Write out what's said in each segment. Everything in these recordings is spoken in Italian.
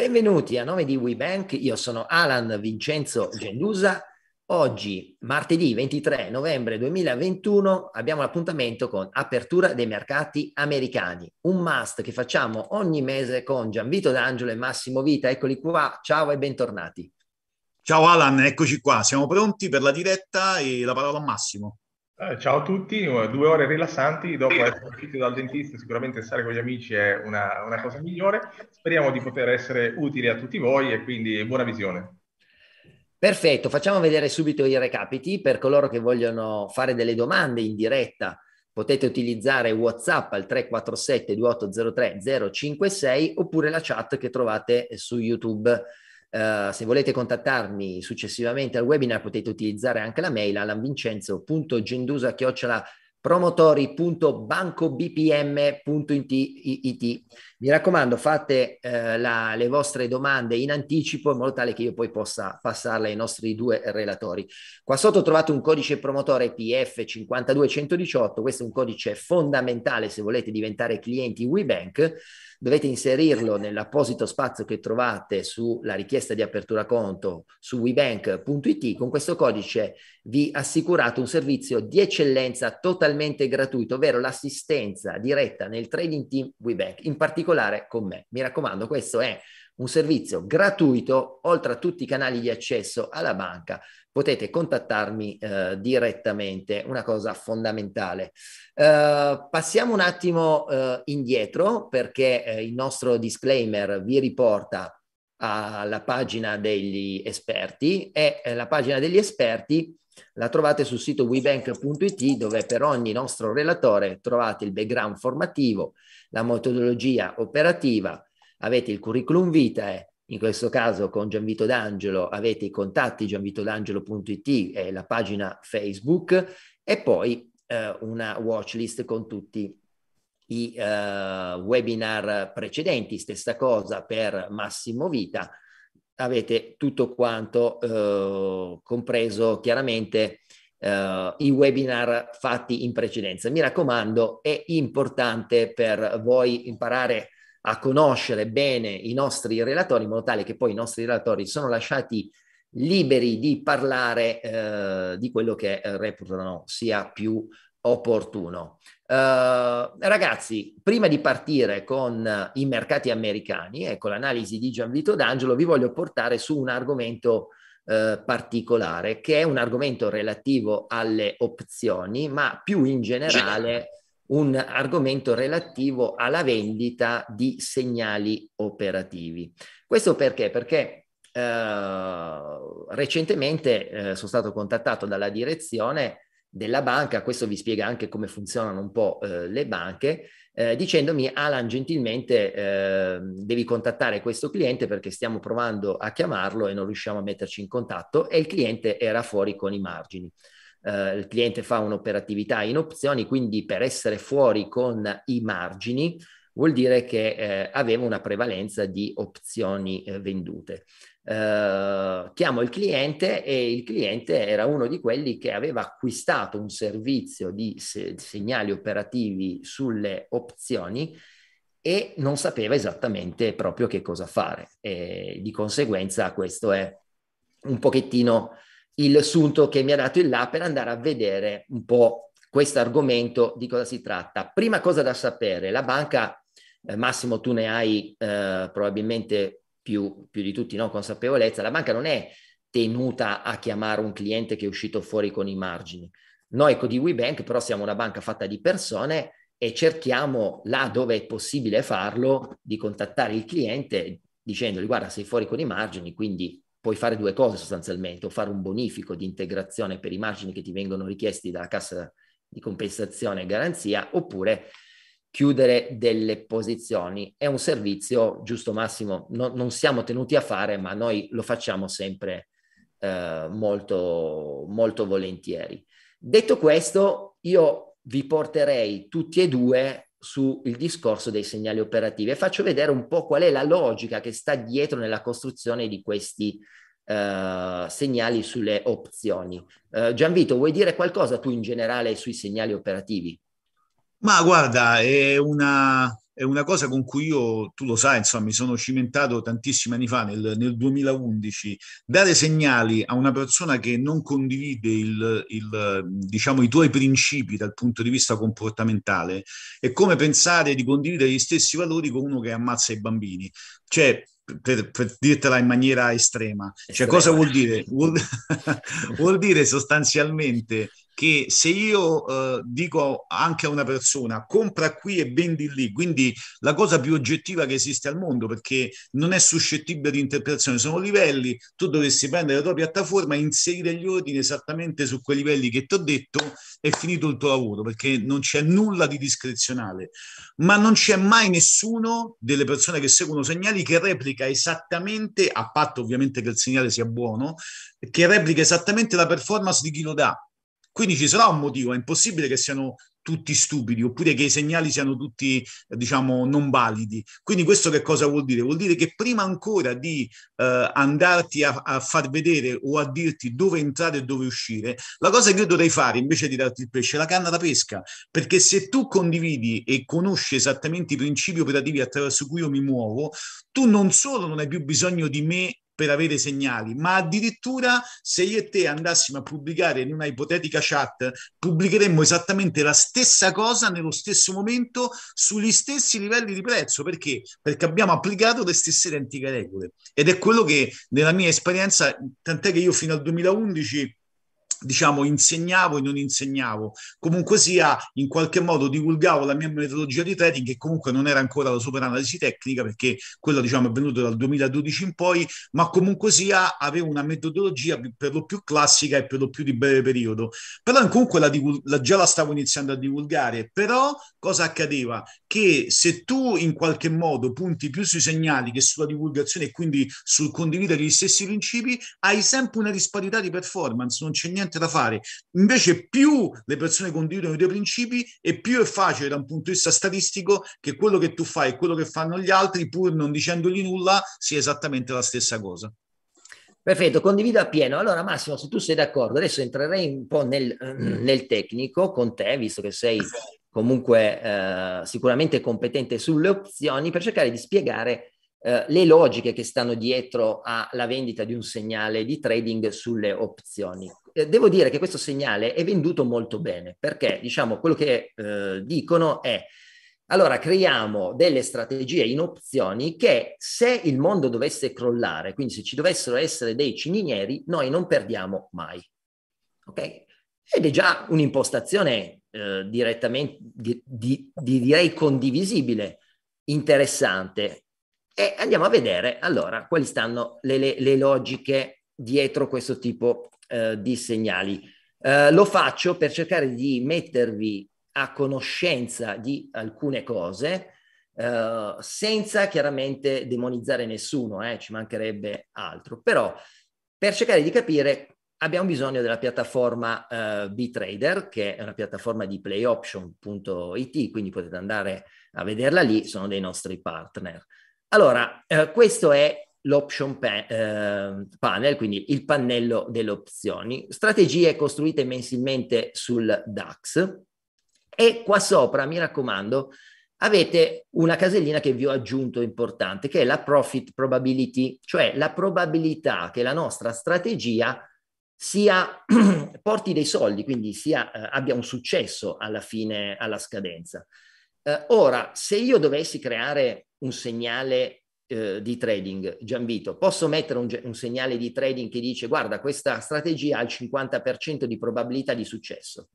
Benvenuti a nome di WeBank, io sono Alan Vincenzo Gendusa. Oggi, martedì 23 novembre 2021, abbiamo l'appuntamento con Apertura dei mercati americani, un must che facciamo ogni mese con Gianvito D'Angelo e Massimo Vita. Eccoli qua, ciao e bentornati. Ciao Alan, eccoci qua, siamo pronti per la diretta e la parola a Massimo. Eh, ciao a tutti, eh, due ore rilassanti dopo essere usciti dal dentista, sicuramente stare con gli amici è una, una cosa migliore. Speriamo di poter essere utili a tutti voi e quindi buona visione. Perfetto, facciamo vedere subito i recapiti per coloro che vogliono fare delle domande in diretta. Potete utilizzare WhatsApp al 347 2803 056 oppure la chat che trovate su YouTube. Eh, se volete contattarmi successivamente al webinar potete utilizzare anche la mail alanvincenzo.gendusa.chiocciola promotori.bancobpm.it. Mi raccomando, fate eh, la, le vostre domande in anticipo in modo tale che io poi possa passarle ai nostri due relatori. Qua sotto trovate un codice promotore PF52118, questo è un codice fondamentale se volete diventare clienti WeBank dovete inserirlo nell'apposito spazio che trovate sulla richiesta di apertura conto su webank.it. Con questo codice vi assicurate un servizio di eccellenza totalmente gratuito, ovvero l'assistenza diretta nel trading team WeBank, in particolare con me. Mi raccomando, questo è un servizio gratuito, oltre a tutti i canali di accesso alla banca, potete contattarmi eh, direttamente, una cosa fondamentale. Eh, passiamo un attimo eh, indietro perché eh, il nostro disclaimer vi riporta alla pagina degli esperti e eh, la pagina degli esperti la trovate sul sito webank.it dove per ogni nostro relatore trovate il background formativo, la metodologia operativa, avete il curriculum vitae, in questo caso con Gianvito D'Angelo avete i contatti gianvitodangelo.it e la pagina Facebook e poi eh, una watch list con tutti i eh, webinar precedenti, stessa cosa per Massimo Vita, avete tutto quanto eh, compreso chiaramente Uh, i webinar fatti in precedenza. Mi raccomando, è importante per voi imparare a conoscere bene i nostri relatori, in modo tale che poi i nostri relatori sono lasciati liberi di parlare eh, di quello che eh, reputano sia più opportuno. Uh, ragazzi, prima di partire con i mercati americani e con l'analisi di Gianvito D'Angelo, vi voglio portare su un argomento eh, particolare, che è un argomento relativo alle opzioni, ma più in generale un argomento relativo alla vendita di segnali operativi. Questo perché? Perché eh, recentemente eh, sono stato contattato dalla direzione della banca, questo vi spiega anche come funzionano un po' eh, le banche, eh, dicendomi Alan gentilmente eh, devi contattare questo cliente perché stiamo provando a chiamarlo e non riusciamo a metterci in contatto e il cliente era fuori con i margini eh, il cliente fa un'operatività in opzioni, quindi per essere fuori con i margini vuol dire che eh, aveva una prevalenza di opzioni eh, vendute. Uh, chiamo il cliente e il cliente era uno di quelli che aveva acquistato un servizio di se- segnali operativi sulle opzioni e non sapeva esattamente proprio che cosa fare e di conseguenza questo è un pochettino il sunto che mi ha dato il là per andare a vedere un po' questo argomento di cosa si tratta. Prima cosa da sapere, la banca, eh, Massimo tu ne hai eh, probabilmente più, più, di tutti no? consapevolezza, la banca non è tenuta a chiamare un cliente che è uscito fuori con i margini. Noi ecco di WeBank però siamo una banca fatta di persone e cerchiamo là dove è possibile farlo di contattare il cliente dicendogli guarda sei fuori con i margini quindi puoi fare due cose sostanzialmente, o fare un bonifico di integrazione per immagini che ti vengono richiesti dalla cassa di compensazione e garanzia, oppure chiudere delle posizioni. È un servizio, giusto Massimo, no, non siamo tenuti a fare, ma noi lo facciamo sempre eh, molto, molto volentieri. Detto questo, io vi porterei tutti e due sul discorso dei segnali operativi e faccio vedere un po' qual è la logica che sta dietro nella costruzione di questi eh, segnali sulle opzioni. Eh, Gianvito, vuoi dire qualcosa tu in generale sui segnali operativi? Ma guarda, è una, è una cosa con cui io, tu lo sai, insomma, mi sono cimentato tantissimi anni fa, nel, nel 2011, dare segnali a una persona che non condivide il, il, diciamo, i tuoi principi dal punto di vista comportamentale è come pensare di condividere gli stessi valori con uno che ammazza i bambini. Cioè, per, per, dirtela in maniera estrema. estrema. Cioè, cosa vuol dire? Vuol, vuol dire sostanzialmente che se io eh, dico anche a una persona compra qui e vendi lì, quindi la cosa più oggettiva che esiste al mondo perché non è suscettibile di interpretazione, sono livelli, tu dovresti prendere la tua piattaforma, inserire gli ordini esattamente su quei livelli che ti ho detto, è finito il tuo lavoro perché non c'è nulla di discrezionale, ma non c'è mai nessuno delle persone che seguono segnali che replica esattamente, a patto ovviamente che il segnale sia buono, che replica esattamente la performance di chi lo dà. Quindi ci sarà un motivo, è impossibile che siano tutti stupidi oppure che i segnali siano tutti eh, diciamo non validi quindi questo che cosa vuol dire vuol dire che prima ancora di eh, andarti a, a, far vedere o a dirti dove entrare e dove uscire la cosa che io dovrei fare invece di darti il pesce è la canna da pesca perché se tu condividi e conosci esattamente i principi operativi attraverso cui io mi muovo tu non solo non hai più bisogno di me per avere segnali, ma addirittura se io e te andassimo a pubblicare in una ipotetica chat, pubblicheremmo esattamente la stessa cosa nello stesso momento sugli stessi livelli di prezzo. Perché? Perché abbiamo applicato le stesse identiche regole. Ed è quello che nella mia esperienza, tant'è che io fino al 2011 diciamo, insegnavo e non insegnavo. Comunque sia, in qualche modo divulgavo la mia metodologia di trading che comunque non era ancora la super analisi tecnica perché quello diciamo, è venuta dal 2012 in poi, ma comunque sia avevo una metodologia per lo più classica e per lo più di breve periodo. Però comunque la la, già la stavo iniziando a divulgare, però cosa accadeva? Che se tu in qualche modo punti più sui segnali che sulla divulgazione e quindi sul condividere gli stessi principi, hai sempre una disparità di performance, non c'è niente niente da fare. Invece più le persone condividono i tuoi principi e più è facile da un punto di vista statistico che quello che tu fai e quello che fanno gli altri, pur non dicendogli nulla, sia esattamente la stessa cosa. Perfetto, condivido appieno. Allora Massimo, se tu sei d'accordo, adesso entrerei un po' nel, nel tecnico con te, visto che sei comunque eh, sicuramente competente sulle opzioni, per cercare di spiegare eh, le logiche che stanno dietro alla vendita di un segnale di trading sulle opzioni. Eh, devo dire che questo segnale è venduto molto bene, perché diciamo quello che eh, dicono è allora creiamo delle strategie in opzioni che se il mondo dovesse crollare, quindi se ci dovessero essere dei ciminieri, noi non perdiamo mai. Ok? Ed è già un'impostazione eh, direttamente, di, di, di, direi condivisibile, interessante. E andiamo a vedere allora quali stanno le, le, le logiche dietro questo tipo eh, di segnali. Eh, lo faccio per cercare di mettervi a conoscenza di alcune cose, eh, senza chiaramente demonizzare nessuno, eh, ci mancherebbe altro, però per cercare di capire abbiamo bisogno della piattaforma eh, BitTrader, che è una piattaforma di playoption.it, quindi potete andare a vederla lì, sono dei nostri partner. Allora, eh, questo è l'option pa- eh, panel, quindi il pannello delle opzioni, strategie costruite mensilmente sul DAX e qua sopra, mi raccomando, avete una casellina che vi ho aggiunto importante, che è la profit probability, cioè la probabilità che la nostra strategia sia, porti dei soldi, quindi sia, eh, abbia un successo alla fine, alla scadenza. Eh, ora, se io dovessi creare un segnale eh, di trading, Gianvito, posso mettere un, un, segnale di trading che dice guarda questa strategia ha il 50% di probabilità di successo?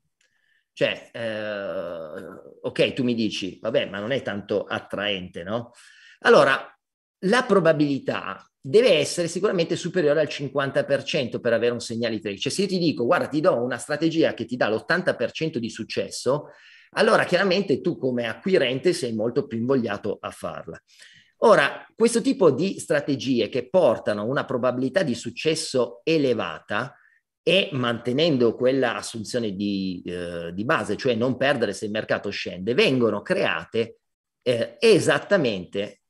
Cioè, eh, ok, tu mi dici, vabbè, ma non è tanto attraente, no? Allora, la probabilità deve essere sicuramente superiore al 50% per avere un segnale di trading. Cioè, se io ti dico, guarda, ti do una strategia che ti dà l'80% di successo, allora chiaramente tu come acquirente sei molto più invogliato a farla. Ora, questo tipo di strategie che portano una probabilità di successo elevata e mantenendo quella assunzione di, eh, di base, cioè non perdere se il mercato scende, vengono create eh, esattamente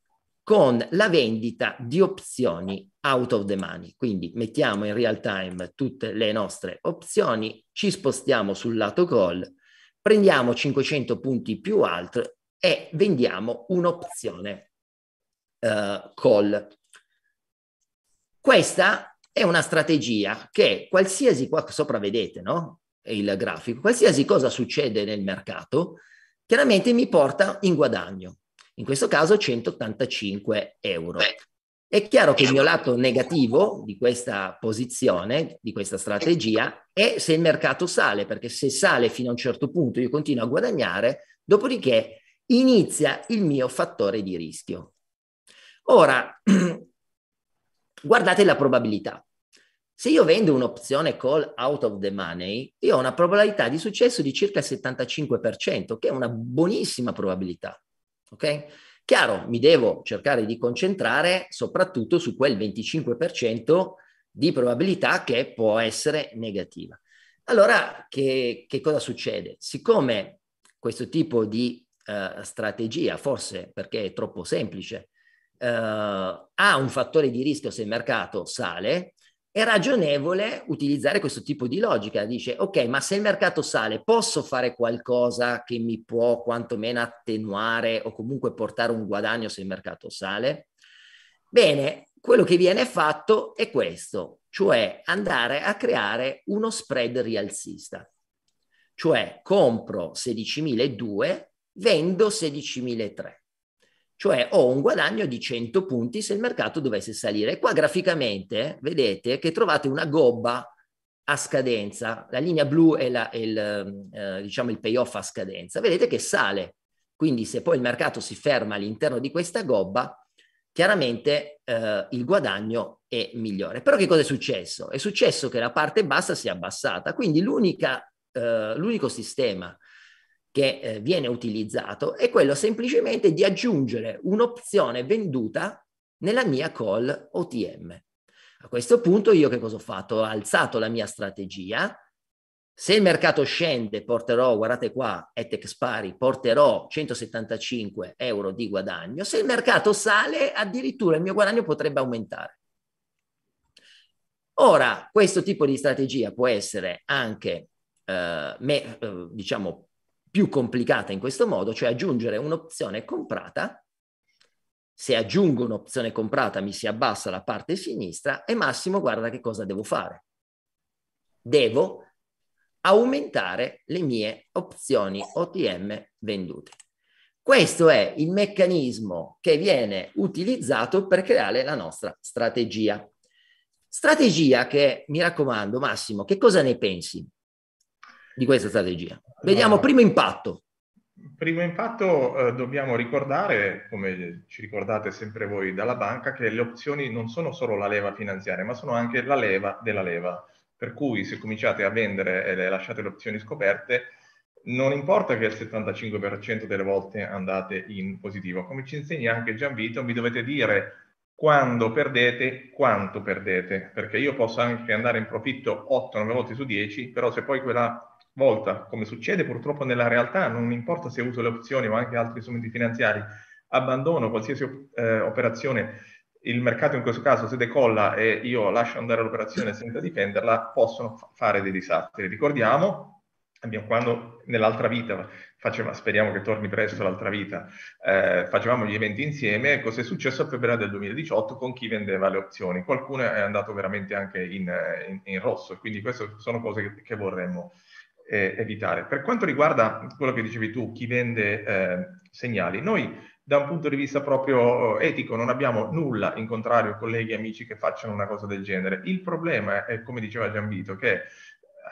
con la vendita di opzioni out of the money. Quindi mettiamo in real time tutte le nostre opzioni, ci spostiamo sul lato call, prendiamo 500 punti più alt e vendiamo un'opzione eh, call. Questa è una strategia che qualsiasi, qua sopra vedete no? il grafico, qualsiasi cosa succede nel mercato, chiaramente mi porta in guadagno, in questo caso 185 euro. È chiaro che il mio diciamo lato negativo di questa posizione, di questa strategia, è se il mercato sale, perché se sale fino a un certo punto io continuo a guadagnare, dopodiché inizia il mio fattore di rischio. Ora, guardate la probabilità. Se io vendo un'opzione call out of the money, io ho una probabilità di successo di circa il 75%, che è una buonissima probabilità. Ok? Chiaro, mi devo cercare di concentrare soprattutto su quel 25% di probabilità che può essere negativa. Allora, che, che cosa succede? Siccome questo tipo di uh, strategia, forse perché è troppo semplice, eh, ha un fattore di rischio se il mercato sale, è ragionevole utilizzare questo tipo di logica. Dice, ok, ma se il mercato sale, posso fare qualcosa che mi può quantomeno attenuare o comunque portare un guadagno se il mercato sale? Bene, quello che viene fatto è questo, cioè andare a creare uno spread rialzista. Cioè compro 16.002, vendo 16.003 cioè ho un guadagno di 100 punti se il mercato dovesse salire. E qua graficamente eh, vedete che trovate una gobba a scadenza, la linea blu è, la, è il, eh, eh, diciamo il payoff a scadenza, vedete che sale, quindi se poi il mercato si ferma all'interno di questa gobba, chiaramente eh, il guadagno è migliore. Però che cosa è successo? È successo che la parte bassa si è abbassata, quindi l'unica, eh, l'unico sistema che eh, viene utilizzato è quello semplicemente di aggiungere un'opzione venduta nella mia call OTM. A questo punto io che cosa ho fatto? Ho alzato la mia strategia. Se il mercato scende, porterò, guardate qua, Etec Spari, porterò 175 euro di guadagno. Se il mercato sale, addirittura il mio guadagno potrebbe aumentare. Ora, questo tipo di strategia può essere anche, eh, me, eh, diciamo, più complicata in questo modo, cioè aggiungere un'opzione comprata. Se aggiungo un'opzione comprata mi si abbassa la parte sinistra e massimo guarda che cosa devo fare. Devo aumentare le mie opzioni OTM vendute. Questo è il meccanismo che viene utilizzato per creare la nostra strategia. Strategia che, mi raccomando, Massimo, che cosa ne pensi? di questa strategia? Vediamo, primo impatto. Primo impatto eh, dobbiamo ricordare, come ci ricordate sempre voi dalla banca, che le opzioni non sono solo la leva finanziaria, ma sono anche la leva della leva. Per cui se cominciate a vendere e le lasciate le opzioni scoperte, non importa che il 75% delle volte andate in positivo. Come ci insegna anche Gianvito, mi dovete dire quando perdete, quanto perdete, perché io posso anche andare in profitto 8-9 volte su 10, però se poi quella volta, come succede purtroppo nella realtà, non importa se uso le opzioni o anche altri strumenti finanziari, abbandono qualsiasi eh, operazione, il mercato in questo caso se decolla e io lascio andare l'operazione senza difenderla, possono f- fare dei disastri. Ricordiamo, abbiamo, quando nell'altra vita, faceva, speriamo che torni presto l'altra vita, eh, facevamo gli eventi insieme, cosa è successo a febbraio del 2018 con chi vendeva le opzioni? Qualcuno è andato veramente anche in, in, in rosso, quindi queste sono cose che, che vorremmo eh, evitare. Per quanto riguarda quello che dicevi tu, chi vende eh, segnali, noi da un punto di vista proprio eh, etico non abbiamo nulla in contrario colleghi e amici che facciano una cosa del genere. Il problema è, come diceva Giambito, che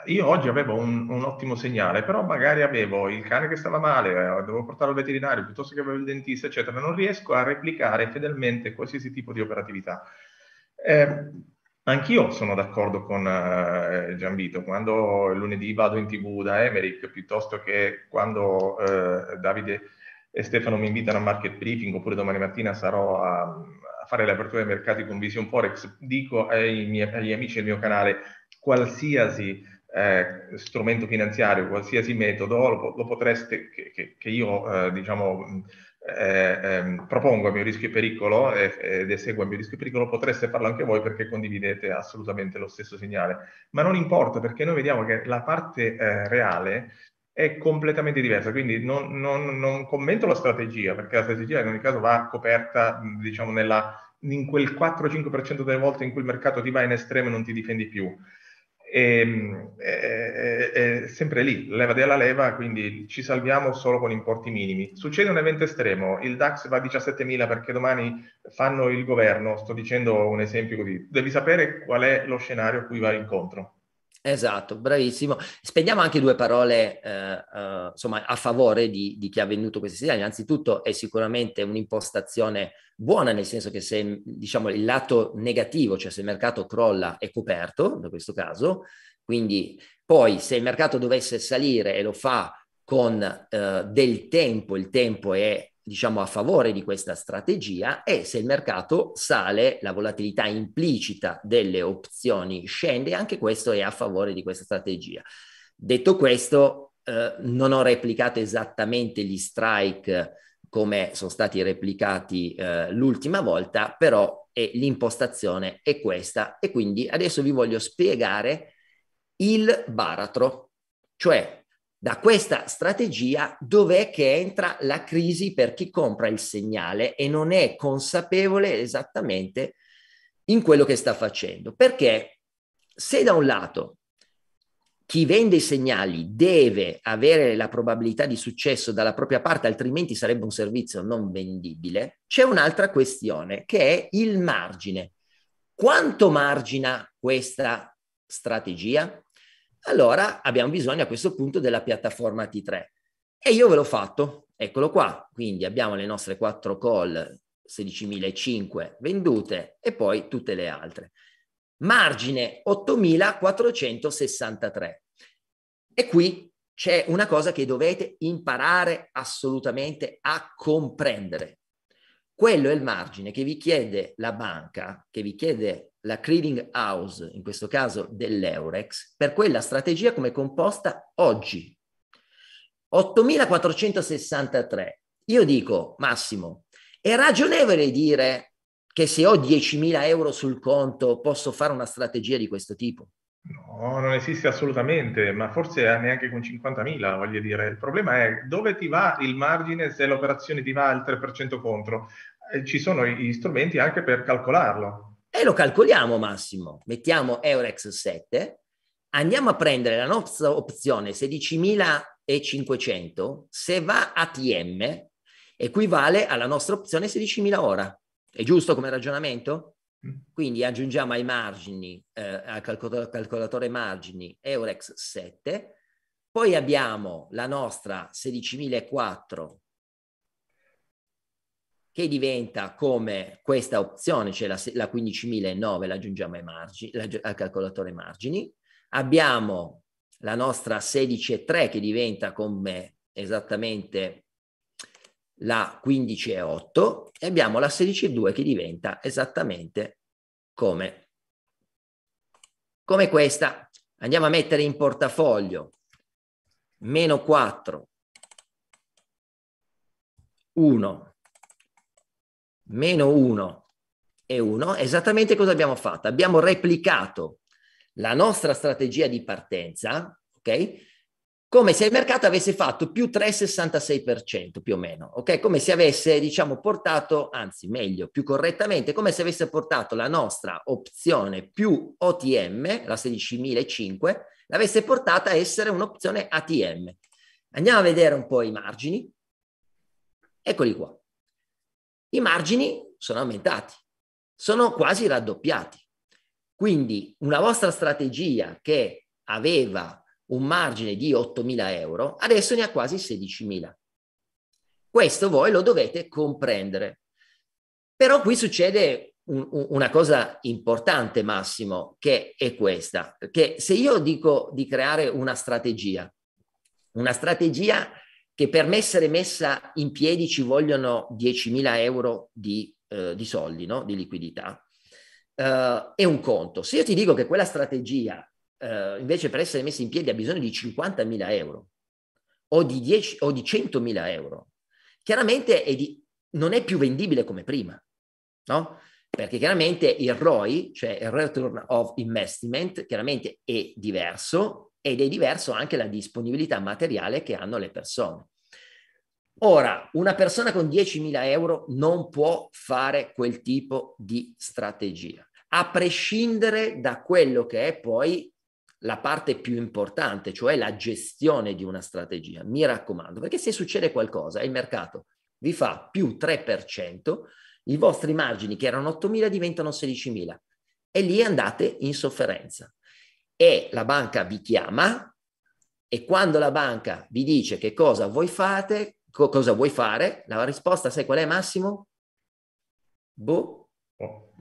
io oggi avevo un, un, ottimo segnale, però magari avevo il cane che stava male, eh, dovevo portarlo al veterinario, piuttosto che avevo il dentista, eccetera. Non riesco a replicare fedelmente qualsiasi tipo di operatività. Eh, Anch'io sono d'accordo con eh, Gianvito, quando lunedì vado in tv da Emerick piuttosto che quando eh, Davide e Stefano mi invitano a market briefing oppure domani mattina sarò a, a fare l'apertura dei mercati con Vision Forex, dico ai miei, agli amici del mio canale qualsiasi eh, strumento finanziario, qualsiasi metodo lo, lo potreste, che, che, che io eh, diciamo eh, ehm, propongo a mio rischio e pericolo ed eseguo a mio rischio e pericolo, potreste farlo anche voi perché condividete assolutamente lo stesso segnale. Ma non importa perché noi vediamo che la parte eh, reale è completamente diversa, quindi non, non, non, commento la strategia, perché la strategia in ogni caso va coperta, diciamo, nella, in quel 4-5% delle volte in cui il mercato ti va in estremo e non ti difendi più. E, ehm, è, è sempre lì, leva della leva, quindi ci salviamo solo con importi minimi. Succede un evento estremo, il DAX va a 17.000 perché domani fanno il governo, sto dicendo un esempio così, devi sapere qual è lo scenario a cui vai incontro. Esatto, bravissimo. Spendiamo anche due parole eh, eh, insomma, a favore di, di, chi ha venduto questi segnali. Innanzitutto è sicuramente un'impostazione buona, nel senso che se diciamo, il lato negativo, cioè se il mercato crolla, è coperto, da questo caso, quindi poi se il mercato dovesse salire e lo fa con eh, del tempo, il tempo è diciamo a favore di questa strategia e se il mercato sale, la volatilità implicita delle opzioni scende, anche questo è a favore di questa strategia. Detto questo, eh, non ho replicato esattamente gli strike come sono stati replicati eh, l'ultima volta, però è, l'impostazione è questa e quindi adesso vi voglio spiegare il baratro, cioè da questa strategia dov'è che entra la crisi per chi compra il segnale e non è consapevole esattamente in quello che sta facendo? Perché se da un lato chi vende i segnali deve avere la probabilità di successo dalla propria parte, altrimenti sarebbe un servizio non vendibile, c'è un'altra questione che è il margine. Quanto margina questa strategia? allora abbiamo bisogno a questo punto della piattaforma T3. E io ve l'ho fatto, eccolo qua. Quindi abbiamo le nostre quattro call 16.005 vendute e poi tutte le altre. Margine 8.463. E qui c'è una cosa che dovete imparare assolutamente a comprendere. Quello è il margine che vi chiede la banca, che vi chiede la clearing house, in questo caso dell'Eurex, per quella strategia come composta oggi. 8.463. Io dico, Massimo, è ragionevole dire che se ho 10.000 euro sul conto posso fare una strategia di questo tipo? No, non esiste assolutamente, ma forse neanche con 50.000, voglio dire. Il problema è dove ti va il margine se l'operazione ti va al 3% contro. Eh, ci sono gli strumenti anche per calcolarlo e lo calcoliamo Massimo, mettiamo Eurex 7, andiamo a prendere la nostra opzione 16.500, se va a TM equivale alla nostra opzione 16.000 ora. È giusto come ragionamento? Mm. Quindi aggiungiamo ai margini, eh, al calcol- calcolatore margini Eurex 7, poi abbiamo la nostra 16.400 che diventa come questa opzione, cioè la, la 15.009, l'aggiungiamo ai margini, la, al calcolatore margini, abbiamo la nostra 16.3 che diventa come esattamente la 15.8 e abbiamo la 16.2 che diventa esattamente come, come questa. Andiamo a mettere in portafoglio meno 4, 1, meno 1 e 1, esattamente cosa abbiamo fatto? Abbiamo replicato la nostra strategia di partenza, ok? Come se il mercato avesse fatto più 3,66% più o meno, ok? Come se avesse, diciamo, portato, anzi meglio, più correttamente, come se avesse portato la nostra opzione più OTM, la 16.005, l'avesse portata a essere un'opzione ATM. Andiamo a vedere un po' i margini. Eccoli qua i margini sono aumentati, sono quasi raddoppiati. Quindi una vostra strategia che aveva un margine di 8.000 euro, adesso ne ha quasi 16.000. Questo voi lo dovete comprendere. Però qui succede un, un, una cosa importante, Massimo, che è questa, che se io dico di creare una strategia, una strategia che per me essere messa in piedi ci vogliono 10.000 euro di, eh, di soldi, no? di liquidità, eh, è un conto. Se io ti dico che quella strategia eh, invece per essere messa in piedi ha bisogno di 50.000 euro o di, 10, o di 100.000 euro, chiaramente è di, non è più vendibile come prima, no? Perché chiaramente il ROI, cioè il Return of Investment, chiaramente è diverso ed è diverso anche la disponibilità materiale che hanno le persone. Ora, una persona con 10.000 euro non può fare quel tipo di strategia, a prescindere da quello che è poi la parte più importante, cioè la gestione di una strategia. Mi raccomando, perché se succede qualcosa e il mercato vi fa più 3%, i vostri margini che erano 8.000 diventano 16.000 e lì andate in sofferenza e la banca vi chiama e quando la banca vi dice che cosa voi fate, co- cosa vuoi fare, la risposta sai qual è Massimo? Boh. Oh.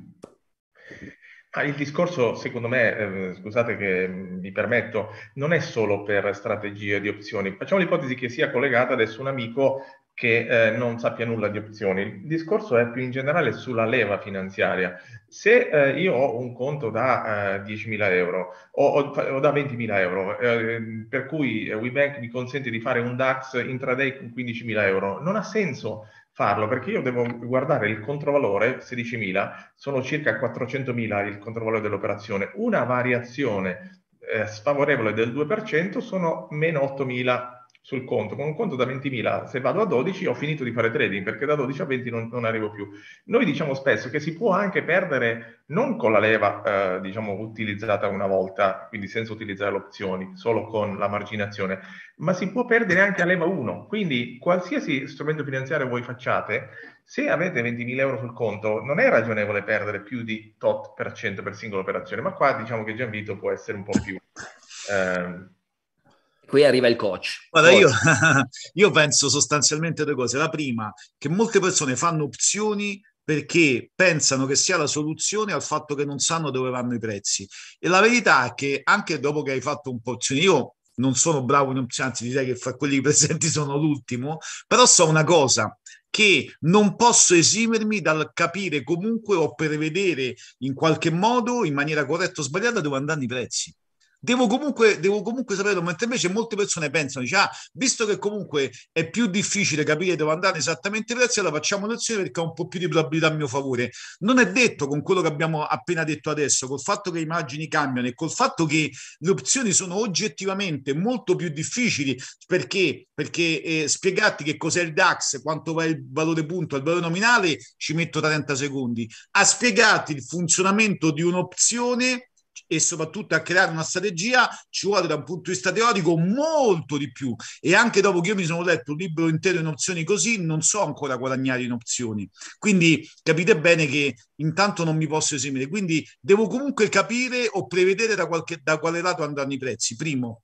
Ma il discorso, secondo me, eh, scusate che mi permetto, non è solo per strategie di opzioni. Facciamo l'ipotesi che sia collegata adesso un amico che eh, non sappia nulla di opzioni. Il discorso è più in generale sulla leva finanziaria. Se eh, io ho un conto da eh, 10.000 euro o, o, o da 20.000 euro, eh, per cui eh, WeBank mi consente di fare un DAX intraday con 15.000 euro, non ha senso farlo perché io devo guardare il controvalore 16.000, sono circa 400.000 il controvalore dell'operazione. Una variazione eh, sfavorevole del 2% sono meno 8.000 sul conto, con un conto da 20.000, se vado a 12 ho finito di fare trading perché da 12 a 20 non, non arrivo più. Noi diciamo spesso che si può anche perdere non con la leva eh, diciamo utilizzata una volta, quindi senza utilizzare le opzioni, solo con la marginazione, ma si può perdere anche a leva 1. Quindi qualsiasi strumento finanziario voi facciate, se avete 20.000 euro sul conto, non è ragionevole perdere più di tot per cento per singola operazione, ma qua diciamo che Gianvito può essere un po' più... Eh, qui arriva il coach. Guarda, io, io penso sostanzialmente due cose. La prima, che molte persone fanno opzioni perché pensano che sia la soluzione al fatto che non sanno dove vanno i prezzi. E la verità è che anche dopo che hai fatto un po' opzioni, io non sono bravo in opzioni, anzi direi che fra quelli presenti sono l'ultimo, però so una cosa, che non posso esimermi dal capire comunque o prevedere in qualche modo, in maniera corretta o sbagliata, dove andranno i prezzi. Devo comunque, devo comunque saperlo, mentre invece molte persone pensano, dice, ah, visto che comunque è più difficile capire dove andare esattamente il prezzo, allora facciamo un'azione perché ho un po' più di probabilità a mio favore. Non è detto con quello che abbiamo appena detto adesso, col fatto che le immagini cambiano e col fatto che le opzioni sono oggettivamente molto più difficili, perché, perché eh, spiegarti che cos'è il DAX, quanto va il valore punto, il valore nominale, ci metto 30 secondi. A spiegarti il funzionamento di un'opzione e soprattutto a creare una strategia ci vuole da un punto di vista teorico molto di più e anche dopo che io mi sono letto un libro intero in opzioni così non so ancora guadagnare in opzioni quindi capite bene che intanto non mi posso esimere quindi devo comunque capire o prevedere da, qualche, da quale lato andranno i prezzi primo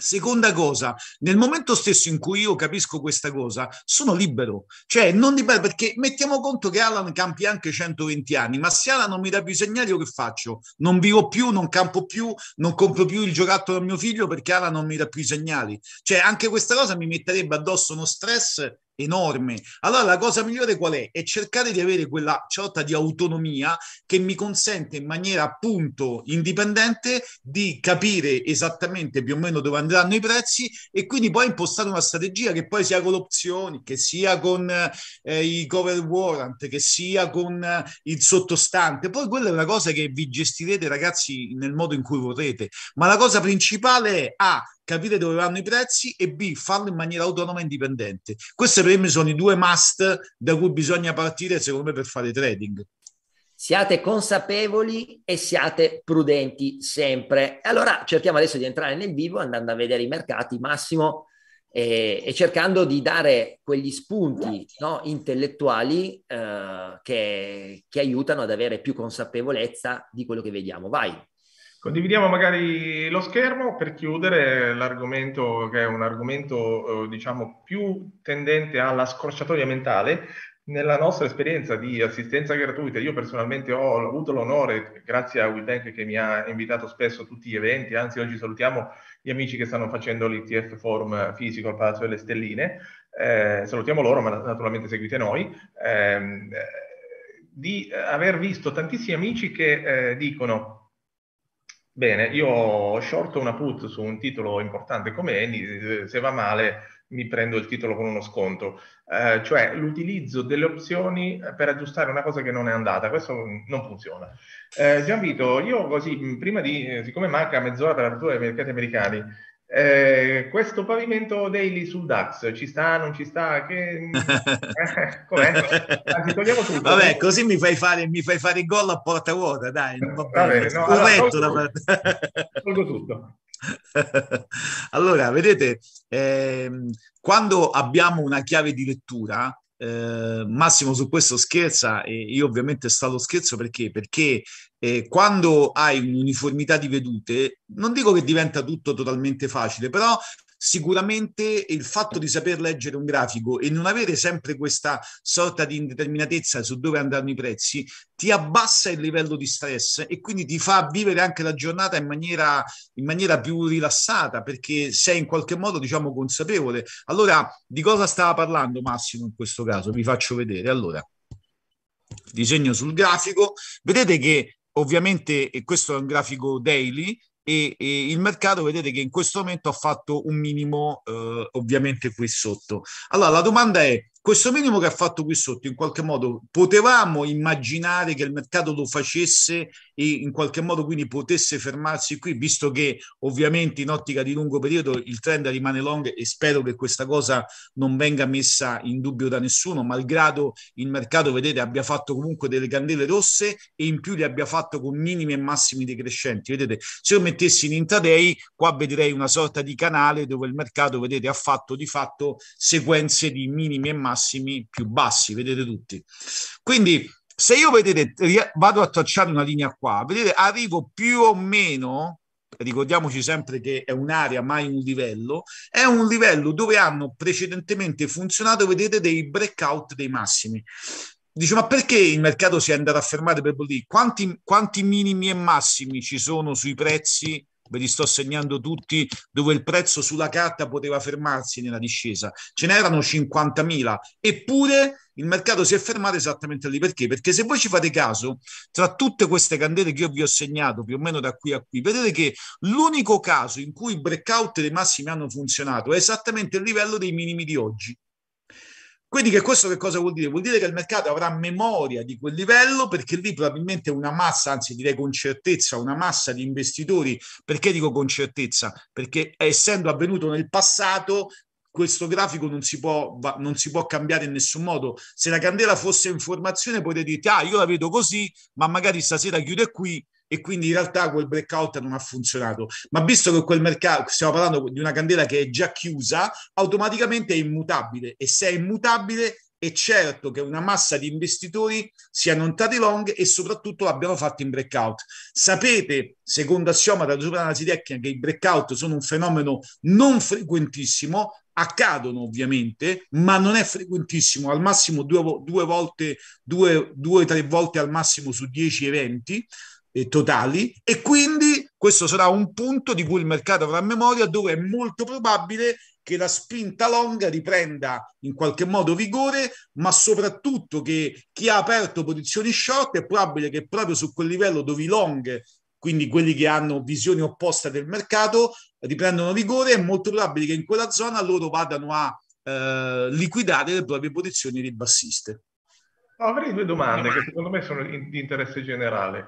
Seconda cosa, nel momento stesso in cui io capisco questa cosa, sono libero, cioè non dipende perché mettiamo conto che Alan campi anche 120 anni, ma se Alan non mi dà più i segnali, io che faccio? Non vivo più, non campo più, non compro più il giocattolo a mio figlio perché Alan non mi dà più i segnali. Cioè anche questa cosa mi metterebbe addosso uno stress enorme. Allora la cosa migliore qual è? È cercare di avere quella sorta di autonomia che mi consente in maniera appunto indipendente di capire esattamente più o meno dove andranno i prezzi e quindi poi impostare una strategia che poi sia con opzioni, che sia con eh, i cover warrant, che sia con eh, il sottostante. Poi quella è una cosa che vi gestirete ragazzi nel modo in cui vorrete, ma la cosa principale è A, ah, capire dove vanno i prezzi e B, farlo in maniera autonoma e indipendente. Queste per me sono i due must da cui bisogna partire, secondo me, per fare trading. Siate consapevoli e siate prudenti sempre. Allora cerchiamo adesso di entrare nel vivo andando a vedere i mercati, Massimo, e, e cercando di dare quegli spunti no, intellettuali eh, che, che aiutano ad avere più consapevolezza di quello che vediamo. Vai. Condividiamo magari lo schermo per chiudere l'argomento che è un argomento eh, diciamo più tendente alla scorciatoia mentale. Nella nostra esperienza di assistenza gratuita, io personalmente ho avuto l'onore, grazie a WeBank che mi ha invitato spesso a tutti gli eventi, anzi oggi salutiamo gli amici che stanno facendo l'ITF Forum fisico al Palazzo delle Stelline, eh, salutiamo loro, ma naturalmente seguite noi. Eh, di aver visto tantissimi amici che eh, dicono Bene, io ho shorto una put su un titolo importante come Eni, eh, se va male mi prendo il titolo con uno sconto, eh, cioè l'utilizzo delle opzioni eh, per aggiustare una cosa che non è andata, questo non funziona. Eh, Gianvito, io così, prima di, eh, siccome manca mezz'ora per l'apertura dei mercati americani, eh, questo pavimento daily sul DAX ci sta, non ci sta? Che... Eh, com'è? Anzi, ah, tutto. Vabbè, no? così mi fai fare, mi fai fare il gol a porta vuota, dai. Vabbè, no, allora, tolgo, tolgo tutto. allora, vedete, eh, quando abbiamo una chiave di lettura, Ehm, Massimo su questo scherza e io ovviamente sto allo scherzo perché? Perché eh, quando hai un'uniformità di vedute, non dico che diventa tutto totalmente facile, però sicuramente il fatto di saper leggere un grafico e non avere sempre questa sorta di indeterminatezza su dove andranno i prezzi ti abbassa il livello di stress e quindi ti fa vivere anche la giornata in maniera, in maniera più rilassata perché sei in qualche modo diciamo consapevole. Allora, di cosa stava parlando Massimo in questo caso? Vi faccio vedere. Allora, disegno sul grafico, vedete che ovviamente questo è un grafico daily e, e, il mercato vedete che in questo momento ha fatto un minimo eh, ovviamente qui sotto. Allora la domanda è, questo minimo che ha fatto qui sotto in qualche modo potevamo immaginare che il mercato lo facesse e in qualche modo quindi potesse fermarsi qui, visto che ovviamente in ottica di lungo periodo il trend rimane long e spero che questa cosa non venga messa in dubbio da nessuno, malgrado il mercato, vedete, abbia fatto comunque delle candele rosse e in più le abbia fatto con minimi e massimi decrescenti. Vedete, se io mettessi in intraday, qua vedrei una sorta di canale dove il mercato, vedete, ha fatto di fatto sequenze di minimi e massimi più bassi, vedete tutti. Quindi se io vedete, vado a tracciare una linea qua, vedete, arrivo più o meno, ricordiamoci sempre che è un'area, mai un livello, è un livello dove hanno precedentemente funzionato, vedete, dei breakout dei massimi. Dice, ma perché il mercato si è andato a fermare per lì? Quanti, quanti minimi e massimi ci sono sui prezzi ve li sto segnando tutti, dove il prezzo sulla carta poteva fermarsi nella discesa. Ce n'erano 50.000, eppure il mercato si è fermato esattamente lì. Perché? Perché se voi ci fate caso, tra tutte queste candele che io vi ho segnato più o meno da qui a qui, vedete che l'unico caso in cui i breakout dei massimi hanno funzionato è esattamente il livello dei minimi di oggi. Quindi che questo che cosa vuol dire? Vuol dire che il mercato avrà memoria di quel livello perché lì probabilmente una massa, anzi direi con certezza, una massa di investitori, perché dico con certezza? Perché essendo avvenuto nel passato questo grafico non si, può, non si, può, cambiare in nessun modo. Se la candela fosse in formazione, potete dire: ah, io la vedo così, ma magari stasera chiude qui e quindi in realtà quel breakout non ha funzionato. Ma visto che quel mercato, stiamo parlando di una candela che è già chiusa, automaticamente è immutabile e se è immutabile è certo che una massa di investitori siano entrati long e soprattutto l'abbiano fatto in breakout. Sapete, secondo assioma della giovane analisi tecnica, che i breakout sono un fenomeno non frequentissimo, accadono ovviamente, ma non è frequentissimo, al massimo due, due volte, due, due, tre volte al massimo su dieci eventi eh, totali e quindi questo sarà un punto di cui il mercato avrà memoria dove è molto probabile che la spinta longa riprenda in qualche modo vigore, ma soprattutto che chi ha aperto posizioni short è probabile che proprio su quel livello dove i long quindi quelli che hanno visioni opposte del mercato riprendono vigore, è molto probabile che in quella zona loro vadano a eh, liquidare le proprie posizioni ribassiste. avrei due domande che secondo me sono in, di interesse generale.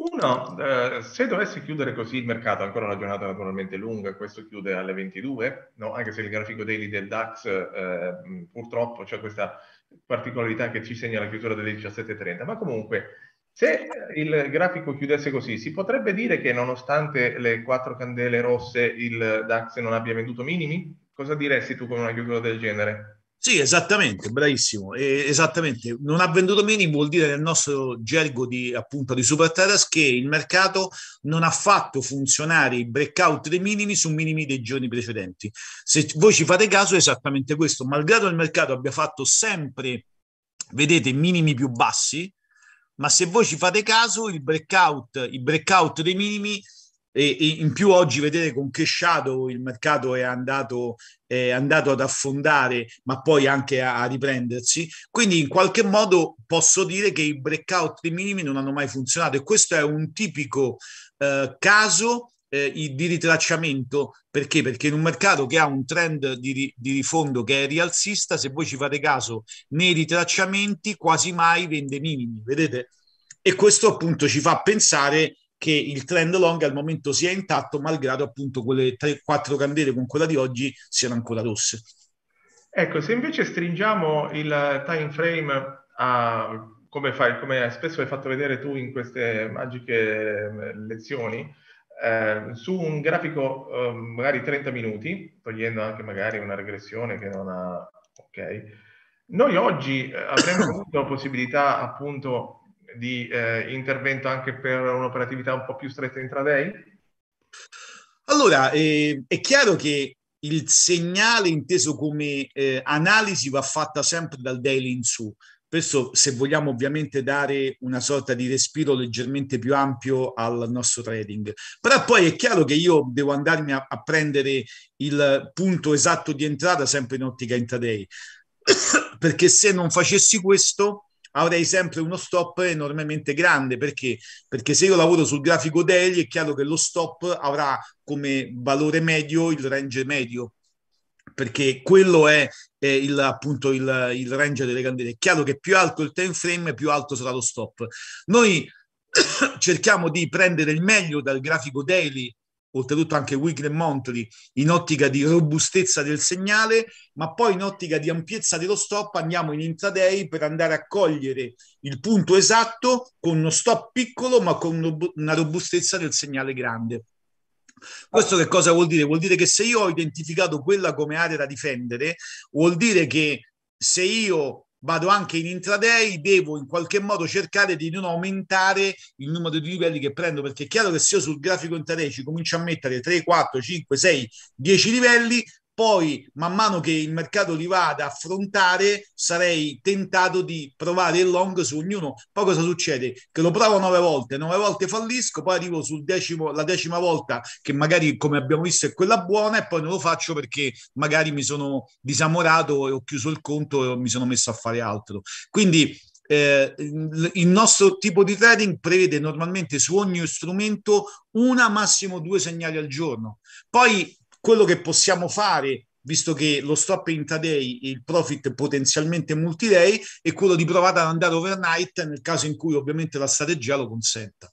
Uno, eh, se dovesse chiudere così il mercato, ancora una giornata naturalmente lunga, questo chiude alle 22, no? anche se il grafico daily del DAX eh, purtroppo c'è questa particolarità che ci segna la chiusura delle 17.30, ma comunque se il grafico chiudesse così, si potrebbe dire che nonostante le quattro candele rosse il DAX non abbia venduto minimi? Cosa diresti tu con una chiusura del genere? Sì, esattamente, bravissimo. Eh, esattamente. Non ha venduto minimi vuol dire nel nostro gergo di, appunto, di Superterras che il mercato non ha fatto funzionare i breakout dei minimi su minimi dei giorni precedenti. Se voi ci fate caso è esattamente questo. Malgrado il mercato abbia fatto sempre, vedete, minimi più bassi, ma se voi ci fate caso, il breakout, il breakout dei minimi e, e, in più oggi vedete con che shadow il mercato è andato, è andato ad affondare, ma poi anche a, a, riprendersi. Quindi in qualche modo posso dire che i breakout dei minimi non hanno mai funzionato e questo è un tipico eh, caso eh, di ritracciamento. Perché? Perché in un mercato che ha un trend di, di rifondo che è rialzista, se voi ci fate caso, nei ritracciamenti quasi mai vende minimi, vedete? E questo appunto ci fa pensare che il trend long al momento sia intatto, malgrado appunto quelle 3-4 candele con quella di oggi siano ancora rosse. Ecco, se invece stringiamo il time frame a come, fai, come spesso hai fatto vedere tu in queste magiche ehm, lezioni, eh, su un grafico eh, magari 30 minuti, togliendo anche magari una regressione che non ha... ok. Noi oggi eh, avremmo avuto la possibilità appunto di eh, intervento anche per un'operatività un po' più stretta intraday? Allora, ehm, è chiaro che il segnale inteso come eh, analisi va fatta sempre dal daily in su. Questo se vogliamo ovviamente dare una sorta di respiro leggermente più ampio al nostro trading. Però poi è chiaro che io devo andarmi a, a prendere il punto esatto di entrata sempre in ottica intraday, perché se non facessi questo avrei sempre uno stop enormemente grande perché? perché se io lavoro sul grafico daily è chiaro che lo stop avrà come valore medio il range medio perché quello è, è il, appunto il, il, range delle candele. È chiaro che più alto il time frame, più alto sarà lo stop. Noi cerchiamo di prendere il meglio dal grafico daily, oltretutto anche weekly e monthly, in ottica di robustezza del segnale, ma poi in ottica di ampiezza dello stop andiamo in intraday per andare a cogliere il punto esatto con uno stop piccolo, ma con una robustezza del segnale grande. Questo che cosa vuol dire? Vuol dire che se io ho identificato quella come area da difendere, vuol dire che se io vado anche in intraday, devo in qualche modo cercare di non aumentare il numero di livelli che prendo, perché è chiaro che se io sul grafico intraday ci comincio a mettere 3, 4, 5, 6, 10 livelli, poi, man mano che il mercato li va ad affrontare, sarei tentato di provare il long su ognuno. Poi cosa succede? Che lo provo nove volte, nove volte fallisco, poi arrivo sul decimo, la decima volta, che magari come abbiamo visto è quella buona, e poi non lo faccio perché magari mi sono disamorato e ho chiuso il conto e mi sono messo a fare altro. Quindi eh, il nostro tipo di trading prevede normalmente su ogni strumento una, massimo due segnali al giorno. Poi quello che possiamo fare visto che lo stop in today e il profit potenzialmente multi day è quello di provare ad andare overnight nel caso in cui ovviamente la strategia lo consenta.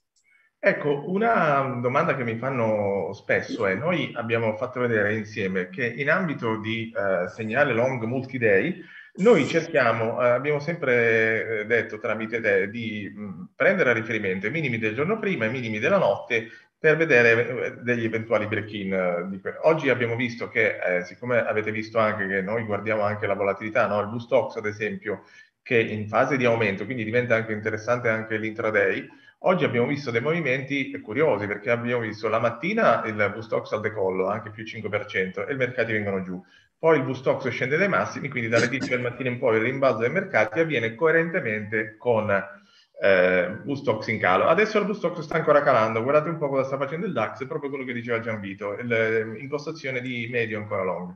Ecco, una domanda che mi fanno spesso è, noi abbiamo fatto vedere insieme che in ambito di eh, segnale long multi day noi cerchiamo, eh, abbiamo sempre eh, detto tramite te, di mm, prendere a riferimento i minimi del giorno prima, i minimi della notte per vedere eh, degli eventuali break-in. Eh, oggi abbiamo visto che, eh, siccome avete visto anche che noi guardiamo anche la volatilità, no? il blue stocks ad esempio, che è in fase di aumento, quindi diventa anche interessante anche l'intraday, Oggi abbiamo visto dei movimenti curiosi perché abbiamo visto la mattina il Bustox al decollo, anche più 5%, e i mercati vengono giù. Poi il Bustox scende dai massimi, quindi dalle 10 del mattino in poi il rimbalzo dei mercati avviene coerentemente con eh, Bustox in calo. Adesso il Bustox sta ancora calando, guardate un po' cosa sta facendo il DAX, è proprio quello che diceva Gianvito, l'impostazione eh, di medio ancora long.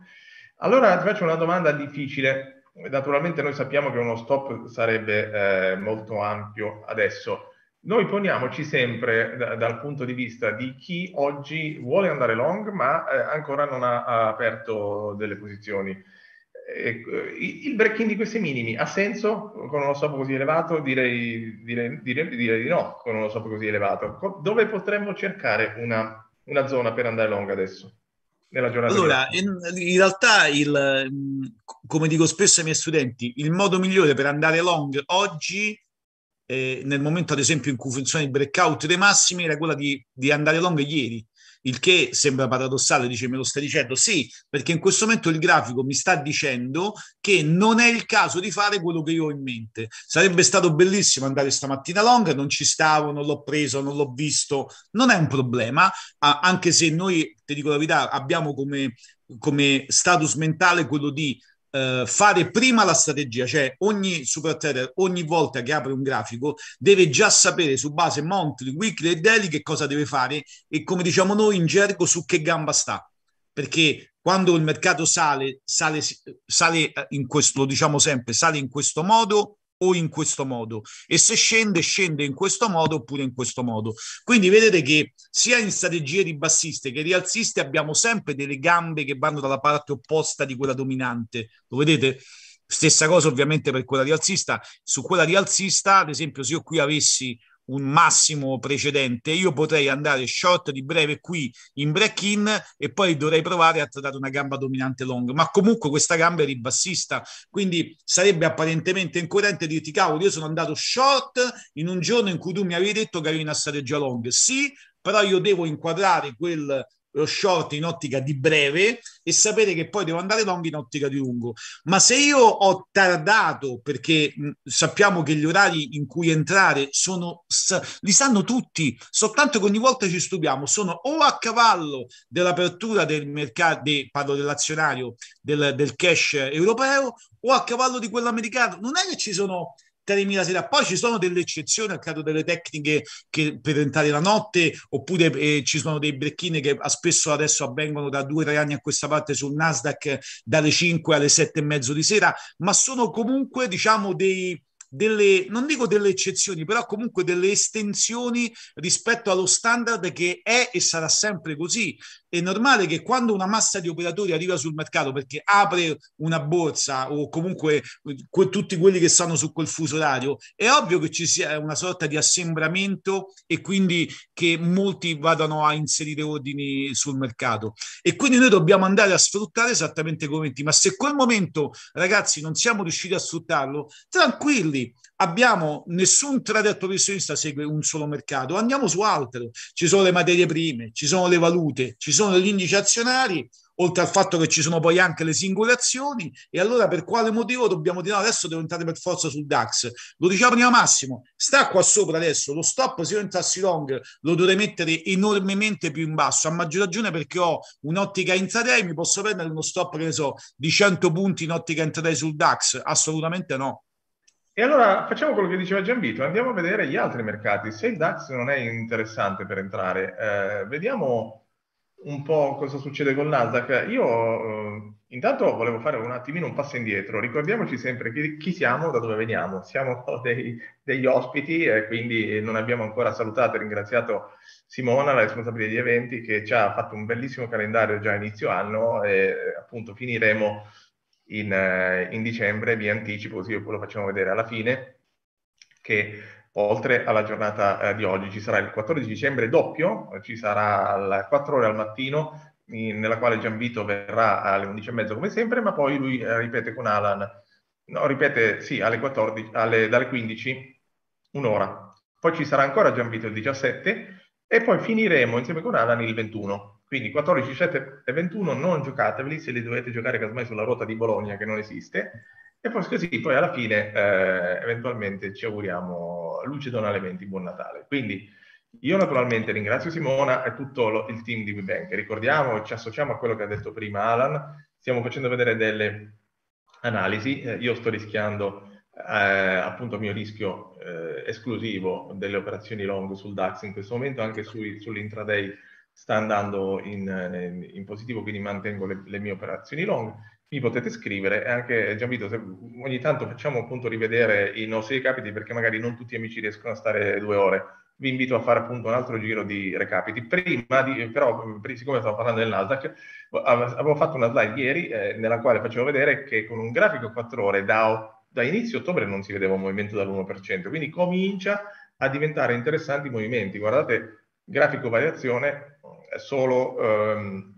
Allora ti faccio una domanda difficile, naturalmente noi sappiamo che uno stop sarebbe eh, molto ampio adesso, noi poniamoci sempre da, dal punto di vista di chi oggi vuole andare long ma eh, ancora non ha, ha aperto delle posizioni. Ecco, il break-in di questi minimi ha senso con uno stop così elevato? Direi, direi, direi, direi, di no con uno stop così elevato. Dove potremmo cercare una, una zona per andare long adesso? Nella giornata allora, in, in, realtà, il, mm, come dico spesso ai miei studenti, il modo migliore per andare long oggi, eh, nel momento ad esempio in cui funziona il breakout dei massimi, era quella di, di andare long ieri il che sembra paradossale, dice me lo stai dicendo, sì, perché in questo momento il grafico mi sta dicendo che non è il caso di fare quello che io ho in mente. Sarebbe stato bellissimo andare stamattina a longa, non ci stavo, non l'ho preso, non l'ho visto, non è un problema, anche se noi, ti dico la verità, abbiamo come, come status mentale quello di eh, fare prima la strategia, cioè ogni super trader ogni volta che apre un grafico deve già sapere su base monthly, weekly e daily che cosa deve fare e come diciamo noi in gergo su che gamba sta. Perché quando il mercato sale, sale, sale eh, in questo, lo diciamo sempre, sale in questo modo, o in questo modo e se scende scende in questo modo oppure in questo modo quindi vedete che sia in strategie ribassiste che rialziste abbiamo sempre delle gambe che vanno dalla parte opposta di quella dominante lo vedete stessa cosa ovviamente per quella rialzista su quella rialzista ad esempio se io qui avessi un massimo precedente, io potrei andare short di breve qui in break in e poi dovrei provare a trattare una gamba dominante long, ma comunque questa gamba è ribassista, quindi sarebbe apparentemente incoerente dirti cavolo, io sono andato short in un giorno in cui tu mi avevi detto che avevi una strategia long. Sì, però io devo inquadrare quel lo short in ottica di breve e sapere che poi devo andare long in ottica di lungo. Ma se io ho tardato, perché sappiamo che gli orari in cui entrare sono, li sanno tutti, soltanto che ogni volta ci stupiamo, sono o a cavallo dell'apertura del mercato, de, parlo dell'azionario, del, del cash europeo, o a cavallo di quello americano. Non è che ci sono 3.000 sera. Poi ci sono delle eccezioni al caso delle tecniche che per entrare la notte, oppure eh, ci sono dei brecchini che spesso adesso avvengono da 2-3 anni a questa parte sul Nasdaq dalle 5 alle 7 e mezzo di sera, ma sono comunque diciamo dei delle, non dico delle eccezioni, però comunque delle estensioni rispetto allo standard che è e sarà sempre così è normale che quando una massa di operatori arriva sul mercato perché apre una borsa o comunque eh, que- tutti quelli che stanno su quel fuso orario, è ovvio che ci sia una sorta di assembramento e quindi che molti vadano a inserire ordini sul mercato. E quindi noi dobbiamo andare a sfruttare esattamente i momenti. Ma se quel momento, ragazzi, non siamo riusciti a sfruttarlo, tranquilli, abbiamo nessun trader professionista segue un solo mercato, andiamo su altro. Ci sono le materie prime, ci sono le valute, ci sono gli indici azionari, oltre al fatto che ci sono poi anche le singole azioni. E allora per quale motivo dobbiamo dire no, adesso devo entrare per forza sul DAX? Lo diciamo prima Massimo, sta qua sopra adesso, lo stop se io entrassi long lo dovrei mettere enormemente più in basso, a maggior ragione perché ho un'ottica intraday, mi posso prendere uno stop, che ne so, di 100 punti in ottica intraday sul DAX? Assolutamente no. E allora facciamo quello che diceva Gianvito, andiamo a vedere gli altri mercati. Se il DAX non è interessante per entrare, eh, vediamo un po' cosa succede con Nasdaq. Io eh, intanto volevo fare un attimino un passo indietro. Ricordiamoci sempre chi, chi siamo, da dove veniamo. Siamo dei, degli ospiti e quindi non abbiamo ancora salutato e ringraziato Simona, la responsabile degli eventi, che ci ha fatto un bellissimo calendario già a inizio anno e appunto finiremo in, eh, in dicembre, vi anticipo così lo facciamo vedere alla fine, che oltre alla giornata eh, di oggi ci sarà il 14 dicembre doppio, ci sarà alle 4 ore al mattino nella quale Gianvito verrà alle 11 e 11.30 come sempre, ma poi lui eh, ripete con Alan, no, ripete sì, alle 14, alle, dalle 15, un'ora. Poi ci sarà ancora Gianvito il 17 e poi finiremo insieme con Alan il 21. Quindi 14, 7 e 21 non giocateveli se li dovete giocare casomai sulla ruota di Bologna che non esiste. E poi così, poi alla fine eh, eventualmente ci auguriamo luce donalementi, buon Natale. Quindi io naturalmente ringrazio Simona e tutto lo, il team di WeBank. Ricordiamo, ci associamo a quello che ha detto prima Alan, stiamo facendo vedere delle analisi, eh, io sto rischiando eh, appunto il mio rischio eh, esclusivo delle operazioni long sul DAX in questo momento, anche sui, sull'intraday sta andando in, eh, in positivo, quindi mantengo le, le, mie operazioni long. Mi potete scrivere e anche Gianvito, se ogni tanto facciamo appunto rivedere i nostri recapiti perché magari non tutti gli amici riescono a stare due ore. Vi invito a fare appunto un altro giro di recapiti. Prima di, però, siccome stavo parlando del Nasdaq, avevo fatto una slide ieri eh, nella quale facevo vedere che con un grafico a 4 ore da da inizio ottobre non si vedeva un movimento dall'1%, quindi comincia a diventare interessanti i movimenti. Guardate, grafico variazione, eh, solo ehm,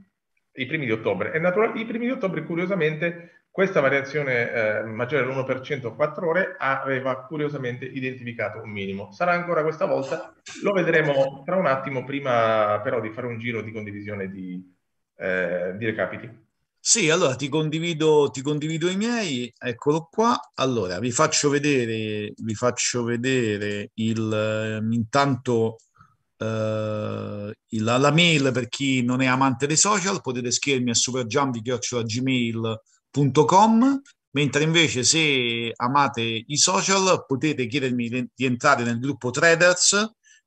i primi di ottobre. E natural- i primi di ottobre, curiosamente, questa variazione eh, maggiore dell'1% a 4 ore aveva curiosamente identificato un minimo. Sarà ancora questa volta, lo vedremo tra un attimo, prima però di fare un giro di condivisione di, eh, di recapiti. Sì, allora ti condivido, ti condivido, i miei, eccolo qua. Allora, vi faccio vedere, vi faccio vedere il... Eh, intanto eh, la, la, mail per chi non è amante dei social, potete scrivermi a superjumpi.gmail.com mentre invece se amate i social potete chiedermi di entrare nel gruppo Traders,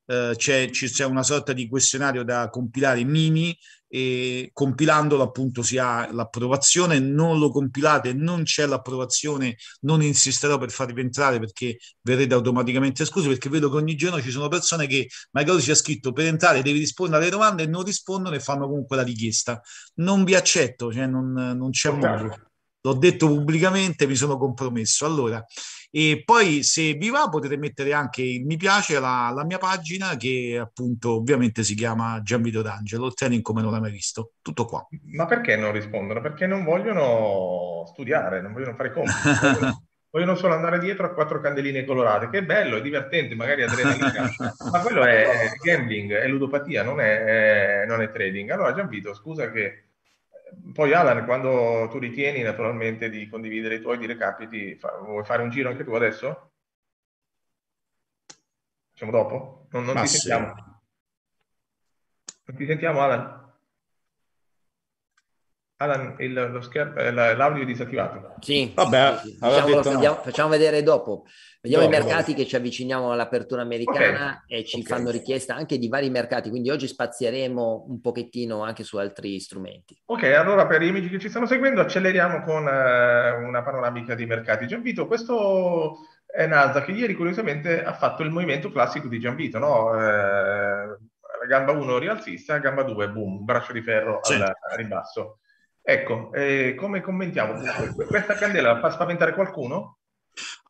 eh, c'è, c'è una sorta di questionario da compilare mini e compilandolo appunto si ha l'approvazione, non lo compilate, non c'è l'approvazione, non insisterò per farvi entrare perché verrete automaticamente esclusi perché vedo che ogni giorno ci sono persone che magari ci ha scritto per entrare devi rispondere alle domande e non rispondono e fanno comunque la richiesta. Non vi accetto, cioè non, non c'è certo. modo. L'ho detto pubblicamente, mi sono compromesso. Allora, e poi se vi va potete mettere anche il mi piace alla, alla mia pagina che appunto ovviamente si chiama Gianvito D'Angelo, training come non l'hai mai visto. Tutto qua. Ma perché non rispondono? Perché non vogliono studiare, non vogliono fare compiti. vogliono, vogliono solo andare dietro a quattro candeline colorate, che è bello, è divertente, magari adrenalina, ma quello è gambling, è ludopatia, non è, non è trading. Allora Gianvito, scusa che poi Alan, quando tu ritieni naturalmente di condividere i tuoi, dire capiti, fa, vuoi fare un giro anche tu adesso? Facciamo dopo? Non, non ti sentiamo. Non ti sentiamo Alan? Alan, il, lo schermo, eh, l'audio è disattivato. Sì, vabbè, sì, sì. Diciamo, facciamo, no. facciamo, vedere dopo. Vediamo dopo, i mercati dopo. che ci avviciniamo all'apertura americana okay. e ci okay. fanno richiesta anche di vari mercati, quindi oggi spazieremo un pochettino anche su altri strumenti. Ok, allora per gli amici che ci stanno seguendo acceleriamo con uh, una panoramica dei mercati. Gianvito, questo è Nasdaq che ieri curiosamente ha fatto il movimento classico di Gianvito, no? Uh, gamba 1 rialzista, gamba 2 boom, braccio di ferro sì. al ribasso. Ecco, eh, come commentiamo? Questa candela fa spaventare qualcuno?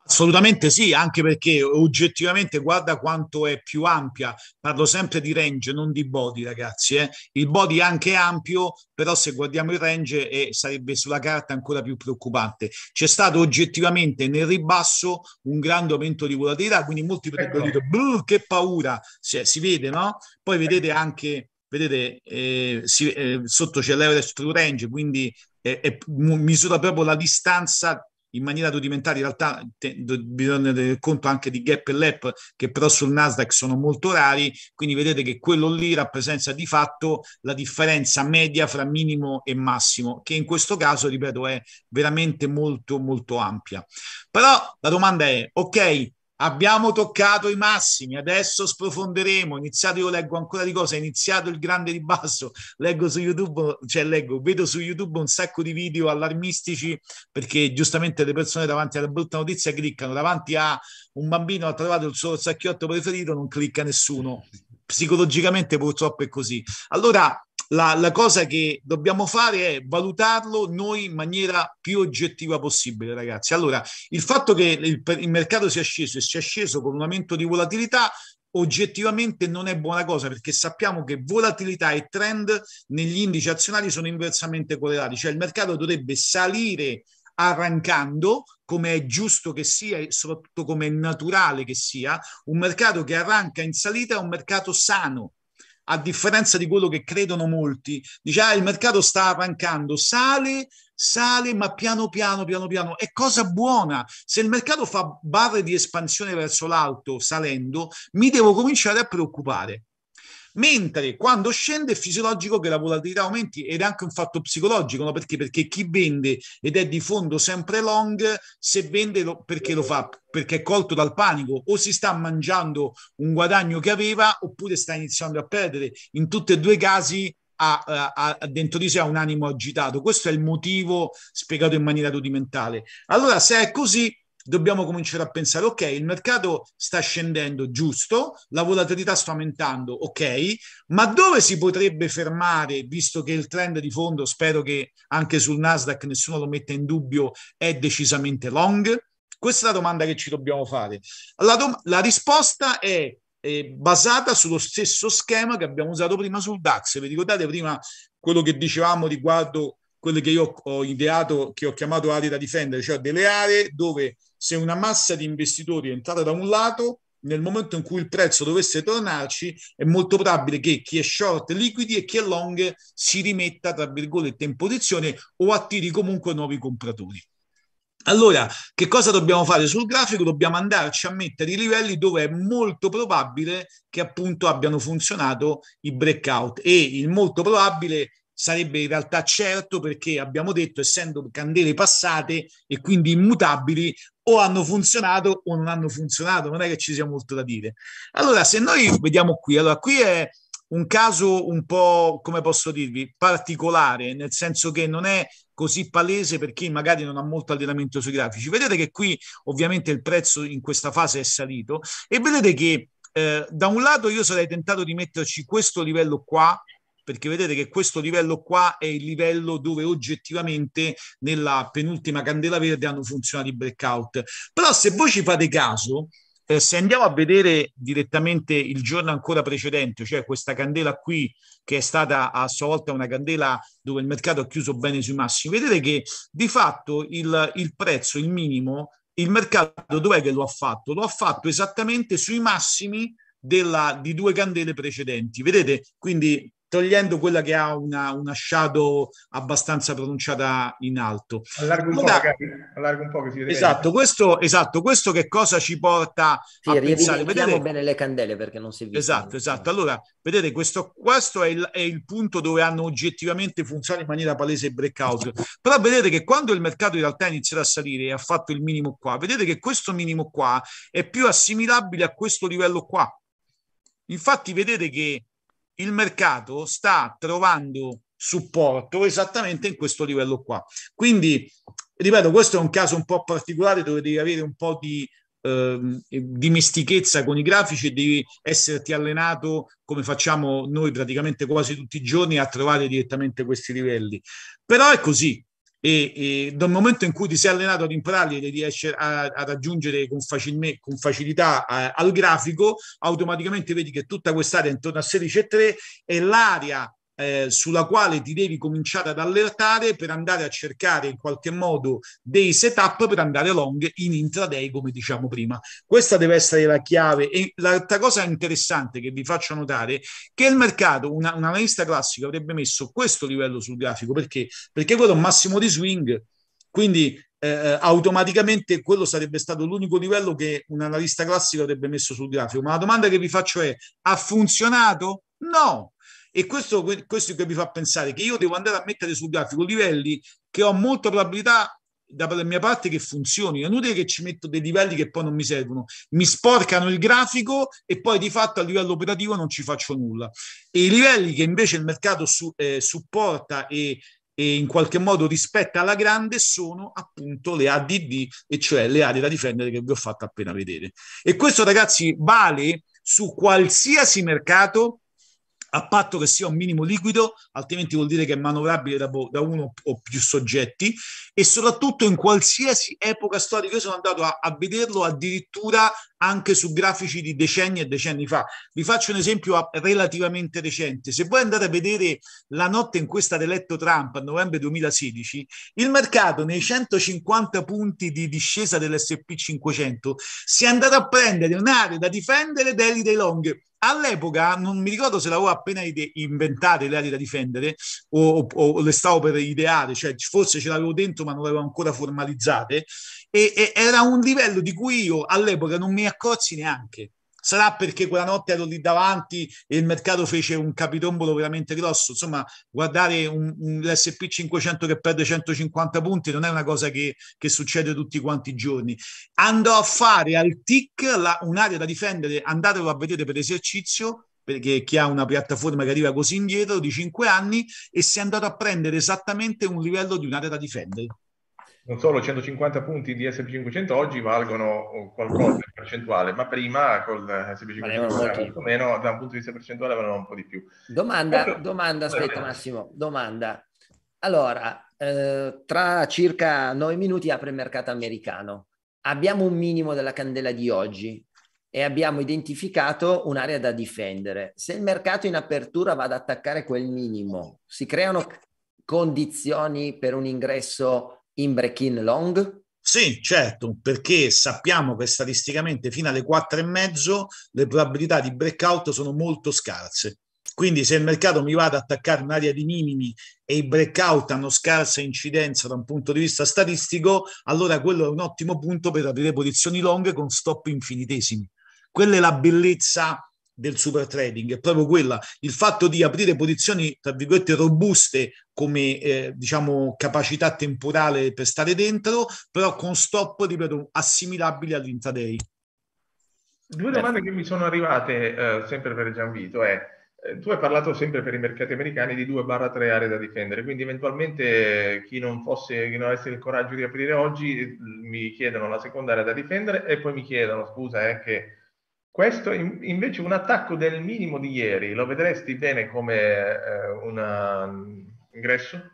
Assolutamente sì, anche perché oggettivamente guarda quanto è più ampia. Parlo sempre di range, non di body, ragazzi. Eh. Il body è anche ampio, però se guardiamo il range eh, sarebbe sulla carta ancora più preoccupante. C'è stato oggettivamente nel ribasso un grande aumento di volatilità, quindi molti potrebbero ecco. dire che paura, cioè, si vede, no? Poi vedete anche vedete, eh, si, eh, sotto c'è l'Everest True Range, quindi eh, è, misura proprio la distanza in maniera rudimentale. In realtà te, do, bisogna tenere conto anche di gap e lap, che però sul Nasdaq sono molto rari, quindi vedete che quello lì rappresenta di fatto la differenza media fra minimo e massimo, che in questo caso, ripeto, è veramente molto molto ampia. Però la domanda è, ok, Abbiamo toccato i massimi, adesso sprofonderemo. Iniziato, io leggo ancora di cose. È iniziato il grande ribasso. Leggo su YouTube, cioè leggo, vedo su YouTube un sacco di video allarmistici perché giustamente le persone davanti alla brutta notizia cliccano. Davanti a un bambino ha trovato il suo sacchiotto preferito, non clicca nessuno. Psicologicamente, purtroppo è così. Allora, la, la cosa che dobbiamo fare è valutarlo noi in maniera più oggettiva possibile, ragazzi. Allora, il fatto che il, il mercato sia sceso e sia sceso con un aumento di volatilità oggettivamente non è buona cosa perché sappiamo che volatilità e trend negli indici azionari sono inversamente correlati, cioè il mercato dovrebbe salire arrancando, come è giusto che sia e soprattutto come è naturale che sia, un mercato che arranca in salita è un mercato sano, a differenza di quello che credono molti, dice ah, il mercato sta arrancando, sale, sale, ma piano piano, piano piano. È cosa buona. Se il mercato fa barre di espansione verso l'alto salendo, mi devo cominciare a preoccupare mentre quando scende è fisiologico che la volatilità aumenti ed è anche un fatto psicologico, no? perché? perché chi vende ed è di fondo sempre long, se vende lo, perché lo fa? Perché è colto dal panico o si sta mangiando un guadagno che aveva oppure sta iniziando a perdere. In tutti e due i casi ha, ha, eh, ha, dentro di sé un animo agitato. Questo è il motivo spiegato in maniera rudimentale. Allora, se è così, dobbiamo cominciare a pensare, ok, il mercato sta scendendo, giusto, la volatilità sta aumentando, ok, ma dove si potrebbe fermare, visto che il trend di fondo, spero che anche sul Nasdaq nessuno lo metta in dubbio, è decisamente long? Questa è la domanda che ci dobbiamo fare. La, dom- la risposta è eh, basata sullo stesso schema che abbiamo usato prima sul DAX. Vi ricordate prima quello che dicevamo riguardo quelle che io ho ideato, che ho chiamato aree da difendere, cioè delle aree dove se una massa di investitori è entrata da un lato, nel momento in cui il prezzo dovesse tornarci, è molto probabile che chi è short liquidi e chi è long si rimetta, tra virgolette, in posizione o attiri comunque nuovi compratori. Allora, che cosa dobbiamo fare sul grafico? Dobbiamo andarci a mettere i livelli dove è molto probabile che appunto abbiano funzionato i breakout e il molto probabile sarebbe in realtà certo perché abbiamo detto, essendo candele passate e quindi immutabili, o hanno funzionato o non hanno funzionato, non è che ci sia molto da dire. Allora, se noi vediamo qui, allora qui è un caso un po', come posso dirvi, particolare, nel senso che non è così palese per chi magari non ha molto allenamento sui grafici. Vedete che qui ovviamente il prezzo in questa fase è salito e vedete che eh, da un lato io sarei tentato di metterci questo livello qua perché vedete che questo livello qua è il livello dove oggettivamente nella penultima candela verde hanno funzionato i breakout. Però se voi ci fate caso, eh, se andiamo a vedere direttamente il giorno ancora precedente, cioè questa candela qui che è stata a sua volta una candela dove il mercato ha chiuso bene sui massimi, vedete che di fatto il, il prezzo, il minimo, il mercato dov'è che lo ha fatto? Lo ha fatto esattamente sui massimi della, di due candele precedenti. Vedete? Quindi togliendo quella che ha una, una shadow abbastanza pronunciata in alto. Allargo un, allora, po', allargo un po' che si vede. Esatto questo, esatto, questo che cosa ci porta sì, a pensare? Vedete bene le candele perché non si vede. Esatto, esatto. Allora, vedete, questo, questo è, il, è il punto dove hanno oggettivamente funzionato in maniera palese i breakout. Però vedete che quando il mercato in realtà inizierà a salire e ha fatto il minimo qua, vedete che questo minimo qua è più assimilabile a questo livello qua. Infatti vedete che il mercato sta trovando supporto esattamente in questo livello qua. Quindi, ripeto, questo è un caso un po' particolare dove devi avere un po' di, ehm, dimestichezza con i grafici e devi esserti allenato come facciamo noi praticamente quasi tutti i giorni a trovare direttamente questi livelli. Però è così, e, e, dal momento in cui ti sei allenato ad impararli e riesci a, a raggiungere con, facilme, con facilità a, al grafico, automaticamente vedi che tutta quest'area intorno a 16 e 3 è l'area eh, sulla quale ti devi cominciare ad allertare per andare a cercare in qualche modo dei setup per andare long in intraday, come diciamo prima. Questa deve essere la chiave. E l'altra cosa interessante che vi faccio notare è che il mercato, una, un analista classico avrebbe messo questo livello sul grafico, perché? Perché quello è un massimo di swing, quindi eh, eh, automaticamente quello sarebbe stato l'unico livello che un analista classico avrebbe messo sul grafico. Ma la domanda che vi faccio è: ha funzionato? No, e questo, questo che mi fa pensare che io devo andare a mettere sul grafico livelli che ho molta probabilità da mia parte che funzioni. È inutile che ci metto dei livelli che poi non mi servono, mi sporcano il grafico e poi di fatto a livello operativo non ci faccio nulla. E i livelli che invece il mercato su, eh, supporta e, e, in qualche modo rispetta alla grande sono appunto le ADD, e cioè le aree da difendere che vi ho fatto appena vedere. E questo ragazzi vale su qualsiasi mercato a patto che sia un minimo liquido, altrimenti vuol dire che è manovrabile da, da uno o più soggetti e soprattutto in qualsiasi epoca storica. Io sono andato a, a vederlo addirittura anche su grafici di decenni e decenni fa. Vi faccio un esempio ah, relativamente recente. Se voi andate a vedere la notte in cui è stato eletto Trump a novembre 2016, il mercato nei 150 punti di discesa dell'SP 500 si è andato a prendere un'area da difendere dell'Eli dei Long. All'epoca non mi ricordo se l'avevo appena ide- inventate le aree da difendere o, o, o, le stavo per ideare, cioè forse ce l'avevo dentro ma non le avevo ancora formalizzate e, e era un livello di cui io all'epoca non mi accorsi neanche. Sarà perché quella notte ero lì davanti e il mercato fece un capitombolo veramente grosso. Insomma, guardare un, un l'SP 500 che perde 150 punti non è una cosa che, che succede tutti quanti i giorni. Andò a fare al TIC la, un'area da difendere, andatelo a vedere per esercizio, perché chi ha una piattaforma che arriva così indietro di 5 anni e si è andato a prendere esattamente un livello di un'area da difendere non solo 150 punti di SP500 oggi valgono oh, qualcosa in percentuale, ma prima con eh, SP500 meno da un punto di vista percentuale valevano un po' di più. Domanda, Questo... domanda eh, aspetta Massimo, domanda. Allora, eh, tra circa 9 minuti apre il mercato americano. Abbiamo un minimo della candela di oggi e abbiamo identificato un'area da difendere. Se il mercato in apertura va ad attaccare quel minimo, si creano condizioni per un ingresso in break-in long? Sì, certo, perché sappiamo che statisticamente fino alle quattro e mezzo le probabilità di breakout sono molto scarse. Quindi se il mercato mi va ad attaccare un'area di minimi e i breakout hanno scarsa incidenza da un punto di vista statistico, allora quello è un ottimo punto per aprire posizioni long con stop infinitesimi. Quella è la bellezza del super trading è proprio quella, il fatto di aprire posizioni tra virgolette robuste come eh, diciamo capacità temporale per stare dentro, però con stop, ripeto, assimilabili all'intraday. Due domande che mi sono arrivate eh, sempre per Gianvito è eh, tu hai parlato sempre per i mercati americani di 2-3 aree da difendere, quindi eventualmente eh, chi non, fosse, chi non avesse il coraggio di aprire oggi eh, mi chiedono la seconda area da difendere e poi mi chiedono, scusa, è che questo invece un attacco del minimo di ieri, lo vedresti bene come eh, un um, ingresso?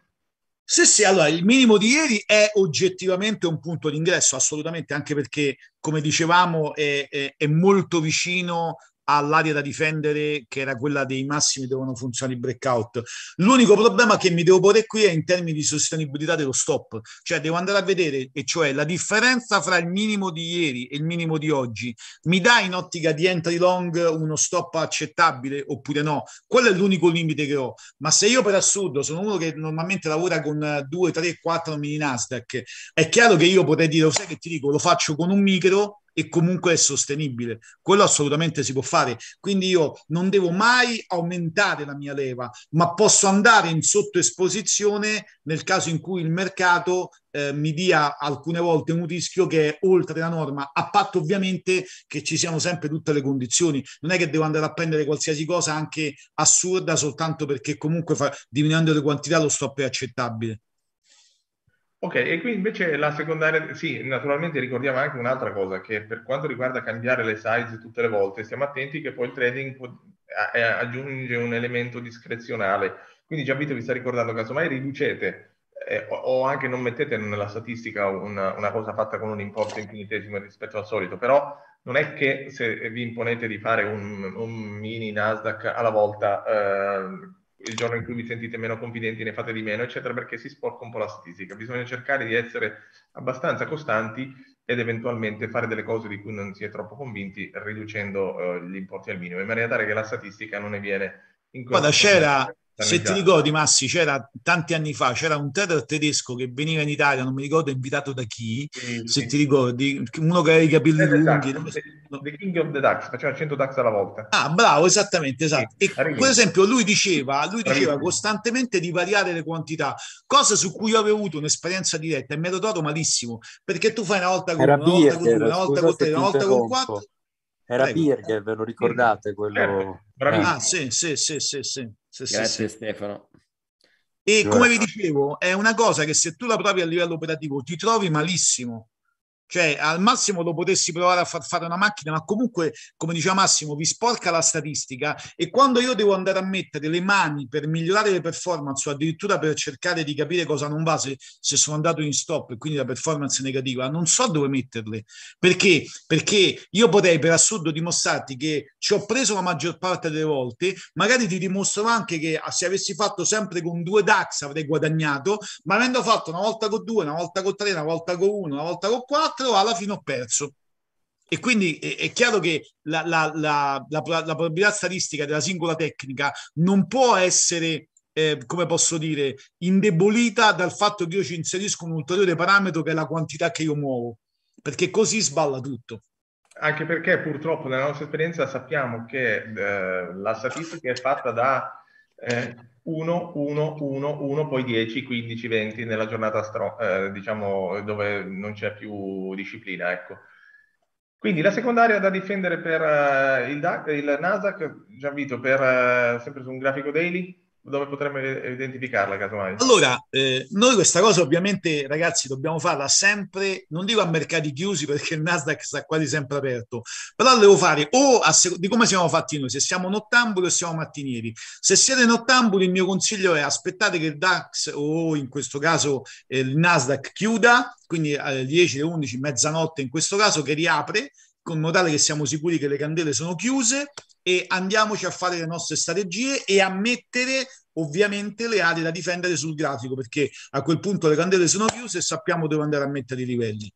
Sì, sì, allora il minimo di ieri è oggettivamente un punto d'ingresso, assolutamente, anche perché, come dicevamo, è, è, è molto vicino all'area da difendere che era quella dei massimi dovevano funzionare i breakout l'unico problema che mi devo porre qui è in termini di sostenibilità dello stop cioè devo andare a vedere e cioè la differenza fra il minimo di ieri e il minimo di oggi mi dà in ottica di entry long uno stop accettabile oppure no quello è l'unico limite che ho ma se io per assurdo sono uno che normalmente lavora con 2 3 4 mini Nasdaq è chiaro che io potrei dire lo sai che ti dico lo faccio con un micro e comunque è sostenibile. Quello assolutamente si può fare. Quindi io non devo mai aumentare la mia leva, ma posso andare in sottoesposizione nel caso in cui il mercato eh, mi dia alcune volte un rischio che è oltre la norma, a patto ovviamente che ci siano sempre tutte le condizioni. Non è che devo andare a prendere qualsiasi cosa anche assurda soltanto perché comunque fa, diminuendo le quantità lo stop è accettabile. Ok, e qui invece la secondaria, sì, naturalmente ricordiamo anche un'altra cosa, che per quanto riguarda cambiare le size tutte le volte, stiamo attenti che poi il trading può, eh, aggiunge un elemento discrezionale. Quindi già Vito vi sta ricordando, casomai riducete eh, o, o, anche non mettete nella statistica una, una cosa fatta con un importo infinitesimo rispetto al solito, però non è che se vi imponete di fare un, un mini Nasdaq alla volta... Eh, il giorno in cui vi sentite meno confidenti ne fate di meno, eccetera, perché si sporca un po' la statistica. Bisogna cercare di essere abbastanza costanti ed eventualmente fare delle cose di cui non si è troppo convinti, riducendo eh, gli importi al minimo, in maniera tale che la statistica non ne viene in Poi da scena se ti ricordi, Massi, c'era tanti anni fa, c'era un teatro tedesco che veniva in Italia, non mi ricordo invitato da chi, sì, se sì. ti ricordi, uno che aveva i capelli lunghi. The, the, King of the Ducks, faceva 100 tax alla volta. Ah, bravo, esattamente, esatto. Sì, e per esempio lui diceva, lui diceva arrivi. costantemente di variare le quantità, cosa su cui io avevo avuto un'esperienza diretta e mi ero trovato malissimo, perché tu fai una volta con era una, volta con una volta con tre, una volta con quattro. Era Birger, ve lo ricordate? Quello... Eh. Ah, sì, sì, sì, sì. sì. Sì, Grazie sì, Stefano. E come vi dicevo, è una cosa che se tu la provi a livello operativo ti trovi malissimo, cioè, al massimo lo potessi provare a far fare una macchina, ma comunque, come diceva Massimo, vi sporca la statistica e quando io devo andare a mettere le mani per migliorare le performance o addirittura per cercare di capire cosa non va, se, se sono andato in stop e quindi la performance è negativa, non so dove metterle. Perché? Perché io potrei per assurdo dimostrarti che ci ho preso la maggior parte delle volte, magari ti dimostro anche che ah, se avessi fatto sempre con due DAX avrei guadagnato, ma avendo fatto una volta con due, una volta con tre, una volta con uno, una volta con quattro, però alla fine ho perso. E quindi eh, è, chiaro che la, la, la, la probabilità statistica della singola tecnica non può essere, eh, come posso dire, indebolita dal fatto che io ci inserisco un ulteriore parametro che è la quantità che io muovo, perché così sballa tutto. Anche perché purtroppo nella nostra esperienza sappiamo che eh, la statistica è fatta da 1, 1, 1, 1, poi 10, 15, 20 nella giornata stro- eh, diciamo dove non c'è più disciplina. Ecco. Quindi la secondaria da difendere per uh, il, DAC, il Nasdaq, Gianvito, per, uh, sempre su un grafico daily, dove potremmo identificarla casomai? Allora, eh, noi questa cosa ovviamente ragazzi dobbiamo farla sempre, non dico a mercati chiusi perché il Nasdaq sta quasi sempre aperto, però lo devo fare o a sec- di come siamo fatti noi, se siamo nottambuli o siamo mattinieri. Se siete nottambuli il mio consiglio è aspettate che il DAX o in questo caso eh, il Nasdaq chiuda, quindi alle 10, alle 11, mezzanotte in questo caso che riapre con modo tale che siamo sicuri che le candele sono chiuse e andiamoci a fare le nostre strategie e a mettere ovviamente le aree da difendere sul grafico perché a quel punto le candele sono chiuse e sappiamo dove andare a mettere i livelli.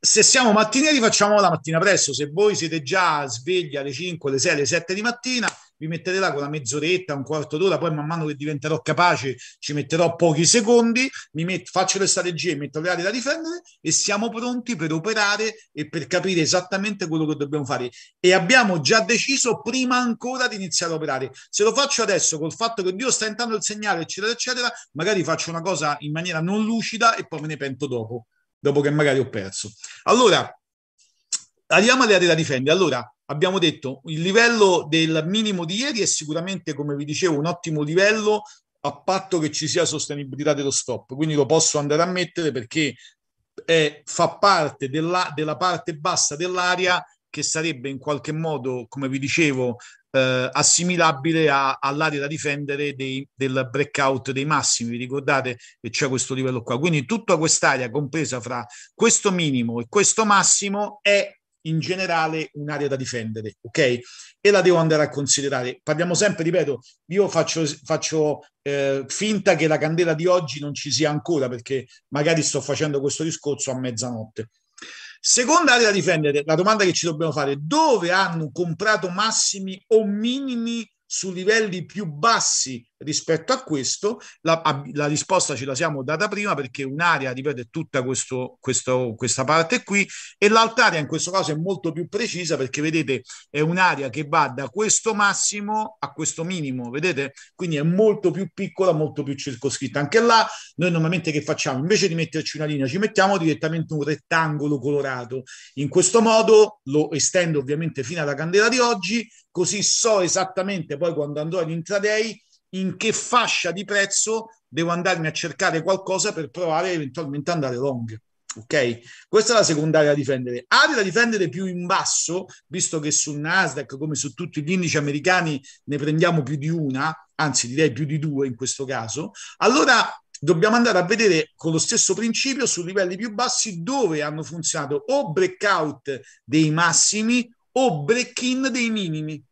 Se siamo mattinieri facciamo la mattina presto, se voi siete già svegli alle 5, alle 6, alle 7 di mattina vi metterò là quella mezz'oretta, un quarto d'ora, poi man mano che diventerò capace ci metterò pochi secondi, met- faccio le strategie, metto le aree da difendere e siamo pronti per operare e per capire esattamente quello che dobbiamo fare. E abbiamo già deciso prima ancora di iniziare a operare. Se lo faccio adesso col fatto che Dio sta entrando il segnale, eccetera, eccetera, magari faccio una cosa in maniera non lucida e poi me ne pento dopo, dopo che magari ho perso. Allora, arriviamo alle aree da difendere. Allora, abbiamo detto il livello del minimo di ieri è sicuramente, come vi dicevo, un ottimo livello a patto che ci sia sostenibilità dello stop, quindi lo posso andare a mettere perché è, fa parte della, della parte bassa dell'area che sarebbe in qualche modo, come vi dicevo, eh, assimilabile a, all'area da difendere dei, del breakout dei massimi. Vi ricordate che c'è questo livello qua? Quindi tutta quest'area compresa fra questo minimo e questo massimo è in generale un'area da difendere, ok? E la devo andare a considerare. Parliamo sempre, ripeto, io faccio, faccio eh, finta che la candela di oggi non ci sia ancora perché magari sto facendo questo discorso a mezzanotte. Seconda area da difendere, la domanda che ci dobbiamo fare, dove hanno comprato massimi o minimi su livelli più bassi rispetto a questo, la, la, risposta ce la siamo data prima perché un'area, ripeto, è tutta questo, questo, questa parte qui e l'altra area in questo caso è molto più precisa perché vedete è un'area che va da questo massimo a questo minimo, vedete? Quindi è molto più piccola, molto più circoscritta. Anche là noi normalmente che facciamo? Invece di metterci una linea ci mettiamo direttamente un rettangolo colorato. In questo modo lo estendo ovviamente fino alla candela di oggi, così so esattamente poi quando andrò all'intraday in che fascia di prezzo devo andarmi a cercare qualcosa per provare eventualmente andare long. Ok, questa è la secondaria da difendere. Aria da difendere più in basso, visto che sul Nasdaq, come su tutti gli indici americani, ne prendiamo più di una, anzi direi più di due in questo caso. Allora dobbiamo andare a vedere con lo stesso principio su livelli più bassi dove hanno funzionato o breakout dei massimi o break-in dei minimi.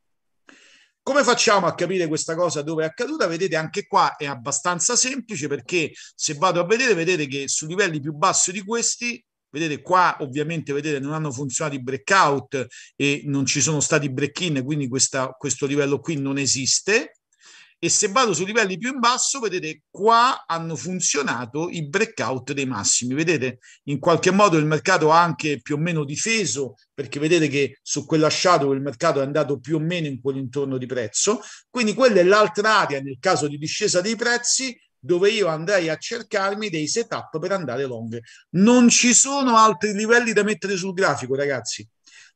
Come facciamo a capire questa cosa dove è accaduta? Vedete, anche qua è abbastanza semplice perché se vado a vedere, vedete che su livelli più bassi di questi Vedete qua ovviamente vedete, non hanno funzionato i breakout e non ci sono stati break-in, quindi questa, questo livello qui non esiste e se vado sui livelli più in basso, vedete qua hanno funzionato i breakout dei massimi. Vedete, in qualche modo il mercato ha anche più o meno difeso, perché vedete che su quella shadow il mercato è andato più o meno in quell'intorno di prezzo. Quindi quella è l'altra area nel caso di discesa dei prezzi dove io andrei a cercarmi dei setup per andare long. Non ci sono altri livelli da mettere sul grafico, ragazzi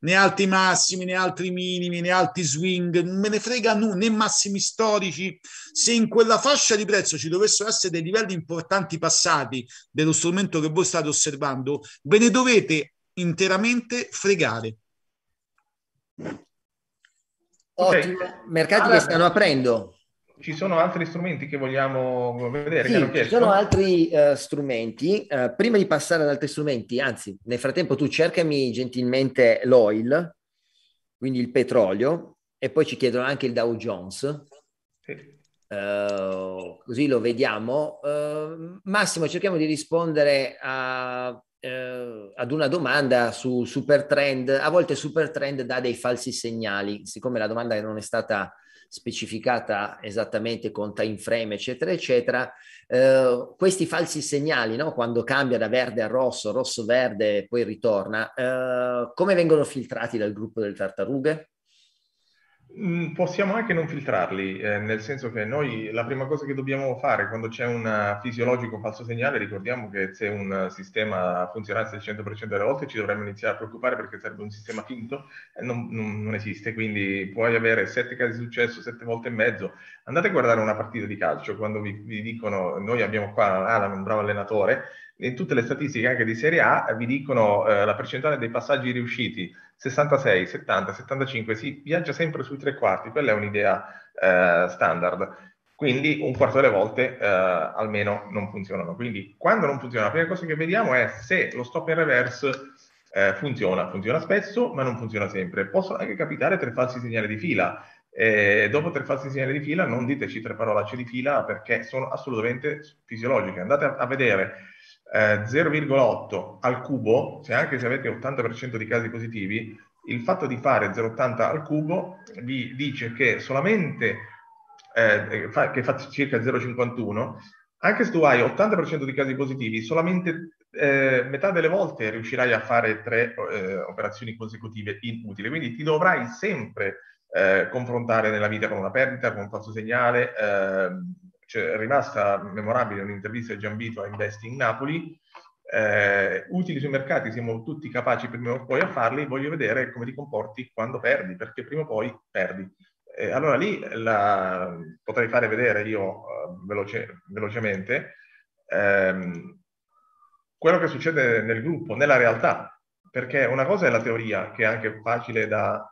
né alti massimi, né altri minimi, né alti swing, non me ne frega nulla, né massimi storici. Se in quella fascia di prezzo ci dovessero essere dei livelli importanti passati dello strumento che voi state osservando, ve ne dovete interamente fregare. Ottimo, okay. mercati allora. che stanno aprendo ci sono altri strumenti che vogliamo vedere? Sì, ci sono altri uh, strumenti. Uh, prima di passare ad altri strumenti, anzi, nel frattempo tu cercami gentilmente l'oil, quindi il petrolio, e poi ci chiedono anche il Dow Jones. Sì. Uh, così lo vediamo. Massimo, cerchiamo di rispondere a ad una domanda su Supertrend. A volte Supertrend dà dei falsi segnali, siccome la domanda non è stata specificata esattamente con time frame, eccetera, eccetera, eh, questi falsi segnali, no? quando cambia da verde a rosso, rosso-verde, poi ritorna, eh, come vengono filtrati dal gruppo delle tartarughe? Mm, possiamo anche non filtrarli, eh, nel senso che noi la prima cosa che dobbiamo fare quando c'è un eh, fisiologico falso segnale, ricordiamo che se un eh, sistema funzionasse il 100% delle volte ci dovremmo iniziare a preoccupare perché sarebbe un sistema finto, e non, non, non, esiste, quindi puoi avere sette casi di successo, sette volte e mezzo. Andate a guardare una partita di calcio quando vi, vi dicono noi abbiamo qua Alan, un bravo allenatore, in tutte le statistiche anche di Serie A eh, vi dicono eh, la percentuale dei passaggi riusciti 66, 70, 75, si viaggia sempre sui tre quarti, quella è un'idea eh, standard. Quindi un quarto delle volte eh, almeno non funzionano. Quindi quando non funziona, la prima cosa che vediamo è se lo stop in reverse eh, funziona. Funziona spesso, ma non funziona sempre. Possono anche capitare tre falsi segnali di fila. E dopo tre falsi segnali di fila non diteci tre parolacce di fila perché sono assolutamente fisiologiche. Andate a, a vedere eh, 0,8 al cubo, cioè anche se avete 80% di casi positivi, il fatto di fare 0,80 al cubo vi dice che solamente, eh, fa, che fa circa 0,51, anche se tu hai 80% di casi positivi, solamente eh, metà delle volte riuscirai a fare tre eh, operazioni consecutive inutili, quindi ti dovrai sempre eh, confrontare nella vita con una perdita, con un falso segnale, eh, cioè, è rimasta memorabile un'intervista di Giambito a Investing Napoli, eh, utili sui mercati, siamo tutti capaci prima o poi a farli, voglio vedere come ti comporti quando perdi, perché prima o poi perdi. Eh, allora lì la, potrei fare vedere io eh, veloce, velocemente ehm, quello che succede nel gruppo, nella realtà, perché una cosa è la teoria, che è anche facile da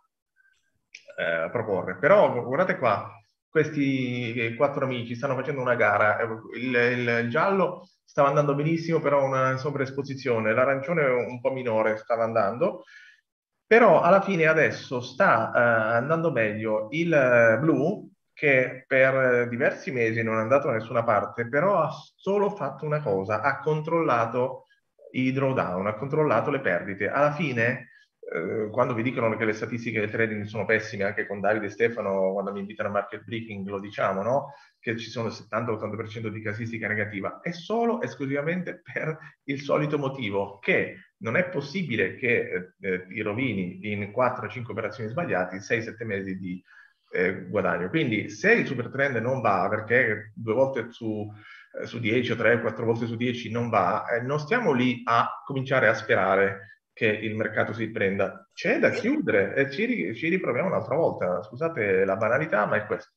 eh, proporre, però guardate qua, questi eh, quattro amici stanno facendo una gara, eh, il, il giallo stava andando benissimo, però una sovraesposizione, l'arancione un po' minore stava andando, però alla fine adesso sta uh, andando meglio il uh, blu che per diversi mesi non è andato da nessuna parte, però ha solo fatto una cosa, ha controllato i drawdown, ha controllato le perdite. Alla fine Ehm, quando vi dicono che le statistiche del trading sono pessime, anche con Davide e Stefano, quando mi invitano a market breaking, lo diciamo, no? Che ci sono il 70-80% di casistica negativa. È solo esclusivamente per il solito motivo che non è possibile che eh, eh ti rovini in 4-5 operazioni sbagliate 6-7 mesi di eh, guadagno. Quindi se il super trend non va perché due volte su eh, su 10 o 3 4 volte su 10 non va, eh, non stiamo lì a cominciare a sperare che il mercato si prenda. C'è da chiudere e ci, ci riproviamo un'altra volta. Scusate la banalità, ma è questo.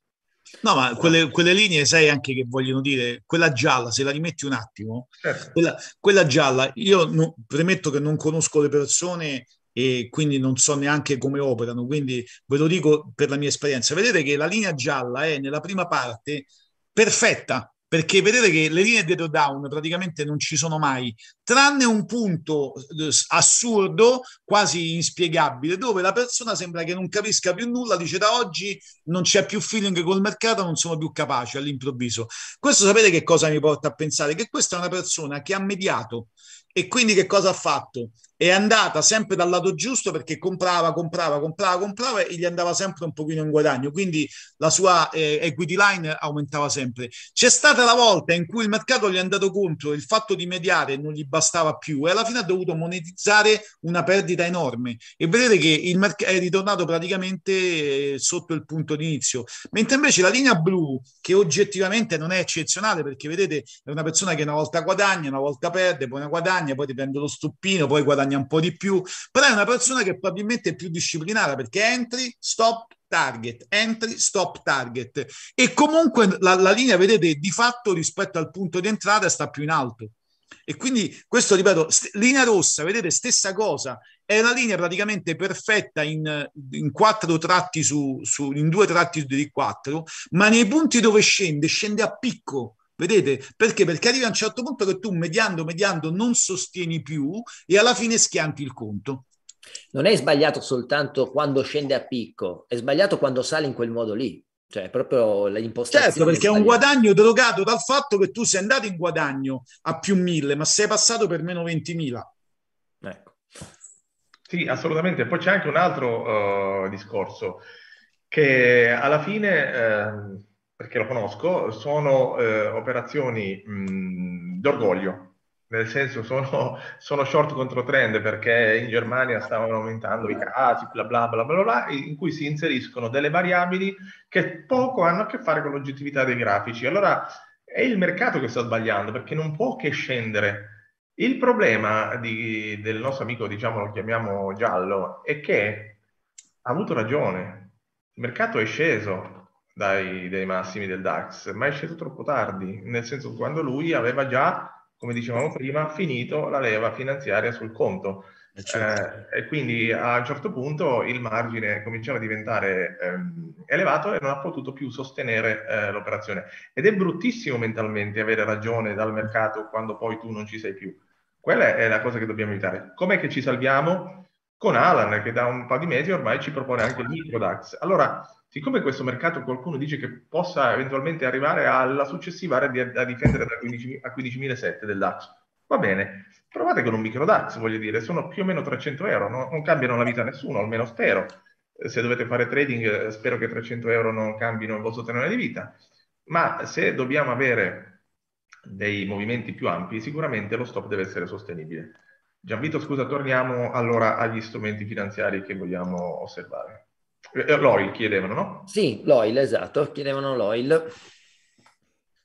No, ma quelle, quelle, linee sai anche che vogliono dire, quella gialla, se la rimetti un attimo, certo. quella, quella, gialla, io no, premetto che non conosco le persone e quindi non so neanche come operano, quindi ve lo dico per la mia esperienza. Vedete che la linea gialla è nella prima parte perfetta, perché vedete che le linee dietro down praticamente non ci sono mai, tranne un punto eh, assurdo, quasi inspiegabile, dove la persona sembra che non capisca più nulla, dice da oggi non c'è più feeling col mercato, non sono più capace all'improvviso. Questo sapete che cosa mi porta a pensare? Che questa è una persona che ha mediato e quindi che cosa ha fatto? è andata sempre dal lato giusto perché comprava, comprava, comprava, comprava e gli andava sempre un pochino in guadagno, quindi la sua eh, equity line aumentava sempre. C'è stata la volta in cui il mercato gli è andato contro, il fatto di mediare non gli bastava più e alla fine ha dovuto monetizzare una perdita enorme e vedete che il mercato è ritornato praticamente eh, sotto il punto d'inizio, mentre invece la linea blu, che oggettivamente non è eccezionale perché vedete è una persona che una volta guadagna, una volta perde, poi ne guadagna, poi ti prende lo stoppino, poi guadagna guadagna un po' di più, però è una persona che probabilmente è più disciplinata perché entri, stop, target, entry, stop target e comunque la, la, linea vedete di fatto rispetto al punto di entrata sta più in alto e quindi questo ripeto, st- linea rossa, vedete stessa cosa, è la linea praticamente perfetta in, in quattro tratti su, su, in due tratti di quattro, ma nei punti dove scende, scende a picco Vedete? Perché? Perché arriva a un certo punto che tu mediando, mediando non sostieni più e alla fine schianti il conto. Non è sbagliato soltanto quando scende a picco, è sbagliato quando sale in quel modo lì. Cioè, proprio l'impostazione. Certo, perché è un guadagno drogato dal fatto che tu sei andato in guadagno a più mille, ma sei passato per meno 20.000. Ecco. Sì, assolutamente. Poi c'è anche un altro uh, discorso che alla fine uh, perché lo conosco, sono eh, operazioni mh, mhmm, d'orgoglio, nel senso sono, sono, short contro trend perché in Germania stavano aumentando i casi, bla bla bla bla bla, in cui si inseriscono delle variabili che poco hanno a che fare con l'oggettività dei grafici. Allora è il mercato che sta sbagliando perché non può che scendere. Il problema di, del nostro amico, diciamo, lo chiamiamo giallo, è che ha avuto ragione. Il mercato è sceso, dai, dai massimi del DAX, ma è sceso troppo tardi, nel senso che quando lui aveva già, come dicevamo prima, finito la leva finanziaria sul conto. Eh, certo. Eh, e quindi a un certo punto il margine cominciava a diventare eh, elevato e non ha potuto più sostenere eh, l'operazione. Ed è bruttissimo mentalmente avere ragione dal mercato quando poi tu non ci sei più. Quella è la cosa che dobbiamo evitare. Com'è che ci salviamo? con Alan che da un paio di mesi ormai ci propone anche il microdax. Allora, siccome questo mercato qualcuno dice che possa eventualmente arrivare alla successiva area da difendere da 15, a 15.007 del DAX, va bene, provate con un microdax, voglio dire, sono più o meno 300 euro, no, non cambiano la vita a nessuno, almeno spero. Eh, se dovete fare trading, eh, spero che 300 euro non cambino il vostro tenore di vita. Ma se dobbiamo avere dei movimenti più ampi, sicuramente lo stop deve essere sostenibile. Gianvito, scusa, torniamo allora agli strumenti finanziari che vogliamo osservare. Eh, eh, L'OIL chiedevano, no? Sì, l'OIL, esatto, chiedevano l'OIL.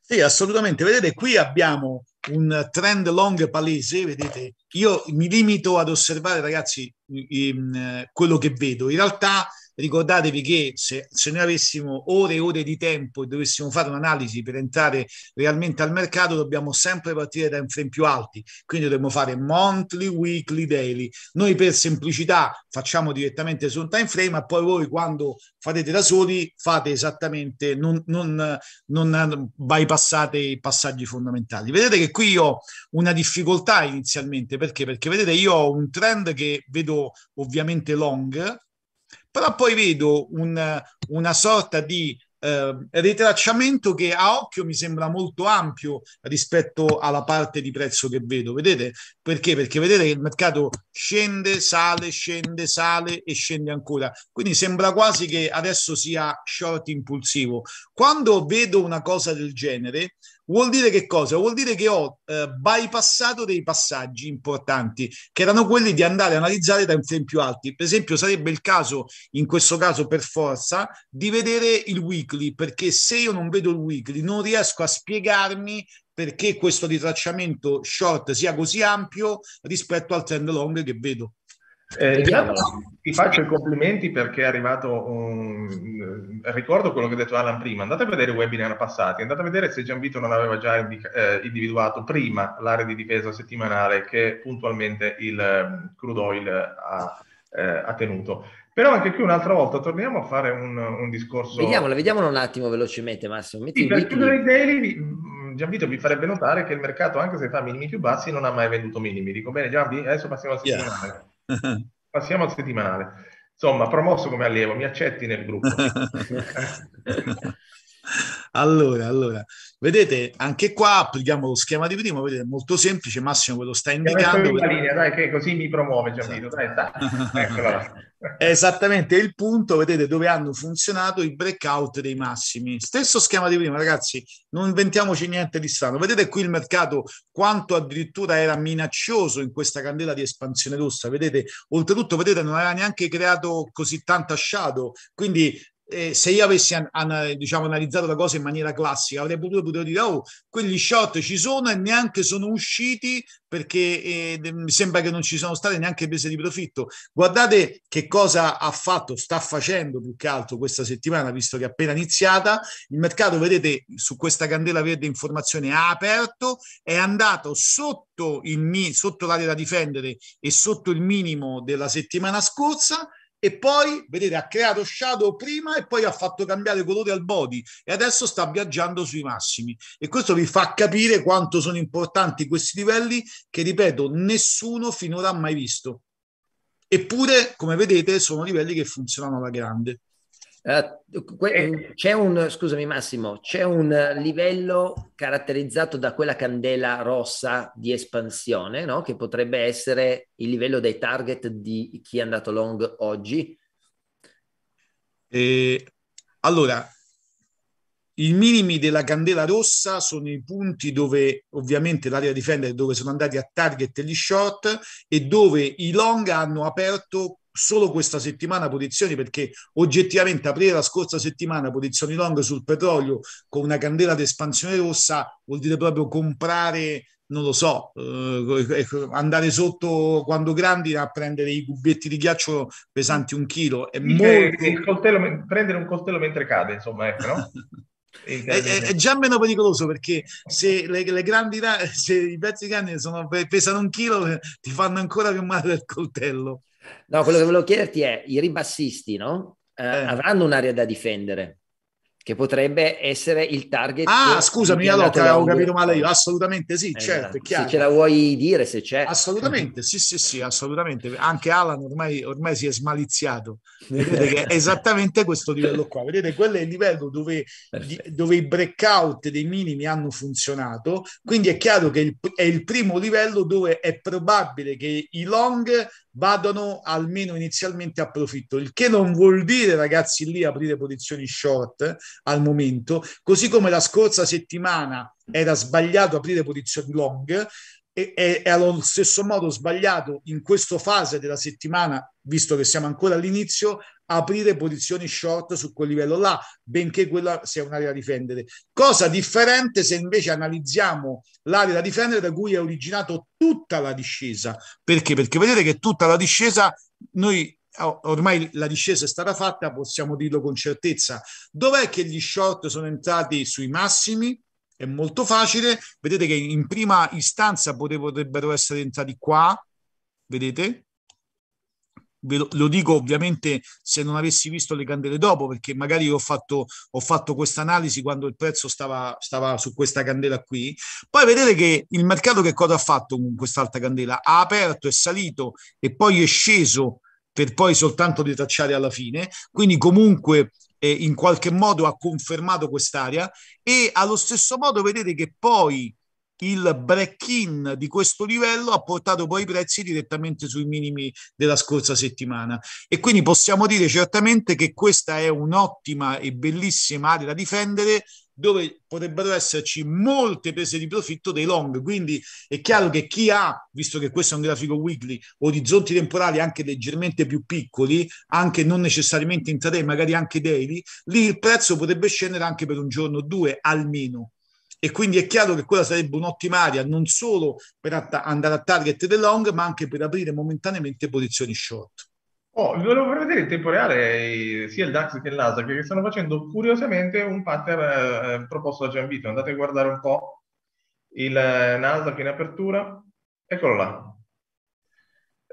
Sì, assolutamente. Vedete, qui abbiamo un trend long palese, vedete, io mi limito ad osservare, ragazzi, quello che vedo. In realtà ricordatevi che se, se noi avessimo ore e ore di tempo e dovessimo fare un'analisi per entrare realmente al mercato, dobbiamo sempre partire da frame più alti, quindi dovremmo fare monthly, weekly, daily. Noi per semplicità facciamo direttamente su un time frame, ma poi voi quando farete da soli fate esattamente, non, non, non bypassate i passaggi fondamentali. Vedete che qui ho una difficoltà inizialmente, perché? Perché vedete io ho un trend che vedo ovviamente long, però poi vedo un, una sorta di eh, ritracciamento che a occhio mi sembra molto ampio rispetto alla parte di prezzo che vedo. Vedete perché? Perché vedete che il mercato scende, sale, scende, sale e scende ancora. Quindi sembra quasi che adesso sia short impulsivo. Quando vedo una cosa del genere, Vuol dire che cosa? Vuol dire che ho eh, bypassato dei passaggi importanti, che erano quelli di andare a analizzare tempi in più alti. Per esempio, sarebbe il caso, in questo caso per forza, di vedere il weekly, perché se io non vedo il weekly non riesco a spiegarmi perché questo ritracciamento short sia così ampio rispetto al trend long che vedo. Eh, ti faccio i complimenti perché è arrivato un... Eh, ricordo quello che ha detto Alan prima, andate a vedere i webinar passati, andate a vedere se Gianvito non aveva già indica- eh, individuato prima l'area di difesa settimanale che puntualmente il eh, crude oil ha, eh, ha tenuto. Però anche qui un'altra volta torniamo a fare un, un discorso. Vediamolo, vediamola un attimo velocemente, Massimo. Metti sì, per chiudere i daily, mm, Gianvito vi farebbe notare che il mercato, anche se fa minimi più bassi, non ha mai venduto minimi. Dico bene, Gianvi, adesso passiamo al settimanale. Yeah. Passiamo al settimanale. Insomma, promosso come allievo, mi accetti nel gruppo. allora, allora, Vedete, anche qua applichiamo lo schema di prima, vedete, è molto semplice, Massimo ve lo sta indicando. Per... Linea, dai, che così mi promuove Gianvito, esatto. Ecco, è esattamente il punto, vedete, dove hanno funzionato i breakout dei massimi. Stesso schema di prima, ragazzi, non inventiamoci niente di strano. Vedete qui il mercato quanto addirittura era minaccioso in questa candela di espansione rossa, vedete, oltretutto, vedete, non aveva neanche creato così tanta shadow, quindi eh, se io avessi an- an- diciamo, analizzato la cosa in maniera classica, avrei potuto, potuto, dire, oh, quegli shot ci sono e neanche sono usciti perché eh, mi sembra che non ci sono state neanche prese di profitto. Guardate che cosa ha fatto, sta facendo più che altro questa settimana, visto che è appena iniziata. Il mercato, vedete, su questa candela verde informazione ha aperto, è andato sotto, il mi- sotto l'area da difendere e sotto il minimo della settimana scorsa e poi, vedete, ha creato Shadow prima e poi ha fatto cambiare colore al body e adesso sta viaggiando sui massimi. E questo vi fa capire quanto sono importanti questi livelli che, ripeto, nessuno finora ha mai visto. Eppure, come vedete, sono livelli che funzionano alla grande. Eh, eh. c'è un, scusami Massimo, c'è un livello caratterizzato da quella candela rossa di espansione, no? che potrebbe essere il livello dei target di chi è andato long oggi. E, eh, allora, i minimi della candela rossa sono i punti dove ovviamente l'area difendere dove sono andati a target gli short e dove i long hanno aperto solo questa settimana posizioni perché oggettivamente aprire la scorsa settimana posizioni long sul petrolio con una candela d'espansione rossa vuol dire proprio comprare non lo so, eh, ecco, andare sotto quando grandi a prendere i cubetti di ghiaccio pesanti un chilo. È molto... coltello, prendere un coltello mentre cade, insomma, ecco, no? è, è, è, già meno pericoloso perché se, le, le grandi, se i pezzi grandi sono, pesano un chilo ti fanno ancora più male del coltello. No, quello che volevo chiederti è, i ribassisti, no? Eh, eh. Avranno un'area da difendere, che potrebbe essere il target. Ah, scusami, allora avevo capito male io. Assolutamente sì, eh, certo, Se ce la vuoi dire, se c'è. Assolutamente, sì, sì, sì, assolutamente. Anche Alan ormai, ormai si è smaliziato. Vedete che è esattamente questo livello qua. Vedete, quello è il livello dove, dove i breakout dei minimi hanno funzionato. Quindi è chiaro che il, è il primo livello dove è probabile che i long vadano almeno inizialmente a profitto, il che non vuol dire ragazzi lì aprire posizioni short al momento, così come la scorsa settimana era sbagliato aprire posizioni long, e, è, è allo stesso modo sbagliato in questa fase della settimana, visto che siamo ancora all'inizio, aprire posizioni short su quel livello là, benché quella sia un'area da difendere. Cosa differente se invece analizziamo l'area da difendere da cui è originato tutta la discesa. Perché? Perché vedete che tutta la discesa, noi ormai la discesa è stata fatta, possiamo dirlo con certezza. Dov'è che gli short sono entrati sui massimi? È molto facile, vedete che in prima istanza potrebbero essere entrati qua, vedete? lo dico ovviamente se non avessi visto le candele dopo, perché magari ho fatto, ho fatto questa analisi quando il prezzo stava, stava, su questa candela qui. Poi vedete che il mercato che cosa ha fatto con quest'altra candela? Ha aperto, è salito e poi è sceso per poi soltanto ritracciare alla fine. Quindi comunque eh, in qualche modo ha confermato quest'area e allo stesso modo vedete che poi il break-in di questo livello ha portato poi i prezzi direttamente sui minimi della scorsa settimana e quindi possiamo dire certamente che questa è un'ottima e bellissima area da difendere dove potrebbero esserci molte prese di profitto dei long. Quindi è chiaro che chi ha, visto che questo è un grafico weekly, orizzonti temporali anche leggermente più piccoli, anche non necessariamente intraday, magari anche daily, lì il prezzo potrebbe scendere anche per un giorno o due almeno e quindi è chiaro che quella sarebbe un'ottima area non solo per atta- andare a target del long, ma anche per aprire momentaneamente posizioni short. Oh, volevo far vedere in tempo reale sia il DAX che il Nasdaq che stanno facendo curiosamente un pattern eh, proposto da Gianvito. Andate a guardare un po' il Nasdaq eh, in apertura. Eccolo là,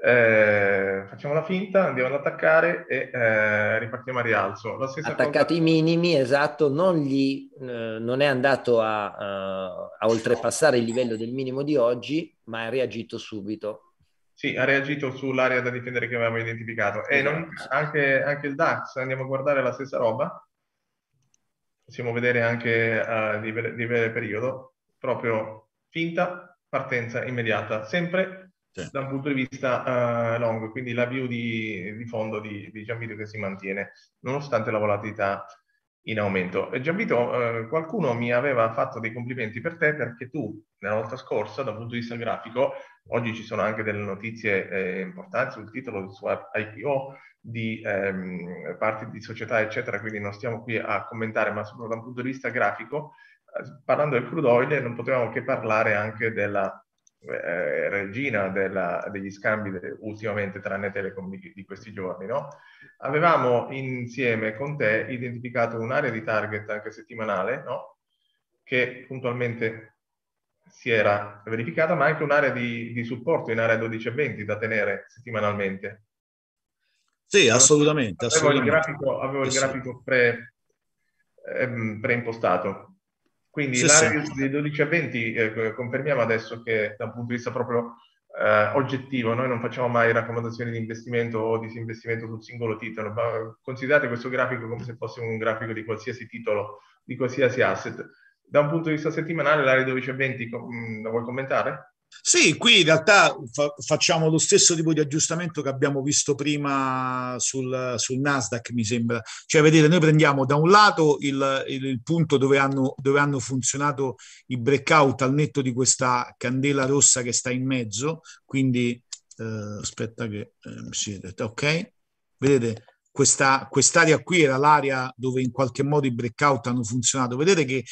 eh, facciamo la finta, andiamo ad attaccare e eh, ripartiamo a rialzo. La Attaccati i minimi, esatto, non, gli, eh, non è andato a, eh, a, oltrepassare il livello del minimo di oggi, ma ha reagito subito. Sì, ha reagito sull'area da difendere che avevamo identificato. E non, esatto. anche, anche, il DAX, andiamo a guardare la stessa roba. Possiamo vedere anche a livello, livello periodo, proprio finta, partenza immediata, sempre sì. da un punto di vista uh, long, quindi la view di, di fondo di, di Gianvito che si mantiene, nonostante la volatilità in aumento. E Gianvito, eh, qualcuno mi aveva fatto dei complimenti per te perché tu, nella volta scorsa, dal punto di vista grafico, oggi ci sono anche delle notizie eh, importanti sul titolo del suo IPO, di ehm, parti di società, eccetera, quindi non stiamo qui a commentare, ma solo da un punto di vista grafico, eh, parlando del crude oil non potevamo che parlare anche della eh, regina della, degli scambi de, ultimamente, tranne Telecom di, di questi giorni, no? avevamo insieme con te identificato un'area di target anche settimanale, no? che puntualmente si era verificata, ma anche un'area di, di supporto in area 12 e 20 da tenere settimanalmente. Sì, assolutamente. Avevo assolutamente. il grafico, avevo il grafico pre, ehm, preimpostato. Quindi sì, l'Arius sì. di 12 a 20 eh, confermiamo adesso che da un punto di vista proprio eh, oggettivo, noi non facciamo mai raccomandazioni di investimento o disinvestimento sul singolo titolo, ma considerate questo grafico come se fosse un grafico di qualsiasi titolo, di qualsiasi asset. Da un punto di vista settimanale, l'area 12 a 20, com- mm, la vuoi commentare? Sì, qui in realtà fa- facciamo lo stesso tipo di aggiustamento che abbiamo visto prima sul, sul, Nasdaq, mi sembra. Cioè, vedete, noi prendiamo da un lato il, il, il punto dove hanno, dove hanno, funzionato i breakout al netto di questa candela rossa che sta in mezzo, quindi eh, aspetta che eh, mi siete, ok? Vedete, questa, quest'area qui era l'area dove in qualche modo i breakout hanno funzionato. Vedete che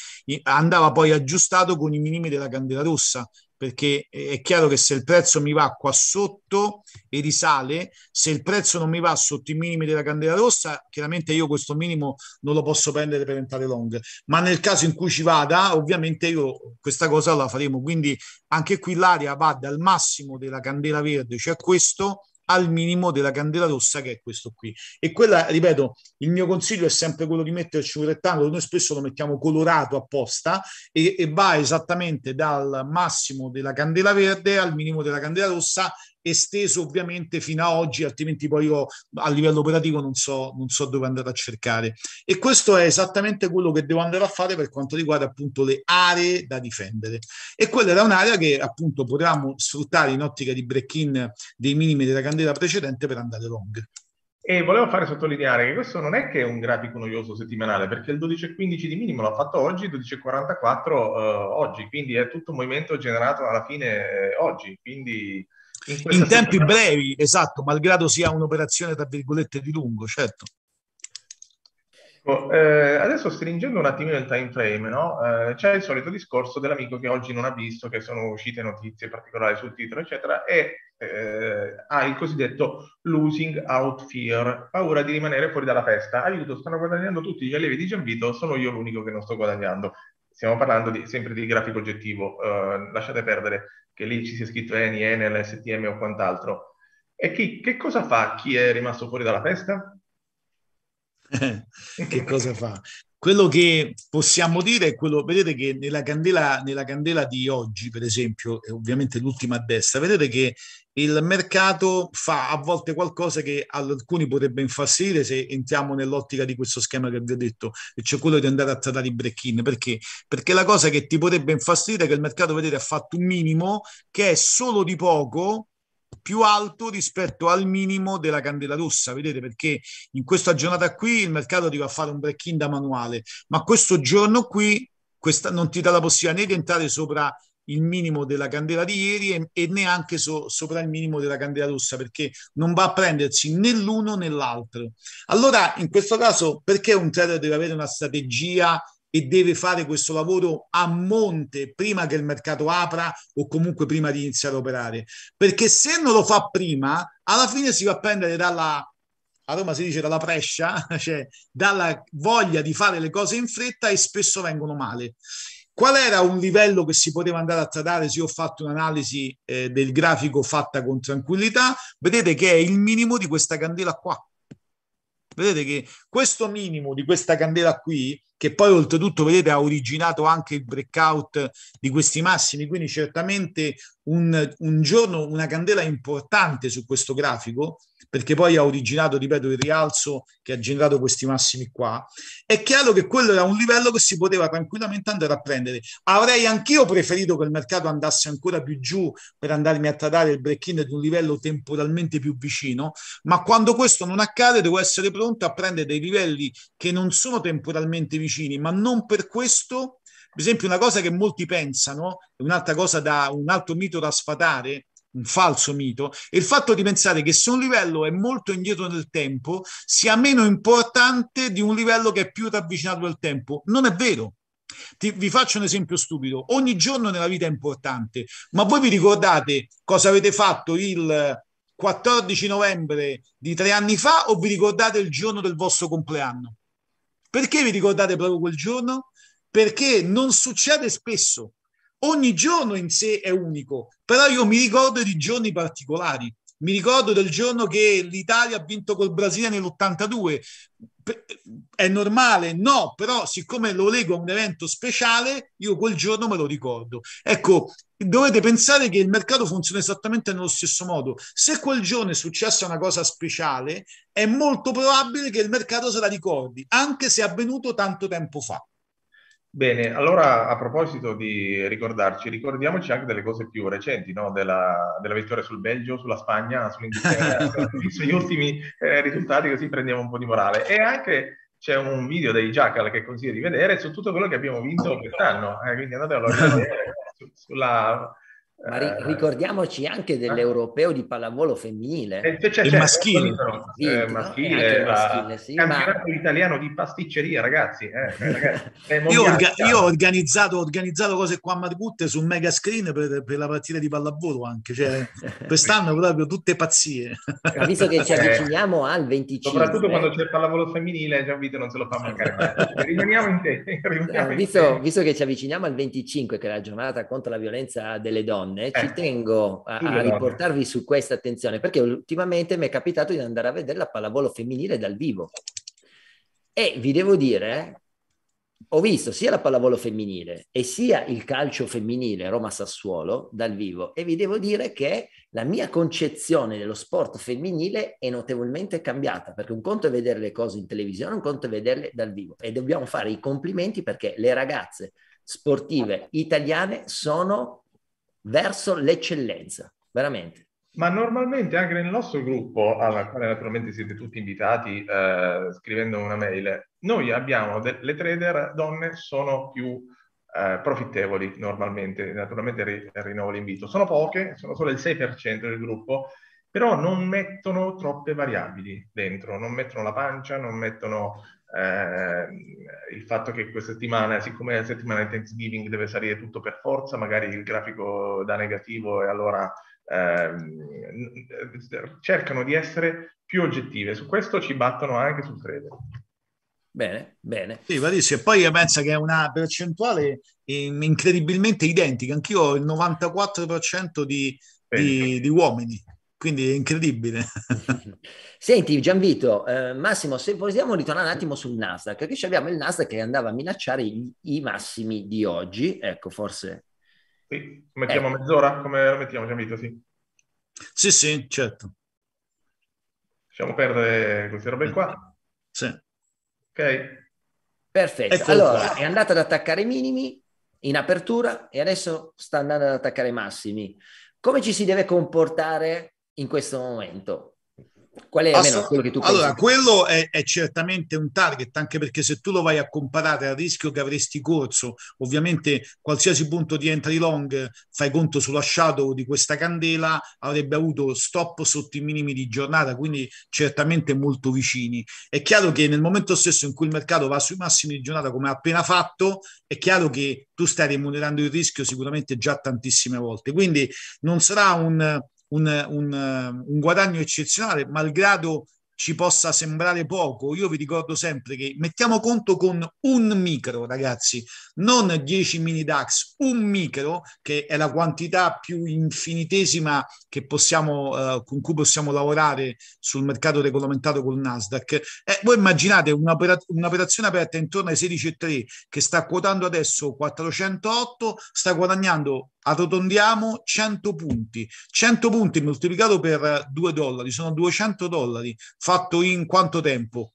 andava poi aggiustato con i minimi della candela rossa perché è chiaro che se il prezzo mi va qua sotto e risale, se il prezzo non mi va sotto i minimi della candela rossa, chiaramente io questo minimo non lo posso prendere per entrare long, ma nel caso in cui ci vada, ovviamente io questa cosa la faremo, quindi anche qui l'area va dal massimo della candela verde, cioè questo, al minimo della candela rossa che è questo qui. E quella, ripeto, il mio consiglio è sempre quello di metterci un rettangolo, noi spesso lo mettiamo colorato apposta e, e va esattamente dal massimo della candela verde al minimo della candela rossa esteso ovviamente fino a oggi, altrimenti poi io a livello operativo non so, non so dove andare a cercare. E questo è esattamente quello che devo andare a fare per quanto riguarda appunto le aree da difendere. E quella era un'area che appunto potevamo sfruttare in ottica di break-in dei minimi della candela precedente per andare long. E volevo fare sottolineare che questo non è che è un grafico noioso settimanale, perché il 12.15 di minimo l'ha fatto oggi, il 12.44 eh, oggi, quindi è tutto un movimento generato alla fine eh, oggi, quindi in, in tempi settimana. brevi, esatto, malgrado sia un'operazione tra virgolette di lungo, certo. Ecco, eh, adesso stringendo un attimino il time frame, no? eh, c'è il solito discorso dell'amico che oggi non ha visto, che sono uscite notizie particolari sul titolo, eccetera, e eh, ha il cosiddetto losing out fear, paura di rimanere fuori dalla festa. Aiuto, stanno guadagnando tutti gli allievi di Gianvito, sono io l'unico che non sto guadagnando stiamo parlando di, sempre di grafico oggettivo, eh, lasciate perdere che lì ci sia scritto ENI, ENEL, STM o quant'altro. E chi, che cosa fa chi è rimasto fuori dalla festa? che cosa fa? Quello che possiamo dire è quello, vedete che nella candela, nella candela di oggi, per esempio, ovviamente l'ultima a destra, vedete che il mercato fa a volte qualcosa che alcuni potrebbe infastidire se entriamo nell'ottica di questo schema che vi ho detto, e cioè quello di andare a trattare i break-in. Perché? Perché la cosa che ti potrebbe infastidire è che il mercato, vedete, ha fatto un minimo che è solo di poco più alto rispetto al minimo della candela rossa, vedete perché in questa giornata qui il mercato arriva a fare un break-in da manuale, ma questo giorno qui questa, non ti dà la possibilità né di entrare sopra il minimo della candela di ieri e, e neanche so, sopra il minimo della candela rossa perché non va a prendersi né l'uno né l'altro. Allora, in questo caso, perché un trader deve avere una strategia e deve fare questo lavoro a monte prima che il mercato apra o comunque prima di iniziare a operare. Perché se non lo fa prima, alla fine si va a prendere dalla, a Roma si dice dalla prescia, cioè dalla voglia di fare le cose in fretta e spesso vengono male. Qual era un livello che si poteva andare a tradare se ho fatto un'analisi eh, del grafico fatta con tranquillità? Vedete che è il minimo di questa candela qua vedete che questo minimo di questa candela qui, che poi oltretutto vedete ha originato anche il breakout di questi massimi, quindi certamente un, un giorno una candela importante su questo grafico, perché poi ha originato, ripeto, il rialzo che ha generato questi massimi qua, è chiaro che quello era un livello che si poteva tranquillamente andare a prendere. Avrei anch'io preferito che il mercato andasse ancora più giù per andarmi a tradare il break-in di un livello temporalmente più vicino, ma quando questo non accade devo essere pronto a prendere dei livelli che non sono temporalmente vicini, ma non per questo per esempio, una cosa che molti pensano, un'altra cosa da un altro mito da sfatare, un falso mito, e il fatto di pensare che se un livello è molto indietro nel tempo sia meno importante di un livello che è più ravvicinato al tempo. Non è vero. Ti, vi faccio un esempio stupido. Ogni giorno nella vita è importante, ma voi vi ricordate cosa avete fatto il 14 novembre di tre anni fa o vi ricordate il giorno del vostro compleanno? Perché vi ricordate proprio quel giorno? Perché non succede spesso ogni giorno in sé è unico, però io mi ricordo di giorni particolari. Mi ricordo del giorno che l'Italia ha vinto col Brasile nell'82. È normale? No, però siccome lo leggo a un evento speciale, io quel giorno me lo ricordo. Ecco, dovete pensare che il mercato funziona esattamente nello stesso modo. Se quel giorno è successa una cosa speciale, è molto probabile che il mercato se la ricordi, anche se è avvenuto tanto tempo fa. Bene, allora a proposito di ricordarci, ricordiamoci anche delle cose più recenti, no? della, della, vittoria sul Belgio, sulla Spagna, sull'Inghilterra, sugli ultimi eh, risultati così prendiamo un po' di morale. E anche c'è un video dei Jackal che consiglio di vedere su tutto quello che abbiamo vinto quest'anno, eh, quindi andate a vedere sulla ma ri- eh, ricordiamoci anche dell'europeo di pallavolo femminile. Eh, cioè, cioè, il maschile. Eh, il eh, maschile, maschile sì, campionato ma... italiano di pasticceria, ragazzi. Eh, ragazzi io, orga- io, ho eh. organizzato, ho organizzato cose qua a Margutte su mega screen per, per, la partita di pallavolo anche. Cioè, quest'anno proprio tutte pazzie. Ma visto che ci avviciniamo al 25. Soprattutto quando c'è il pallavolo femminile, già un non se lo fa mancare. rimaniamo in te. Rimaniamo in te. visto che ci avviciniamo al 25, che è la giornata contro la violenza delle donne, donne, eh. ci tengo a, a riportarvi su questa attenzione, perché ultimamente mi è capitato di andare a vedere la pallavolo femminile dal vivo. E vi devo dire, ho visto sia la pallavolo femminile e sia il calcio femminile Roma-Sassuolo dal vivo e vi devo dire che la mia concezione dello sport femminile è notevolmente cambiata, perché un conto è vedere le cose in televisione, un conto è vederle dal vivo e dobbiamo fare i complimenti perché le ragazze sportive italiane sono verso l'eccellenza, veramente. Ma normalmente anche nel nostro gruppo, alla quale naturalmente siete tutti invitati eh, scrivendo una mail, noi abbiamo delle trader donne sono più eh, profittevoli normalmente, naturalmente ri- rinnovo l'invito. Sono poche, sono solo il 6% del gruppo, però non mettono troppe variabili dentro, non mettono la pancia, non mettono eh, il fatto che questa settimana, siccome è la settimana di Thanksgiving deve salire tutto per forza, magari il grafico da negativo e allora ehm, cercano di essere più oggettive. Su questo ci battono anche sul trader. Bene, bene. Sì, e poi io penso che è una percentuale ehm, incredibilmente identica, anch'io ho il 94% di, di, di uomini. Quindi è incredibile. Senti Gianvito, eh, Massimo, se vogliamo ritornare un attimo sul Nasdaq, che abbiamo il Nasdaq che andava a minacciare i, i massimi di oggi, ecco forse... Sì, mettiamo ecco. mezz'ora, come lo mettiamo Gianvito, sì. Sì, sì, certo. Lasciamo perdere queste robe qua. Sì. Ok. Perfetto, ecco allora qua. è andata ad attaccare i minimi in apertura e adesso sta andando ad attaccare i massimi. Come ci si deve comportare in questo momento? Qual è Assolut- quello che tu pensi? Allora, quello è, è, certamente un target, anche perché se tu lo vai a comparare al rischio che avresti corso, ovviamente qualsiasi punto di entry long fai conto sulla shadow di questa candela, avrebbe avuto stop sotto i minimi di giornata, quindi certamente molto vicini. È chiaro che nel momento stesso in cui il mercato va sui massimi di giornata, come ha appena fatto, è chiaro che tu stai remunerando il rischio sicuramente già tantissime volte. Quindi non sarà un un, un, un guadagno eccezionale, malgrado ci possa sembrare poco, io vi ricordo sempre che mettiamo conto con un micro, ragazzi, non 10 mini DAX, un micro che è la quantità più infinitesima possiamo, eh, con cui possiamo lavorare sul mercato regolamentato con il Nasdaq. Eh, voi immaginate un'operat- un'operazione aperta intorno ai 16,3 che sta quotando adesso 408, sta guadagnando arrotondiamo 100 punti. 100 punti moltiplicato per 2 dollari sono 200 dollari fatto in quanto tempo?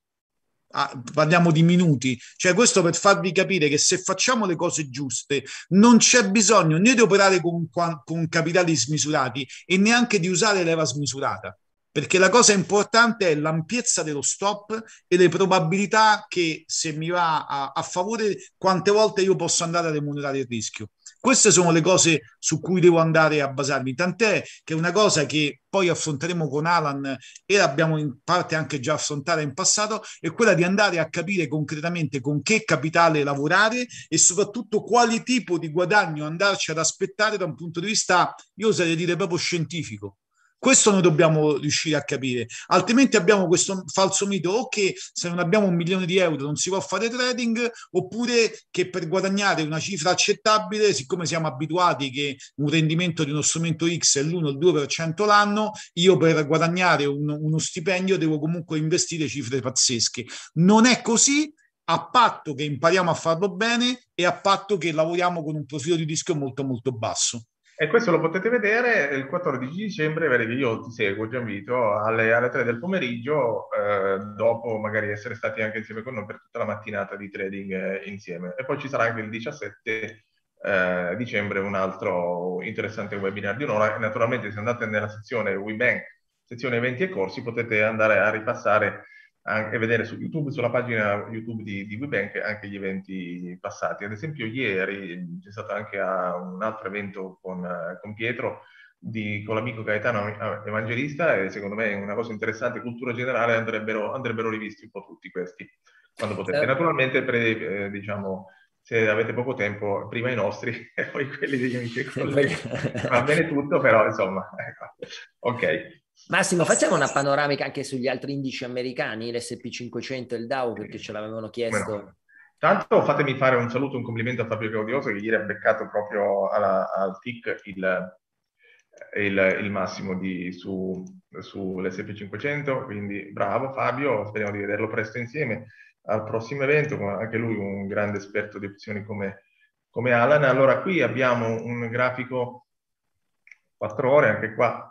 Ah, parliamo di minuti, cioè questo per farvi capire che se facciamo le cose giuste non c'è bisogno né di operare con, con capitali smisurati e neanche di usare leva smisurata perché la cosa importante è l'ampiezza dello stop e le probabilità che se mi va a, a favore quante volte io posso andare a remunerare il rischio. Queste sono le cose su cui devo andare a basarmi, tant'è che una cosa che poi affronteremo con Alan e l'abbiamo in parte anche già affrontata in passato, è quella di andare a capire concretamente con che capitale lavorare e soprattutto quale tipo di guadagno andarci ad aspettare da un punto di vista, io oserei dire proprio scientifico. Questo noi dobbiamo riuscire a capire, altrimenti abbiamo questo falso mito o che se non abbiamo un milione di euro non si può fare trading, oppure che per guadagnare una cifra accettabile, siccome siamo abituati che un rendimento di uno strumento X è l'1 o il 2% l'anno, io per guadagnare un, uno stipendio devo comunque investire cifre pazzesche. Non è così a patto che impariamo a farlo bene e a patto che lavoriamo con un profilo di rischio molto molto basso. E questo lo potete vedere il 14 dicembre, vedi, io ti seguo Gianvito, alle, alle 3 del pomeriggio, eh, dopo magari essere stati anche insieme con noi per tutta la mattinata di trading eh, insieme. E poi ci sarà anche il 17 eh, dicembre un altro interessante webinar di un'ora. naturalmente se andate nella sezione WeBank, sezione eventi e corsi, potete andare a ripassare e vedere su YouTube, sulla pagina YouTube di, di WeBank anche gli eventi passati. Ad esempio ieri c'è stato anche ah, un altro evento con, eh, con Pietro, di, con l'amico Gaetano Evangelista e secondo me è una cosa interessante, cultura generale andrebbero, andrebbero rivisti un po' tutti questi quando potete. Certo. Naturalmente pre, eh, diciamo se avete poco tempo, prima i nostri e poi quelli degli amici e colleghi. Va bene tutto, però insomma, ecco. ok. Massimo, facciamo una panoramica anche sugli altri indici americani, l'SP500 e il Dow, perché ce l'avevano chiesto. Bueno. Tanto fatemi fare un saluto, un complimento a Fabio Claudioso che ieri ha beccato proprio alla, al TIC il, il, il massimo di, su, sull'SP500, quindi bravo Fabio, speriamo di vederlo presto insieme al prossimo evento, anche lui un grande esperto di opzioni come, come Alan. Allora qui abbiamo un grafico 4 ore, anche qua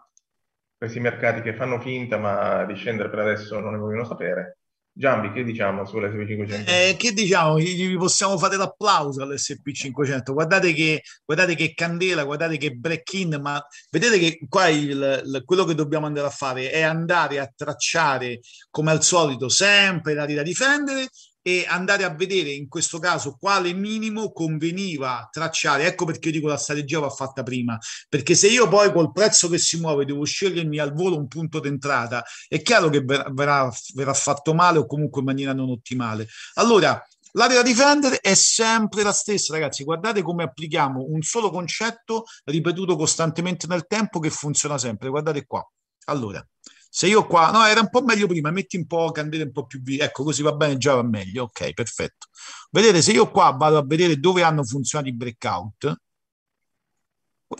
questi mercati che fanno finta, ma di scendere per adesso non ne vogliono sapere. Giambi, che diciamo sull'SP500? Eh, che diciamo? Gli possiamo fare l'applauso all'SP500. Guardate che, guardate che candela, guardate che break-in, ma vedete che qua il, il, quello che dobbiamo andare a fare è andare a tracciare, come al solito, sempre la da difendere e andare a vedere in questo caso quale minimo conveniva tracciare. Ecco perché io dico la strategia va fatta prima, perché se io poi col prezzo che si muove devo scegliermi al volo un punto d'entrata, è chiaro che verrà, verrà fatto male o comunque in maniera non ottimale. Allora, l'area da difendere è sempre la stessa, ragazzi. Guardate come applichiamo un solo concetto ripetuto costantemente nel tempo che funziona sempre. Guardate qua. Allora, se io qua, no, era un po' meglio prima, metti un po', candele un po' più viva, ecco così va bene, già va meglio, ok, perfetto. Vedete, se io qua vado a vedere dove hanno funzionato i breakout,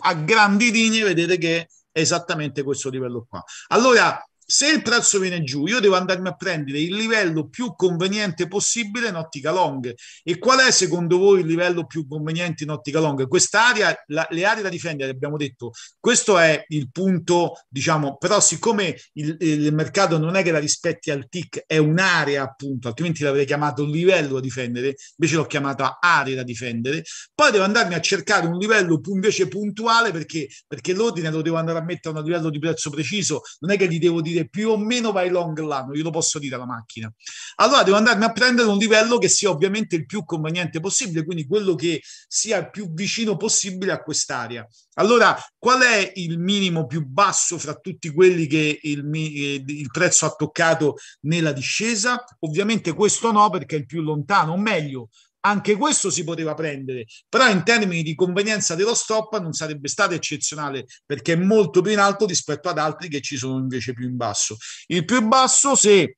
a grandi linee vedete che è esattamente questo livello qua. Allora, se il prezzo viene giù, io devo andarmi a prendere il livello più conveniente possibile in ottica long. E qual è secondo voi il livello più conveniente in ottica long? Quest'area, la, le aree da difendere, abbiamo detto, questo è il punto, diciamo, però siccome il, il mercato non è che la rispetti al TIC, è un'area appunto, altrimenti l'avrei chiamato livello da difendere, invece l'ho chiamata area da difendere. Poi devo andarmi a cercare un livello invece puntuale perché, perché l'ordine lo devo andare a mettere a un livello di prezzo preciso, non è che gli devo dire dire più o meno vai long l'anno, non glielo posso dire alla macchina. Allora devo andarmi a prendere un livello che sia ovviamente il più conveniente possibile, quindi quello che sia il più vicino possibile a quest'area. Allora, qual è il minimo più basso fra tutti quelli che il, eh, il prezzo ha toccato nella discesa? Ovviamente questo no, perché è il più lontano, o meglio, anche questo si poteva prendere, però in termini di convenienza dello stop non sarebbe stato eccezionale perché è molto più in alto rispetto ad altri che ci sono invece più in basso. Il più basso, se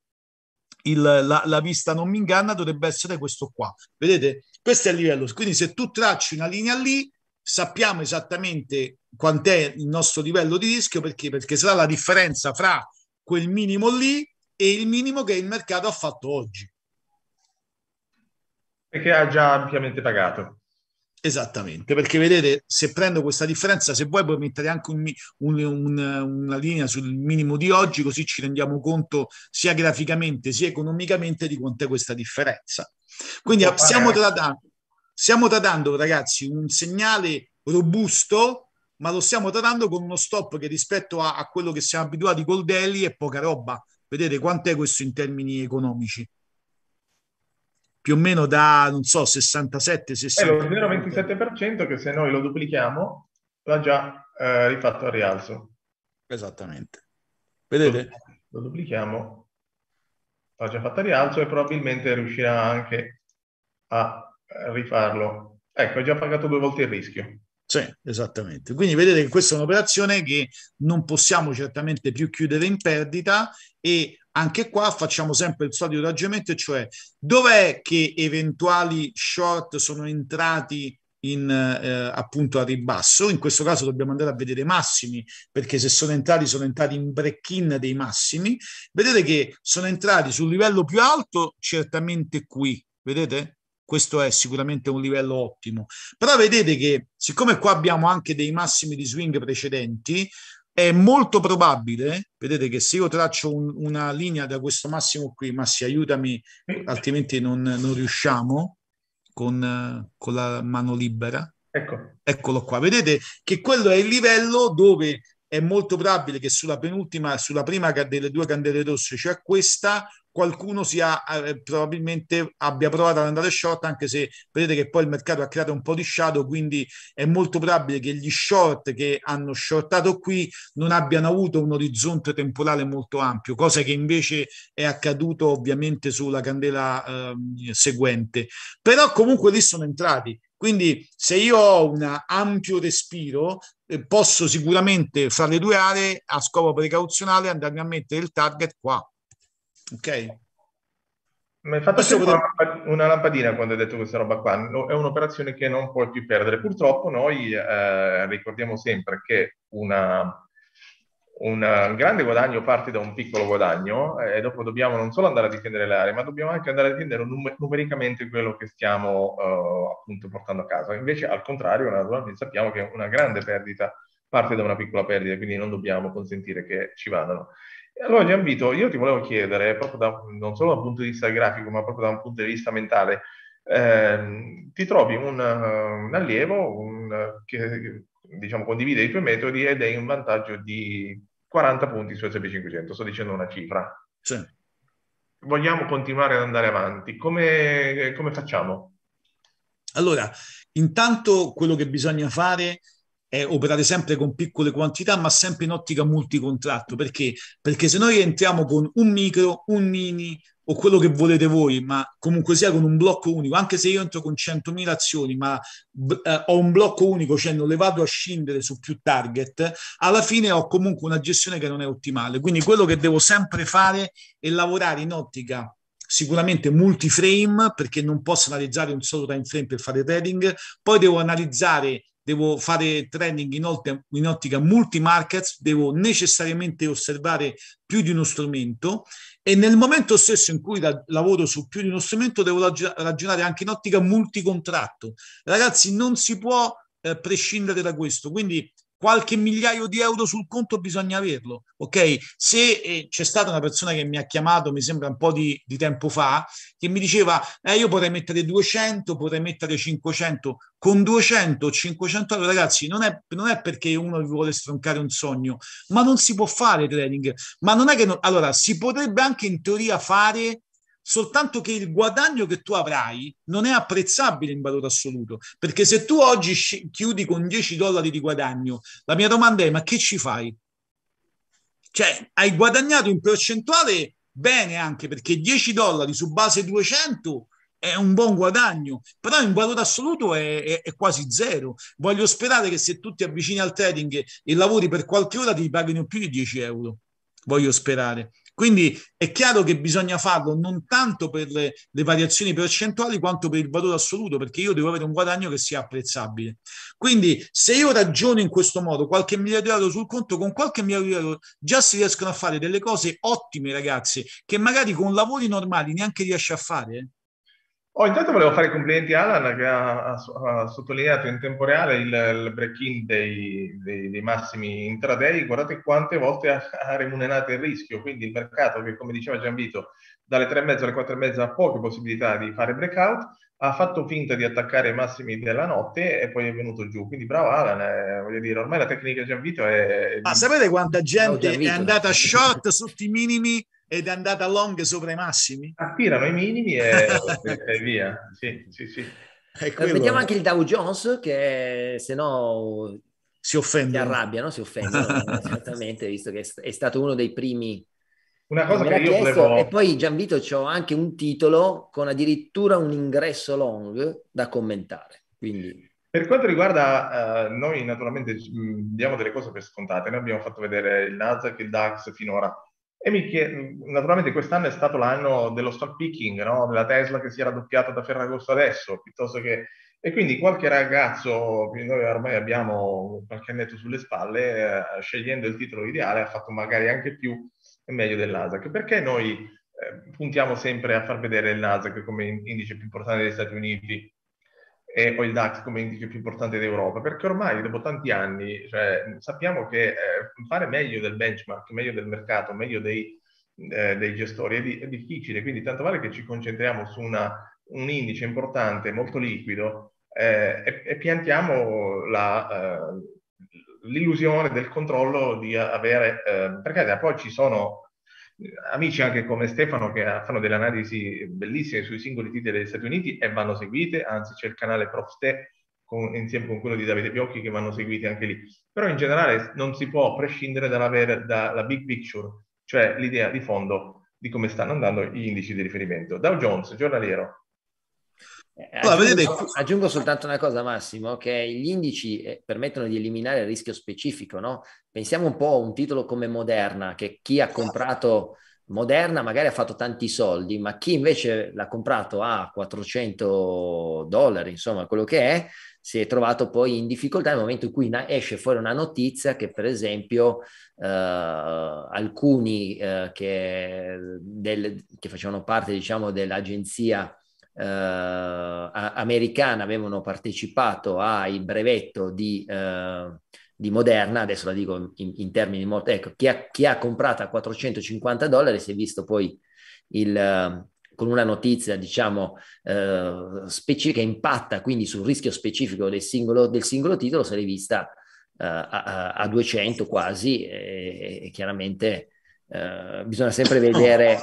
il, la, la, vista non mi inganna, dovrebbe essere questo qua. Vedete, questo è il livello. Quindi se tu tracci una linea lì, sappiamo esattamente quant'è il nostro livello di rischio perché, perché sarà la differenza fra quel minimo lì e il minimo che il mercato ha fatto oggi che ha già ampiamente pagato. Esattamente, perché vedete, se prendo questa differenza, se vuoi puoi mettere anche un, un, un, una linea sul minimo di oggi, così ci rendiamo conto sia graficamente sia economicamente di quant'è questa differenza. Quindi oh, stiamo, tradando, stiamo tradando, ragazzi, un segnale robusto, ma lo stiamo tradando con uno stop che rispetto a, a quello che siamo abituati col Delhi è poca roba. Vedete quant'è questo in termini economici più o meno da, non so, 67, 67. È lo 0,27% che se noi lo duplichiamo l'ha già eh, rifatto al rialzo. Esattamente. Vedete? Lo, lo duplichiamo, l'ha già fatto al rialzo e probabilmente riuscirà anche a eh, rifarlo. Ecco, ha già pagato due volte il rischio. Sì, esattamente. Quindi vedete che questa è un'operazione che non possiamo certamente più chiudere in perdita e anche qua facciamo sempre il solito ragionamento, cioè dov'è che eventuali short sono entrati in, eh, appunto a ribasso. In questo caso dobbiamo andare a vedere massimi, perché se sono entrati, sono entrati in break-in dei massimi. Vedete che sono entrati sul livello più alto, certamente qui, vedete? questo è sicuramente un livello ottimo. Però vedete che siccome qua abbiamo anche dei massimi di swing precedenti, è molto probabile, vedete che se io traccio un, una linea da questo massimo qui, Massi aiutami, altrimenti non, non riusciamo con, con, la mano libera. Ecco. Eccolo qua, vedete che quello è il livello dove è molto probabile che sulla penultima, sulla prima delle due candele rosse, cioè questa, qualcuno sia, eh, probabilmente abbia provato ad andare short, anche se vedete che poi il mercato ha creato un po' di shadow, quindi è molto probabile che gli short che hanno shortato qui non abbiano avuto un orizzonte temporale molto ampio, cosa che invece è accaduto ovviamente sulla candela eh, seguente. Però comunque lì sono entrati. Quindi se io ho un ampio respiro, eh, posso sicuramente fra le due aree a scopo precauzionale andarmi a mettere il target qua Ok? Mi hai fatto Questo poter... una lampadina quando hai detto questa roba qua, è un'operazione che non puoi più perdere. Purtroppo noi eh, ricordiamo sempre che una, un grande guadagno parte da un piccolo guadagno eh, e dopo dobbiamo non solo andare a difendere le aree, ma dobbiamo anche andare a difendere num- numericamente quello che stiamo uh, appunto portando a casa. Invece, al contrario, naturalmente sappiamo che una grande perdita parte da una piccola perdita, quindi non dobbiamo consentire che ci vadano. Allora Gianvito, io ti volevo chiedere, proprio da, non solo dal punto di vista grafico, ma proprio da un punto di vista mentale, eh, ti trovi un, un allievo un, che diciamo, condivide i tuoi metodi ed è in vantaggio di 40 punti su SB500, sto dicendo una cifra. Sì. Vogliamo continuare ad andare avanti, come, come facciamo? Allora, intanto quello che bisogna fare è eh, operare sempre con piccole quantità, ma sempre in ottica multicontratto. Perché? Perché se noi entriamo con un micro, un mini o quello che volete voi, ma comunque sia con un blocco unico, anche se io entro con 100.000 azioni, ma eh, ho un blocco unico, cioè non le vado a scindere su più target, alla fine ho comunque una gestione che non è ottimale. Quindi quello che devo sempre fare è lavorare in ottica sicuramente multi frame perché non posso analizzare un solo time frame per fare trading, poi devo analizzare devo fare trading in, in ottica multi-markets, devo necessariamente osservare più di uno strumento e nel momento stesso in cui la- lavoro su più di uno strumento devo rag- ragionare anche in ottica multicontratto. Ragazzi, non si può eh, prescindere da questo, quindi qualche migliaio di euro sul conto bisogna averlo, ok? Se eh, c'è stata una persona che mi ha chiamato, mi sembra un po' di, di tempo fa, che mi diceva, eh, io potrei mettere 200, potrei mettere 500, con 200 o 500 euro, ragazzi, non è, non è, perché uno vi vuole stroncare un sogno, ma non si può fare trading, ma non è che, non, allora, si potrebbe anche in teoria fare soltanto che il guadagno che tu avrai non è apprezzabile in valore assoluto, perché se tu oggi chiudi con 10 dollari di guadagno, la mia domanda è ma che ci fai? Cioè, hai guadagnato in percentuale bene anche perché 10 dollari su base 200 è un buon guadagno, però in valore assoluto è, è, è, quasi zero. Voglio sperare che se tu ti avvicini al trading e lavori per qualche ora ti paghino più di 10 euro. Voglio sperare. Quindi è chiaro che bisogna farlo non tanto per le, le variazioni percentuali quanto per il valore assoluto, perché io devo avere un guadagno che sia apprezzabile. Quindi se io ragiono in questo modo, qualche di euro sul conto, con qualche di euro già si riescono a fare delle cose ottime, ragazzi, che magari con lavori normali neanche riesci a fare. Eh. Oh, intanto volevo fare i complimenti a Alan che ha, ha, ha sottolineato in tempo reale il, il break-in dei, dei, dei, massimi intraday. Guardate quante volte ha, ha, remunerato il rischio, quindi il mercato che, come diceva Gianvito, dalle tre e 3.30 alle quattro e mezza ha poche possibilità di fare breakout, ha fatto finta di attaccare i massimi della notte e poi è venuto giù. Quindi bravo Alan, eh, voglio dire, ormai la tecnica di Gianvito è... Ma sapete quanta gente è andata short sotto i minimi? ed è andata long sopra i massimi? Attirano i minimi e, e via. Sì, sì, sì. Vediamo eh, anche il Dow Jones che se no si offende. Si arrabbiano, si offendono, esattamente, visto che è stato uno dei primi. Una cosa che io chiesto, volevo... E poi Gianvito c'ho anche un titolo con addirittura un ingresso long da commentare. Quindi... Per quanto riguarda, uh, noi naturalmente mh, mm, diamo delle cose per scontate, noi abbiamo fatto vedere il Nasdaq e il DAX finora, e mi chied... naturalmente quest'anno è stato l'anno dello stock picking, no? della Tesla che si è raddoppiata da Ferragosto adesso, piuttosto che... E quindi qualche ragazzo, noi ormai abbiamo qualche annetto sulle spalle, eh, scegliendo il titolo ideale ha fatto magari anche più e meglio del Nasdaq. Perché noi eh, puntiamo sempre a far vedere il Nasdaq come indice più importante degli Stati Uniti eh, o il DAX come indice più importante d'Europa, perché ormai dopo tanti anni cioè, sappiamo che eh, fare meglio del benchmark, meglio del mercato, meglio dei, eh, dei gestori è, di, è, difficile, quindi tanto vale che ci concentriamo su una, un indice importante, molto liquido, eh, e, e, piantiamo la, eh, l'illusione del controllo di avere, eh, perché poi ci sono amici anche come Stefano che fanno delle analisi bellissime sui singoli titoli degli Stati Uniti e vanno seguite, anzi c'è il canale Prof. Ste con, insieme con quello di Davide Piocchi che vanno seguiti anche lì. Però in generale non si può prescindere dall'avere dalla big picture, cioè l'idea di fondo di come stanno andando gli indici di riferimento. Dow Jones, giornaliero, eh, allora, aggiungo, vedete... aggiungo, soltanto una cosa, Massimo, che gli indici eh, permettono di eliminare il rischio specifico, no? Pensiamo un po' a un titolo come Moderna, che chi ha esatto. comprato Moderna magari ha fatto tanti soldi, ma chi invece l'ha comprato a 400 dollari, insomma, quello che è, si è trovato poi in difficoltà nel momento in cui esce fuori una notizia che per esempio eh, alcuni eh, che, del, che facevano parte diciamo, dell'agenzia eh, americana avevano partecipato al brevetto di, eh, di, Moderna, adesso la dico in, in termini molto... Ecco, chi ha, chi ha, comprato a 450 dollari si è visto poi il, eh, con una notizia, diciamo, eh, specifica, impatta quindi sul rischio specifico del singolo, del singolo titolo, se l'è vista eh, a, a, 200 quasi e, e chiaramente eh, bisogna sempre oh. vedere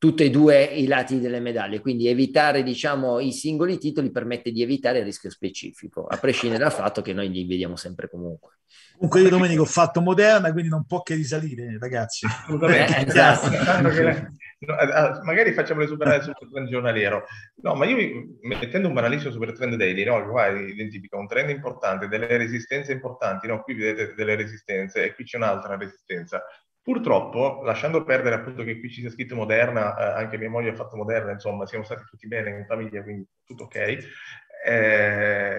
tutti e due i lati delle medaglie, quindi evitare diciamo, i singoli titoli permette di evitare il rischio specifico, a prescindere dal fatto che noi li vediamo sempre comunque. Comunque io Domenico ho fatto moderna, quindi non può che risalire, ragazzi. Assolutamente, eh, esatto. esatto. no, eh, ah, magari facciamo le superate sul trend giornaliero. No, ma io mettendo un banalissimo super trend daily, no, qua identifica un trend importante, delle resistenze importanti, no, qui vedete delle resistenze e qui c'è un'altra resistenza Purtroppo, lasciando perdere appunto che qui ci sia scritto Moderna, eh, anche mia moglie ha fatto Moderna, insomma, siamo stati tutti bene in famiglia, quindi tutto ok. Eh,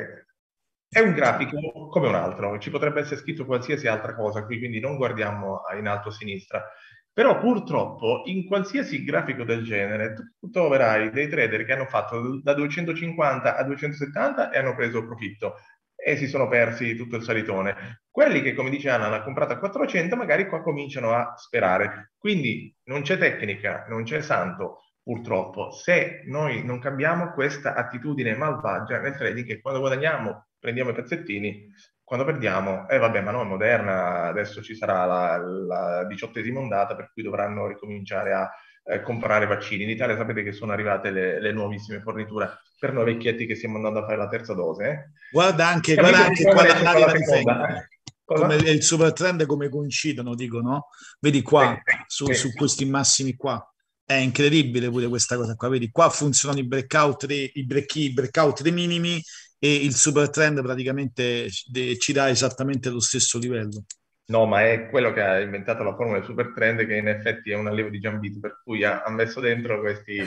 è un grafico come un altro, ci potrebbe essere scritto qualsiasi altra cosa qui, quindi non guardiamo in alto a sinistra. Però purtroppo in qualsiasi grafico del genere tu troverai dei trader che hanno fatto da 250 a 270 e hanno preso profitto, e si sono persi tutto il salitone. Quelli che, come dice Anna, l'hanno comprata a 400, magari qua cominciano a sperare. Quindi non c'è tecnica, non c'è santo, purtroppo. Se noi non cambiamo questa attitudine malvagia nel trading, che quando guadagniamo prendiamo i pezzettini, quando perdiamo, eh vabbè, ma no, è moderna, adesso ci sarà la diciottesima ondata, per cui dovranno ricominciare a eh, comprare vaccini. In Italia sapete che sono arrivate le, le, nuovissime forniture per noi vecchietti che stiamo andando a fare la terza dose. Eh. Guarda anche, eh, guarda anche qua la, la, seconda. Come il super trend come coincidono, dicono, Vedi qua, sì, su, sì. su questi massimi qua. È incredibile pure questa cosa qua. Vedi, qua funzionano i breakout, i, break, i breakout dei minimi e il super trend praticamente ci dà esattamente lo stesso livello. No, ma è quello che ha inventato la formula super trend che in effetti è un allievo di Giambito, per cui ha, messo dentro questi,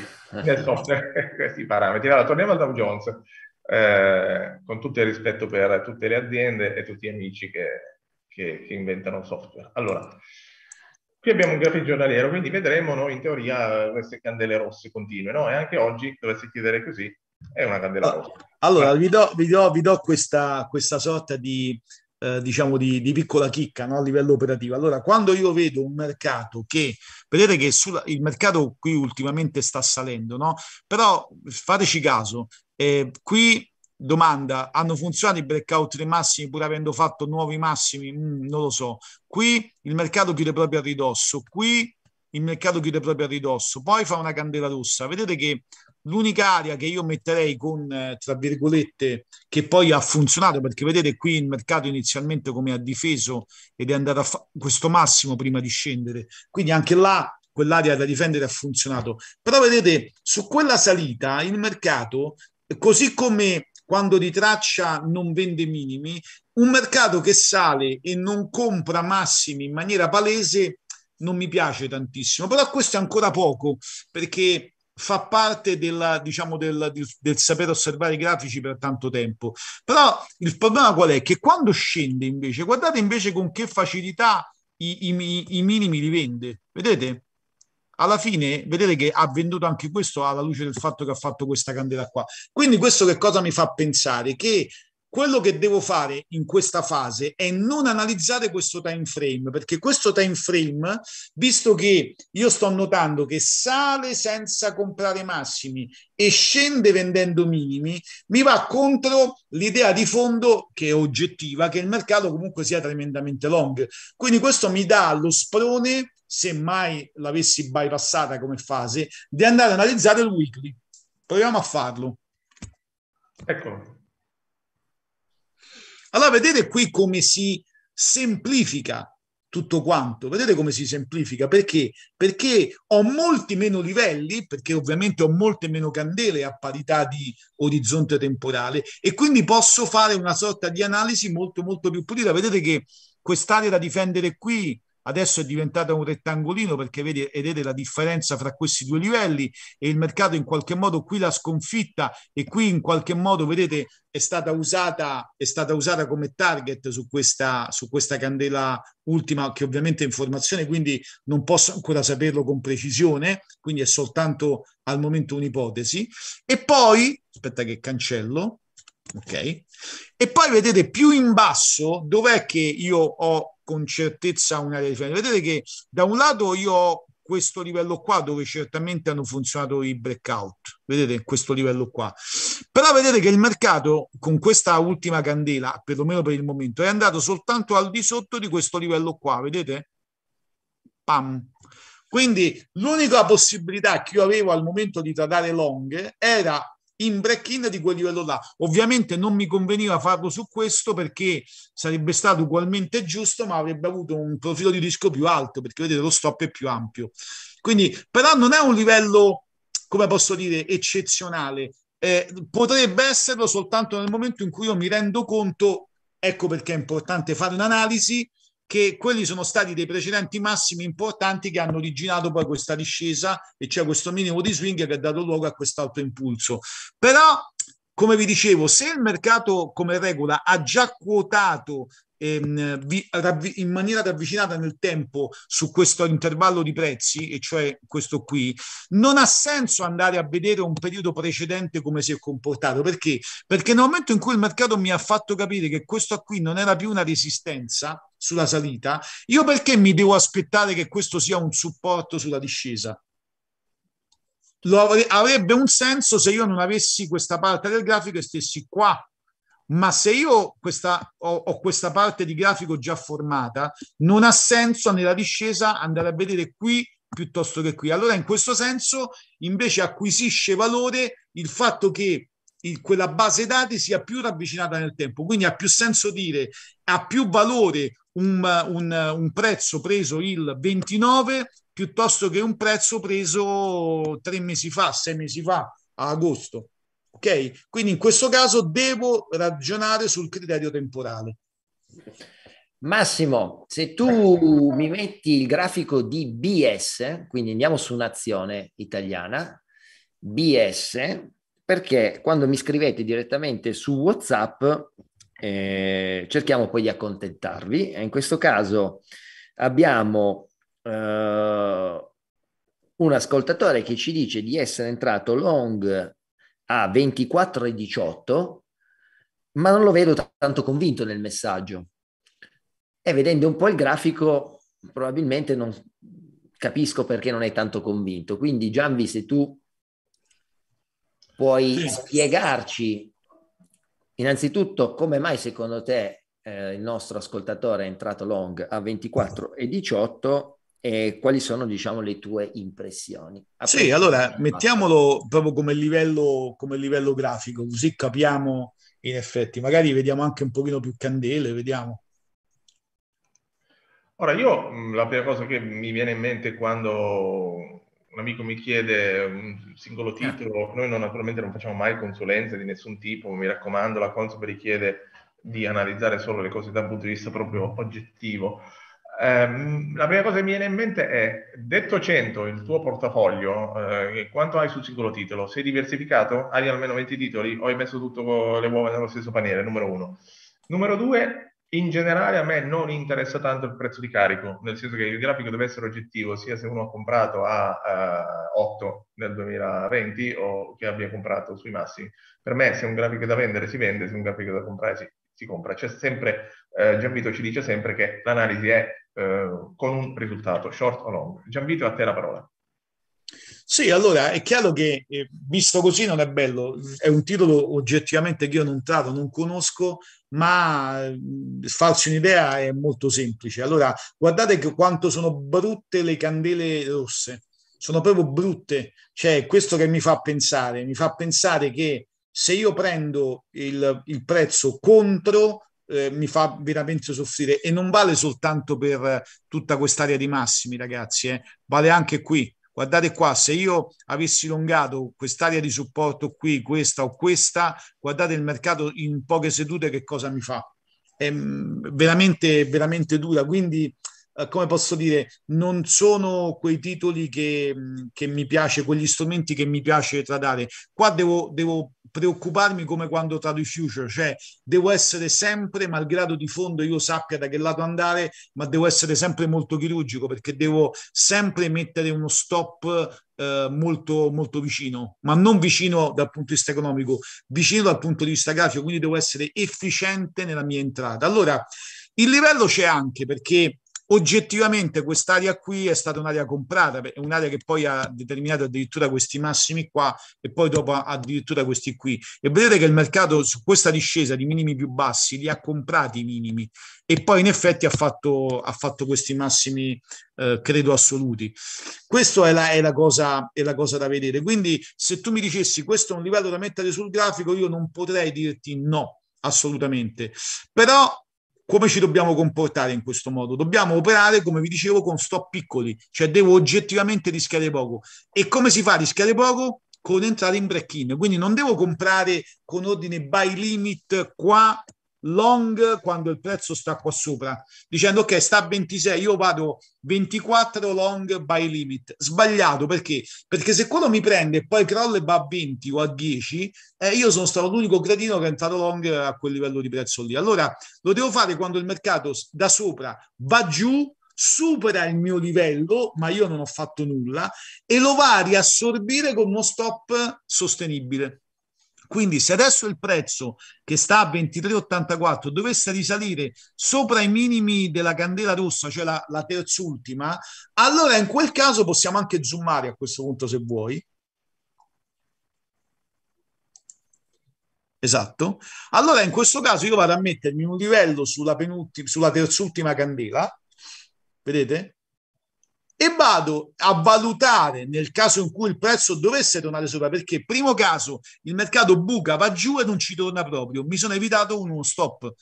software, questi parametri. Allora, torniamo al Dow Jones, eh, con tutto il rispetto per tutte le aziende e tutti gli amici che, che, che inventano software. Allora, Qui abbiamo un grafico giornaliero, quindi vedremo noi in teoria queste candele rosse continue, no? E anche oggi, dovresti chiedere così, è una candela ah, rossa. Allora, ah. vi do, vi do, vi do questa, questa, sorta di eh, diciamo di, di, piccola chicca no? a livello operativo. Allora, quando io vedo un mercato che, vedete che sulla, il mercato qui ultimamente sta salendo, no? però fateci caso, eh, qui domanda, hanno funzionato i breakout dei massimi pur avendo fatto nuovi massimi? Mm, non lo so. Qui il mercato chiude proprio a ridosso, qui il mercato chiude proprio a ridosso, poi fa una candela rossa. Vedete che L'unica area che io metterei con, eh, tra virgolette, che poi ha funzionato, perché vedete qui il mercato inizialmente come ha difeso ed è andato a fa- questo massimo prima di scendere. Quindi anche là quell'area da difendere ha funzionato. Però vedete, su quella salita il mercato, così come quando di traccia non vende minimi, un mercato che sale e non compra massimi in maniera palese non mi piace tantissimo, però questo è ancora poco perché fa parte della, diciamo, del, del, del sapere osservare i grafici per tanto tempo. Però il problema qual è? Che quando scende invece, guardate invece con che facilità i, i, i minimi li vende, vedete? alla fine vedete che ha venduto anche questo alla luce del fatto che ha fatto questa candela qua. Quindi questo che cosa mi fa pensare? Che quello che devo fare in questa fase è non analizzare questo time frame, perché questo time frame, visto che io sto notando che sale senza comprare massimi e scende vendendo minimi, mi va contro l'idea di fondo che è oggettiva, che il mercato comunque sia tremendamente long. Quindi questo mi dà lo sprone, se mai l'avessi bypassata come fase, di andare ad analizzare il weekly. Proviamo a farlo. Ecco, allora vedete qui come si semplifica tutto quanto. Vedete come si semplifica? Perché? Perché ho molti meno livelli, perché ovviamente ho molte meno candele a parità di orizzonte temporale e quindi posso fare una sorta di analisi molto molto più pulita. Vedete che quest'area da difendere qui adesso è diventata un rettangolino perché vedete la differenza fra questi due livelli e il mercato in qualche modo qui l'ha sconfitta e qui in qualche modo vedete è stata usata, è stata usata come target su questa, su questa candela ultima che ovviamente è informazione quindi non posso ancora saperlo con precisione quindi è soltanto al momento un'ipotesi e poi aspetta che cancello ok e poi vedete più in basso dov'è che io ho con certezza una reazione. Vedete che da un lato io ho questo livello qua dove certamente hanno funzionato i breakout, vedete questo livello qua. Però vedete che il mercato con questa ultima candela, perlomeno per il momento, è andato soltanto al di sotto di questo livello qua, vedete? Pam. Quindi l'unica possibilità che io avevo al momento di tradare long era in break-in di quel livello là. Ovviamente non mi conveniva farlo su questo perché sarebbe stato ugualmente giusto, ma avrebbe avuto un profilo di rischio più alto perché vedete lo stop è più ampio. Quindi, però, non è un livello, come posso dire, eccezionale. Eh, potrebbe esserlo soltanto nel momento in cui io mi rendo conto, ecco perché è importante fare un'analisi che quelli sono stati dei precedenti massimi importanti che hanno originato poi questa discesa e c'è questo minimo di swing che ha dato luogo a quest'altro impulso. Però come vi dicevo, se il mercato come regola ha già quotato Ehm, in maniera ravvicinata nel tempo su questo intervallo di prezzi, e cioè questo qui, non ha senso andare a vedere un periodo precedente come si è comportato. Perché? Perché nel momento in cui il mercato mi ha fatto capire che questo qui non era più una resistenza sulla salita, io perché mi devo aspettare che questo sia un supporto sulla discesa? Lo avrebbe un senso se io non avessi questa parte del grafico e stessi qua ma se io questa, ho, ho, questa parte di grafico già formata, non ha senso nella discesa andare a vedere qui piuttosto che qui. Allora in questo senso invece acquisisce valore il fatto che il, quella base dati sia più ravvicinata nel tempo, quindi ha più senso dire, ha più valore un, un, un prezzo preso il 29 piuttosto che un prezzo preso tre mesi fa, sei mesi fa, a agosto. Ok? Quindi in questo caso devo ragionare sul criterio temporale. Massimo, se tu mi metti il grafico di BS, quindi andiamo su un'azione italiana, BS, perché quando mi scrivete direttamente su WhatsApp eh, cerchiamo poi di accontentarvi. in questo caso abbiamo eh, un ascoltatore che ci dice di essere entrato long a 24 e 18, ma non lo vedo t- tanto convinto nel messaggio. E vedendo un po' il grafico, probabilmente non capisco perché non è tanto convinto. Quindi, Gianvi, se tu puoi spiegarci innanzitutto come mai secondo te eh, il nostro ascoltatore è entrato long a 24 e 18 eh, quali sono diciamo, le tue impressioni. Appunto, sì, allora mettiamolo proprio come livello, come livello grafico, così capiamo in effetti. Magari vediamo anche un pochino più candele, vediamo. Ora, io mm, la prima cosa che mi viene in mente quando un amico mi chiede un singolo eh. titolo, noi non, naturalmente non facciamo mai consulenze di nessun tipo, mi raccomando, la Consob richiede di analizzare solo le cose da un punto di vista proprio oggettivo. Ehm, la prima cosa che mi viene in mente è, detto 100 il tuo portafoglio, eh, quanto hai sul singolo titolo? Sei diversificato? Hai almeno 20 titoli? O hai messo tutte le uova nello stesso paniere? Numero uno. Numero due, in generale a me non interessa tanto il prezzo di carico, nel senso che il grafico deve essere oggettivo, sia se uno ha comprato a uh, eh, 8 nel 2020 o che abbia comprato sui massimi. Per me se un grafico è da vendere si vende, se un grafico è da comprare si, si compra. C'è sempre, eh, Gianvito ci dice sempre che l'analisi è eh, con un risultato, short o long. Gianvito, a te la parola. Sì, allora è chiaro che eh, visto così non è bello, è un titolo oggettivamente che io non trato, non conosco, ma eh, farsi un'idea è molto semplice. Allora, guardate che quanto sono brutte le candele rosse, sono proprio brutte, cioè questo che mi fa pensare, mi fa pensare che se io prendo il, il prezzo contro eh, mi fa veramente soffrire e non vale soltanto per eh, tutta quest'area di massimi ragazzi, eh. vale anche qui. Guardate qua, se io avessi longato quest'area di supporto qui, questa o questa, guardate il mercato in poche sedute che cosa mi fa. È mm, veramente, veramente dura. Quindi eh, come posso dire, non sono quei titoli che, che, mi piace, quegli strumenti che mi piace tradare. Qua devo, devo preoccuparmi come quando trado i future, cioè devo essere sempre, malgrado di fondo io sappia da che lato andare, ma devo essere sempre molto chirurgico perché devo sempre mettere uno stop eh, molto, molto vicino, ma non vicino dal punto di vista economico, vicino dal punto di vista grafico, quindi devo essere efficiente nella mia entrata. Allora, il livello c'è anche perché Oggettivamente quest'area qui è stata un'area comprata, è un'area che poi ha determinato addirittura questi massimi qua e poi dopo addirittura questi qui. E vedete che il mercato su questa discesa di minimi più bassi li ha comprati i minimi e poi in effetti ha fatto, ha fatto questi massimi, eh, credo, assoluti. Questa è è, la cosa, è la cosa da vedere. Quindi se tu mi dicessi questo è un livello da mettere sul grafico, io non potrei dirti no, assolutamente. Però come ci dobbiamo comportare in questo modo? Dobbiamo operare, come vi dicevo, con stop piccoli, cioè devo oggettivamente rischiare poco. E come si fa a rischiare poco? Con entrare in break-in. Quindi non devo comprare con ordine buy limit qua long quando il prezzo sta qua sopra, dicendo ok sta a 26, io vado 24 long by limit. Sbagliato perché? Perché se quello mi prende e poi crolla e va a 20 o a 10, eh, io sono stato l'unico gradino che è entrato long a quel livello di prezzo lì. Allora lo devo fare quando il mercato da sopra va giù, supera il mio livello, ma io non ho fatto nulla, e lo va a riassorbire con uno stop sostenibile. Quindi se adesso il prezzo che sta a 23,84 dovesse risalire sopra i minimi della candela rossa, cioè la, la terzultima, allora in quel caso possiamo anche zoomare a questo punto se vuoi. Esatto. Allora in questo caso io vado a mettermi un livello sulla, sulla terzultima candela, vedete? e vado a valutare nel caso in cui il prezzo dovesse tornare sopra, perché primo caso il mercato buca, va giù e non ci torna proprio, mi sono evitato uno stop.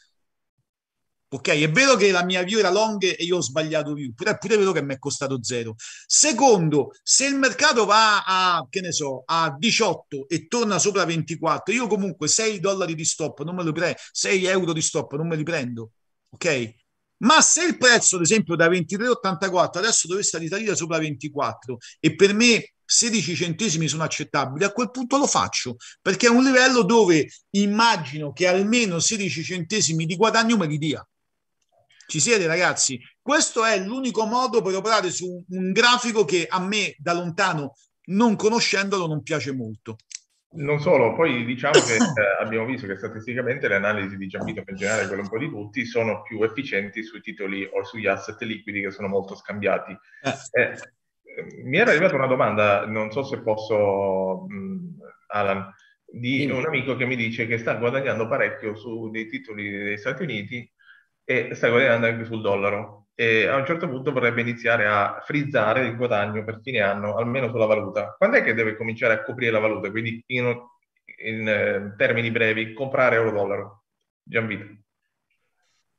Ok, è vero che la mia view era long e io ho sbagliato view, però è pure vero che mi è costato zero. Secondo, se il mercato va a, che ne so, a 18 e torna sopra 24, io comunque 6 dollari di stop non me li prendo, 6 euro di stop non me li prendo. Ok? Ma se il prezzo, ad esempio, da 23,84 adesso dovesse risalire sopra 24 e per me 16 centesimi sono accettabili, a quel punto lo faccio perché è un livello dove immagino che almeno 16 centesimi di guadagno me li dia. Ci siete ragazzi? Questo è l'unico modo per operare su un grafico che a me da lontano, non conoscendolo, non piace molto. Non solo, poi diciamo che eh, abbiamo visto che statisticamente le analisi di Giampito per generale, quello un po' di tutti, sono più efficienti sui titoli o sugli asset liquidi che sono molto scambiati. Eh, eh ehm, mi era arrivata una domanda, non so se posso, mh, Alan, di un amico che mi dice che sta guadagnando parecchio su dei titoli degli Stati Uniti e sta guadagnando anche sul dollaro e a un certo punto vorrebbe iniziare a frizzare il guadagno per fine anno, almeno sulla valuta. Quando è che deve cominciare a coprire la valuta? Quindi in, in eh, termini brevi, comprare euro-dollaro? Gianvito.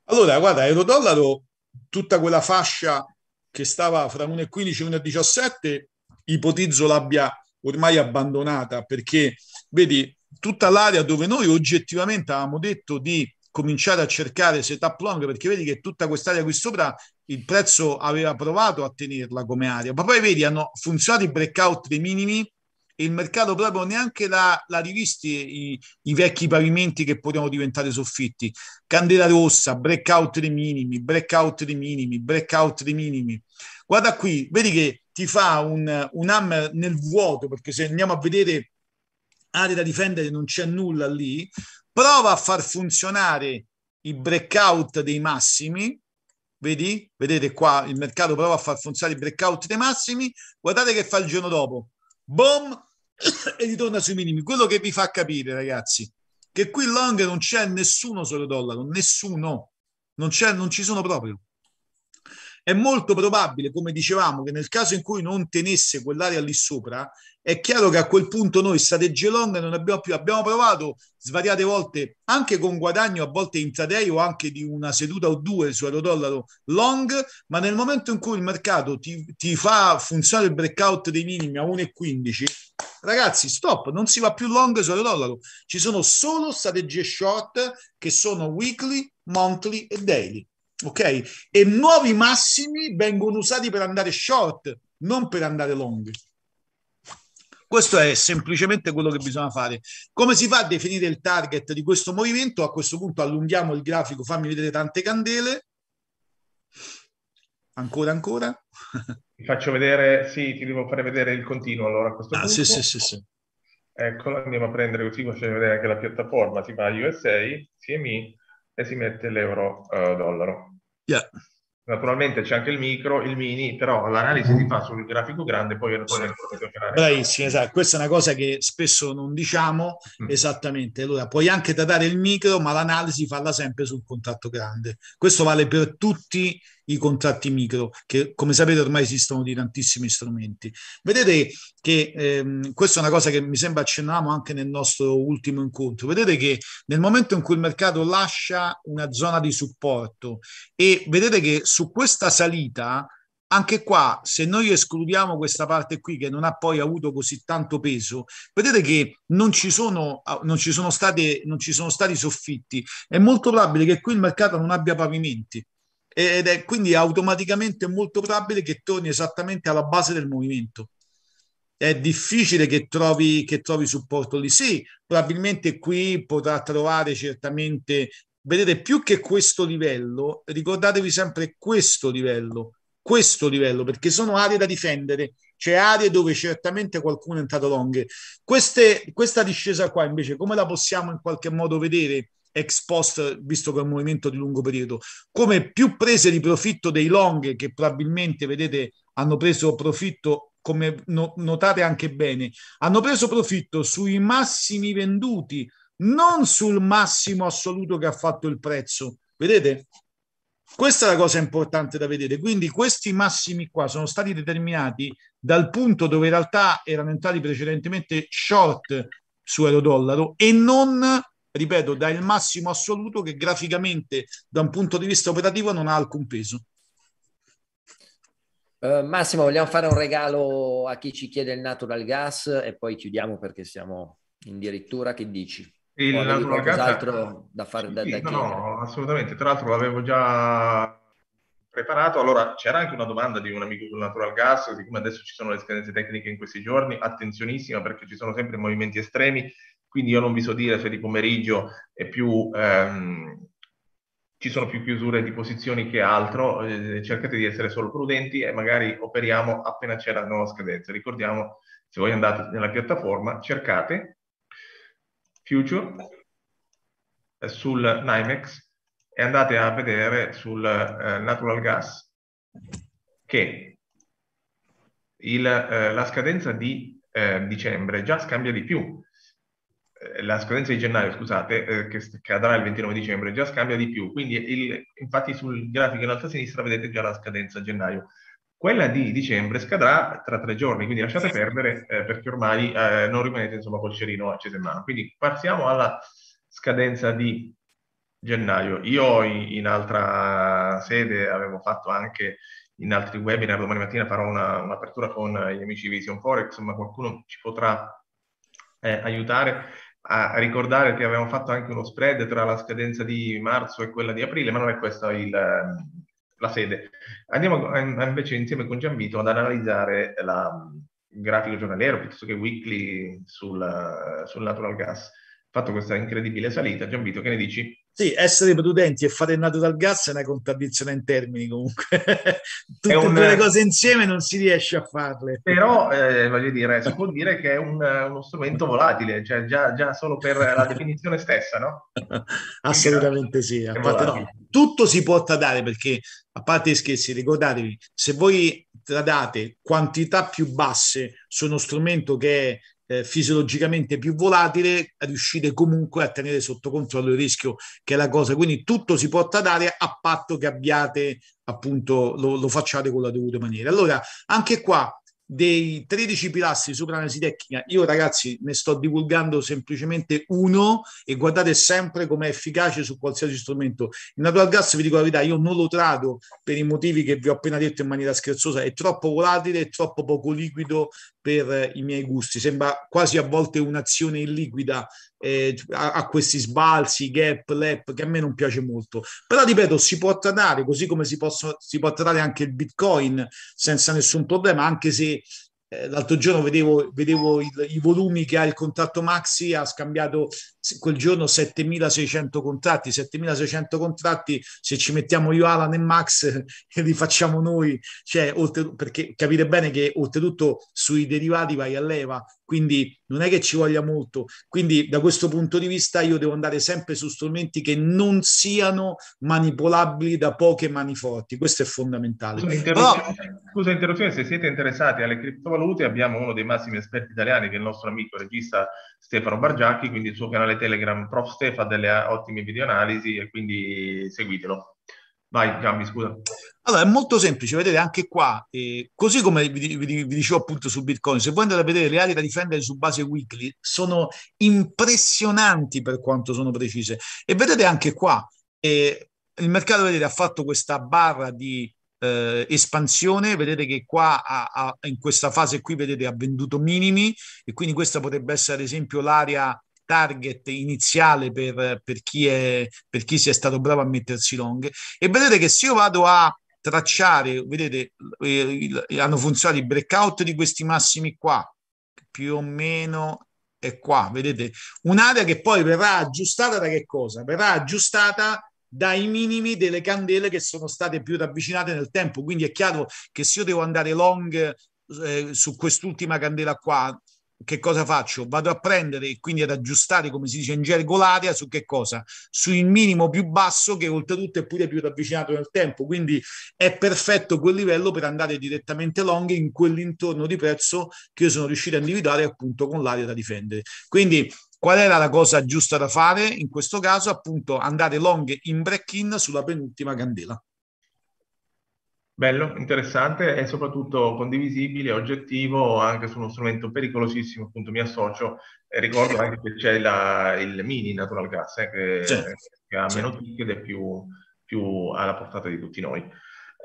Allora, guarda, euro-dollaro, tutta quella fascia che stava fra 1,15 e 1,17, ipotizzo l'abbia ormai abbandonata, perché, vedi, tutta l'area dove noi oggettivamente avevamo detto di cominciare a cercare setup long perché vedi che tutta quest'area qui sopra il prezzo aveva provato a tenerla come area, ma poi vedi hanno funzionato i breakout dei minimi e il mercato proprio neanche l'ha, l'ha rivisti i, i, vecchi pavimenti che potevano diventare soffitti. Candela rossa, breakout dei minimi, breakout dei minimi, breakout dei minimi. Guarda qui, vedi che ti fa un, un hammer nel vuoto, perché se andiamo a vedere aree da difendere non c'è nulla lì, prova a far funzionare i breakout dei massimi, vedi? Vedete qua il mercato prova a far funzionare i breakout dei massimi, guardate che fa il giorno dopo, boom, e ritorna sui minimi. Quello che vi fa capire, ragazzi, che qui long non c'è nessuno solo dollaro, nessuno, non, c'è, non ci sono proprio. È molto probabile, come dicevamo, che nel caso in cui non tenesse quell'area lì sopra, è chiaro che a quel punto noi strategie long non abbiamo più, abbiamo provato svariate volte, anche con guadagno a volte intraday o anche di una seduta o due su euro-dollaro long, ma nel momento in cui il mercato ti, ti fa funzionare il breakout dei minimi a 1,15, ragazzi stop, non si va più long su euro-dollaro, ci sono solo strategie short che sono weekly, monthly e daily ok? E nuovi massimi vengono usati per andare short, non per andare long. Questo è semplicemente quello che bisogna fare. Come si fa a definire il target di questo movimento? A questo punto allunghiamo il grafico, fammi vedere tante candele. Ancora, ancora. Ti faccio vedere, sì, ti devo fare vedere il continuo allora a questo ah, punto. Sì, sì, sì, sì. Ecco, andiamo a prendere così, facciamo vedere anche la piattaforma, si va a USA, CME e si mette l'euro-dollaro. Eh, Yeah. Naturalmente c'è anche il micro, il mini, però l'analisi si fa sul grafico grande, poi viene poi nel professionale. Bravissimo, esatto. Questa è una cosa che spesso non diciamo mm. esattamente. Allora, puoi anche datare il micro, ma l'analisi falla sempre sul contratto grande. Questo vale per tutti i contratti micro, che come sapete ormai esistono di tantissimi strumenti. Vedete che ehm, questa è una cosa che mi sembra accennavamo anche nel nostro ultimo incontro. Vedete che nel momento in cui il mercato lascia una zona di supporto e vedete che su questa salita, anche qua, se noi escludiamo questa parte qui che non ha poi avuto così tanto peso, vedete che non ci sono, non ci sono, state, non ci sono stati soffitti. È molto probabile che qui il mercato non abbia pavimenti ed è quindi automaticamente molto probabile che torni esattamente alla base del movimento. È difficile che trovi, che trovi supporto lì. Sì, probabilmente qui potrà trovare certamente vedete più che questo livello, ricordatevi sempre questo livello, questo livello, perché sono aree da difendere, c'è cioè aree dove certamente qualcuno è entrato long. Queste, questa discesa qua invece come la possiamo in qualche modo vedere ex post, visto che è un movimento di lungo periodo, come più prese di profitto dei long che probabilmente, vedete, hanno preso profitto come notate anche bene, hanno preso profitto sui massimi venduti non sul massimo assoluto che ha fatto il prezzo. Vedete? Questa è la cosa importante da vedere. Quindi questi massimi qua sono stati determinati dal punto dove in realtà erano entrati precedentemente short su euro dollaro e non, ripeto, dal massimo assoluto che graficamente da un punto di vista operativo non ha alcun peso. Uh, Massimo, vogliamo fare un regalo a chi ci chiede il natural gas e poi chiudiamo perché siamo in Che dici? Il, o avevi qualcos'altro da fare sì, da, da no, no, assolutamente. Tra l'altro l'avevo già preparato. Allora, c'era anche una domanda di un amico sul natural gas, siccome adesso ci sono le scadenze tecniche in questi giorni, attenzionissima perché ci sono sempre movimenti estremi, quindi io non vi so dire se di pomeriggio è più... Ehm, ci sono più chiusure di posizioni che altro, eh, cercate di essere solo prudenti e magari operiamo appena c'è la nuova scadenza. Ricordiamo, se voi andate nella piattaforma, cercate Future eh, sul NYMEX e andate a vedere sul eh, natural gas che il, eh, la scadenza di eh, dicembre già scambia di più. Eh, la scadenza di gennaio, scusate, eh, che cadrà il 29 dicembre, già scambia di più. Quindi, il, infatti, sul grafico in alto a sinistra vedete già la scadenza gennaio. Quella di dicembre scadrà tra tre giorni, quindi lasciate perdere eh, perché ormai eh, non rimanete insomma col cerino acceso in mano. Quindi passiamo alla scadenza di gennaio. Io in, in altra sede avevo fatto anche in altri webinar, domani mattina farò una, un'apertura con gli amici di Vision Forex, ma qualcuno ci potrà eh, aiutare a ricordare che avevamo fatto anche uno spread tra la scadenza di marzo e quella di aprile, ma non è questo il, ehm, la sede. Andiamo invece insieme con Giambito ad analizzare la, il grafico giornaliero piuttosto che weekly sul, sul natural gas. Fatto questa incredibile salita, Giambito, che ne dici? Sì, essere prudenti e fare nato dal gas è una contraddizione in termini comunque. Tutte un... le cose insieme non si riesce a farle. Però, eh, voglio dire, si può dire che è un, uno strumento volatile, cioè già, già, solo per la definizione stessa, no? Assolutamente sì. No. Tutto si può tradare perché, a parte i scherzi, ricordatevi, se voi tradate quantità più basse su uno strumento che è eh, fisiologicamente più volatile, riuscite comunque a tenere sotto controllo il rischio, che è la cosa. Quindi tutto si porta ad aria a patto che abbiate appunto lo, lo facciate con la dovuta maniera. Allora, anche qua dei 13 pilastri supraanalisi tecnica, io ragazzi ne sto divulgando semplicemente uno e guardate sempre com'è efficace su qualsiasi strumento. Il natural gas, vi dico la verità, io non lo trado per i motivi che vi ho appena detto in maniera scherzosa, è troppo volatile, è troppo poco liquido per eh, i miei gusti, sembra quasi a volte un'azione illiquida eh, a, a, questi sbalzi, gap, lap, che a me non piace molto. Però ripeto, si può trattare, così come si, possono, si può trattare anche il Bitcoin senza nessun problema, anche se eh, l'altro giorno vedevo, vedevo il, i volumi che ha il contratto Maxi, ha scambiato quel giorno 7600 contratti, 7600 contratti, se ci mettiamo io Alan e Max li facciamo noi, cioè, oltre, perché capite bene che oltretutto sui derivati vai a leva, quindi non è che ci voglia molto. Quindi da questo punto di vista io devo andare sempre su strumenti che non siano manipolabili da poche mani forti, questo è fondamentale. Scusa, interruzione, Però... scusa interruzione se siete interessati alle criptovalute salute, abbiamo uno dei massimi esperti italiani che è il nostro amico regista Stefano Bargiacchi, quindi il suo canale Telegram Prof Stefano ha delle eh, ottime videoanalisi e quindi seguitelo. Vai Giambi, scusa. Allora, è molto semplice, vedete anche qua, eh, così come vi, vi, vi, dicevo appunto su Bitcoin, se voi andate a vedere le aree da difendere su base weekly, sono impressionanti per quanto sono precise. E vedete anche qua, eh, il mercato vedete, ha fatto questa barra di eh, espansione, vedete che qua ha, ha, in questa fase qui vedete ha venduto minimi e quindi questa potrebbe essere ad esempio l'area target iniziale per, per, chi è, per chi si è stato bravo a mettersi long e vedete che se io vado a tracciare, vedete eh, hanno funzionato i breakout di questi massimi qua più o meno è qua, vedete un'area che poi verrà aggiustata da che cosa? Verrà aggiustata dai minimi delle candele che sono state più ravvicinate nel tempo. Quindi è chiaro che se io devo andare long eh, su quest'ultima candela qua, che cosa faccio? Vado a prendere e quindi ad aggiustare, come si dice in gergo, l'area su che cosa? Sul minimo più basso che oltretutto è pure più ravvicinato nel tempo. Quindi è perfetto quel livello per andare direttamente long in quell'intorno di prezzo che io sono riuscito a individuare appunto con l'area da difendere. Quindi Qual era la cosa giusta da fare? In questo caso, appunto, andare long in break-in sulla penultima candela. Bello, interessante e soprattutto condivisibile, oggettivo anche su uno strumento pericolosissimo, appunto mi associo. E ricordo anche che c'è la, il mini natural gas eh, che, certo. che, ha meno ticket ed è più, più, alla portata di tutti noi.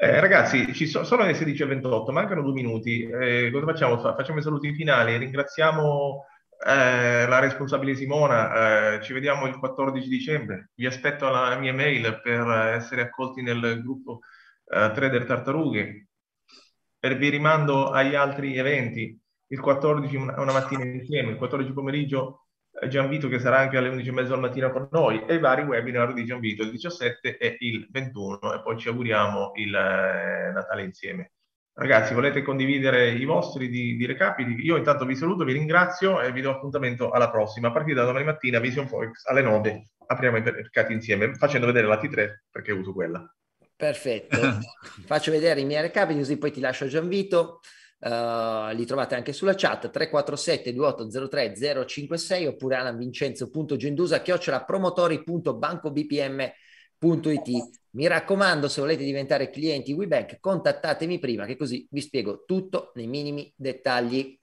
Eh, ragazzi, ci so, sono le 16.28, mancano due minuti. Eh, cosa facciamo? Facciamo i saluti finali, ringraziamo eh, la responsabile Simona, eh, ci vediamo il 14 dicembre. Vi aspetto alla mia mail per eh, essere accolti nel gruppo eh, Trader Tartarughe. Per, vi rimando agli altri eventi. Il 14 una, una mattina insieme, il 14 pomeriggio eh, Gianvito che sarà anche alle 11 11.30 al mattino con noi e i vari webinar di Gianvito il 17 e il 21 e poi ci auguriamo il eh, Natale insieme. Ragazzi, volete condividere i vostri di, di recapiti? Io intanto vi saluto, vi ringrazio e vi do appuntamento alla prossima. A partire da domani mattina, Vision Forex alle 9, apriamo i mercati insieme, facendo vedere la T3 perché uso quella. Perfetto, faccio vedere i miei recapiti così poi ti lascio a Gianvito. Uh, li trovate anche sulla chat 347 2803 056 oppure alanvincenzo.gendusa chiocciola promotori.bancobpm.it mi raccomando, se volete diventare clienti WeBank, contattatemi prima, che così vi spiego tutto nei minimi dettagli.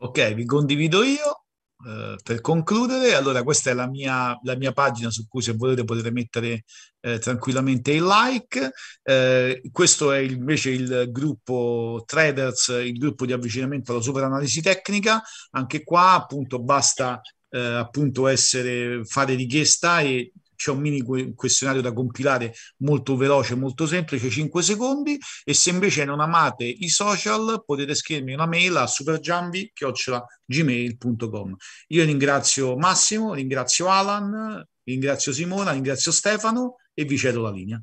Ok, vi condivido io. Uh, per concludere, allora questa è la mia, la mia, pagina su cui se volete potete mettere eh, tranquillamente il like. Uh, questo è invece il gruppo traders, il gruppo di avvicinamento alla superanalisi tecnica. Anche qua appunto basta eh, appunto essere, fare richiesta e c'è un mini questionario da compilare molto veloce, molto semplice, 5 secondi e se invece non amate i social potete scrivermi una mail a supergiambi.gmail.com. Io ringrazio Massimo, ringrazio Alan, ringrazio Simona, ringrazio Stefano e vi cedo la linea.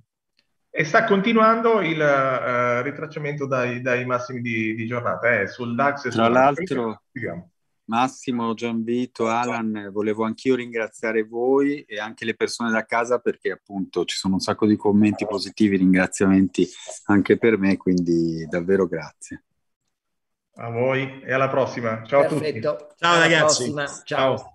E sta continuando il uh, ritracciamento dai, dai massimi di, di giornata, eh, sull'Axe. Tra l'altro... Diciamo. Massimo, Gianvito, Alan, volevo anch'io ringraziare voi e anche le persone da casa perché appunto ci sono un sacco di commenti positivi, ringraziamenti anche per me, quindi davvero grazie. A voi e alla prossima. Ciao Perfetto. a tutti. Ciao alla ragazzi. Prossima. Ciao. Ciao.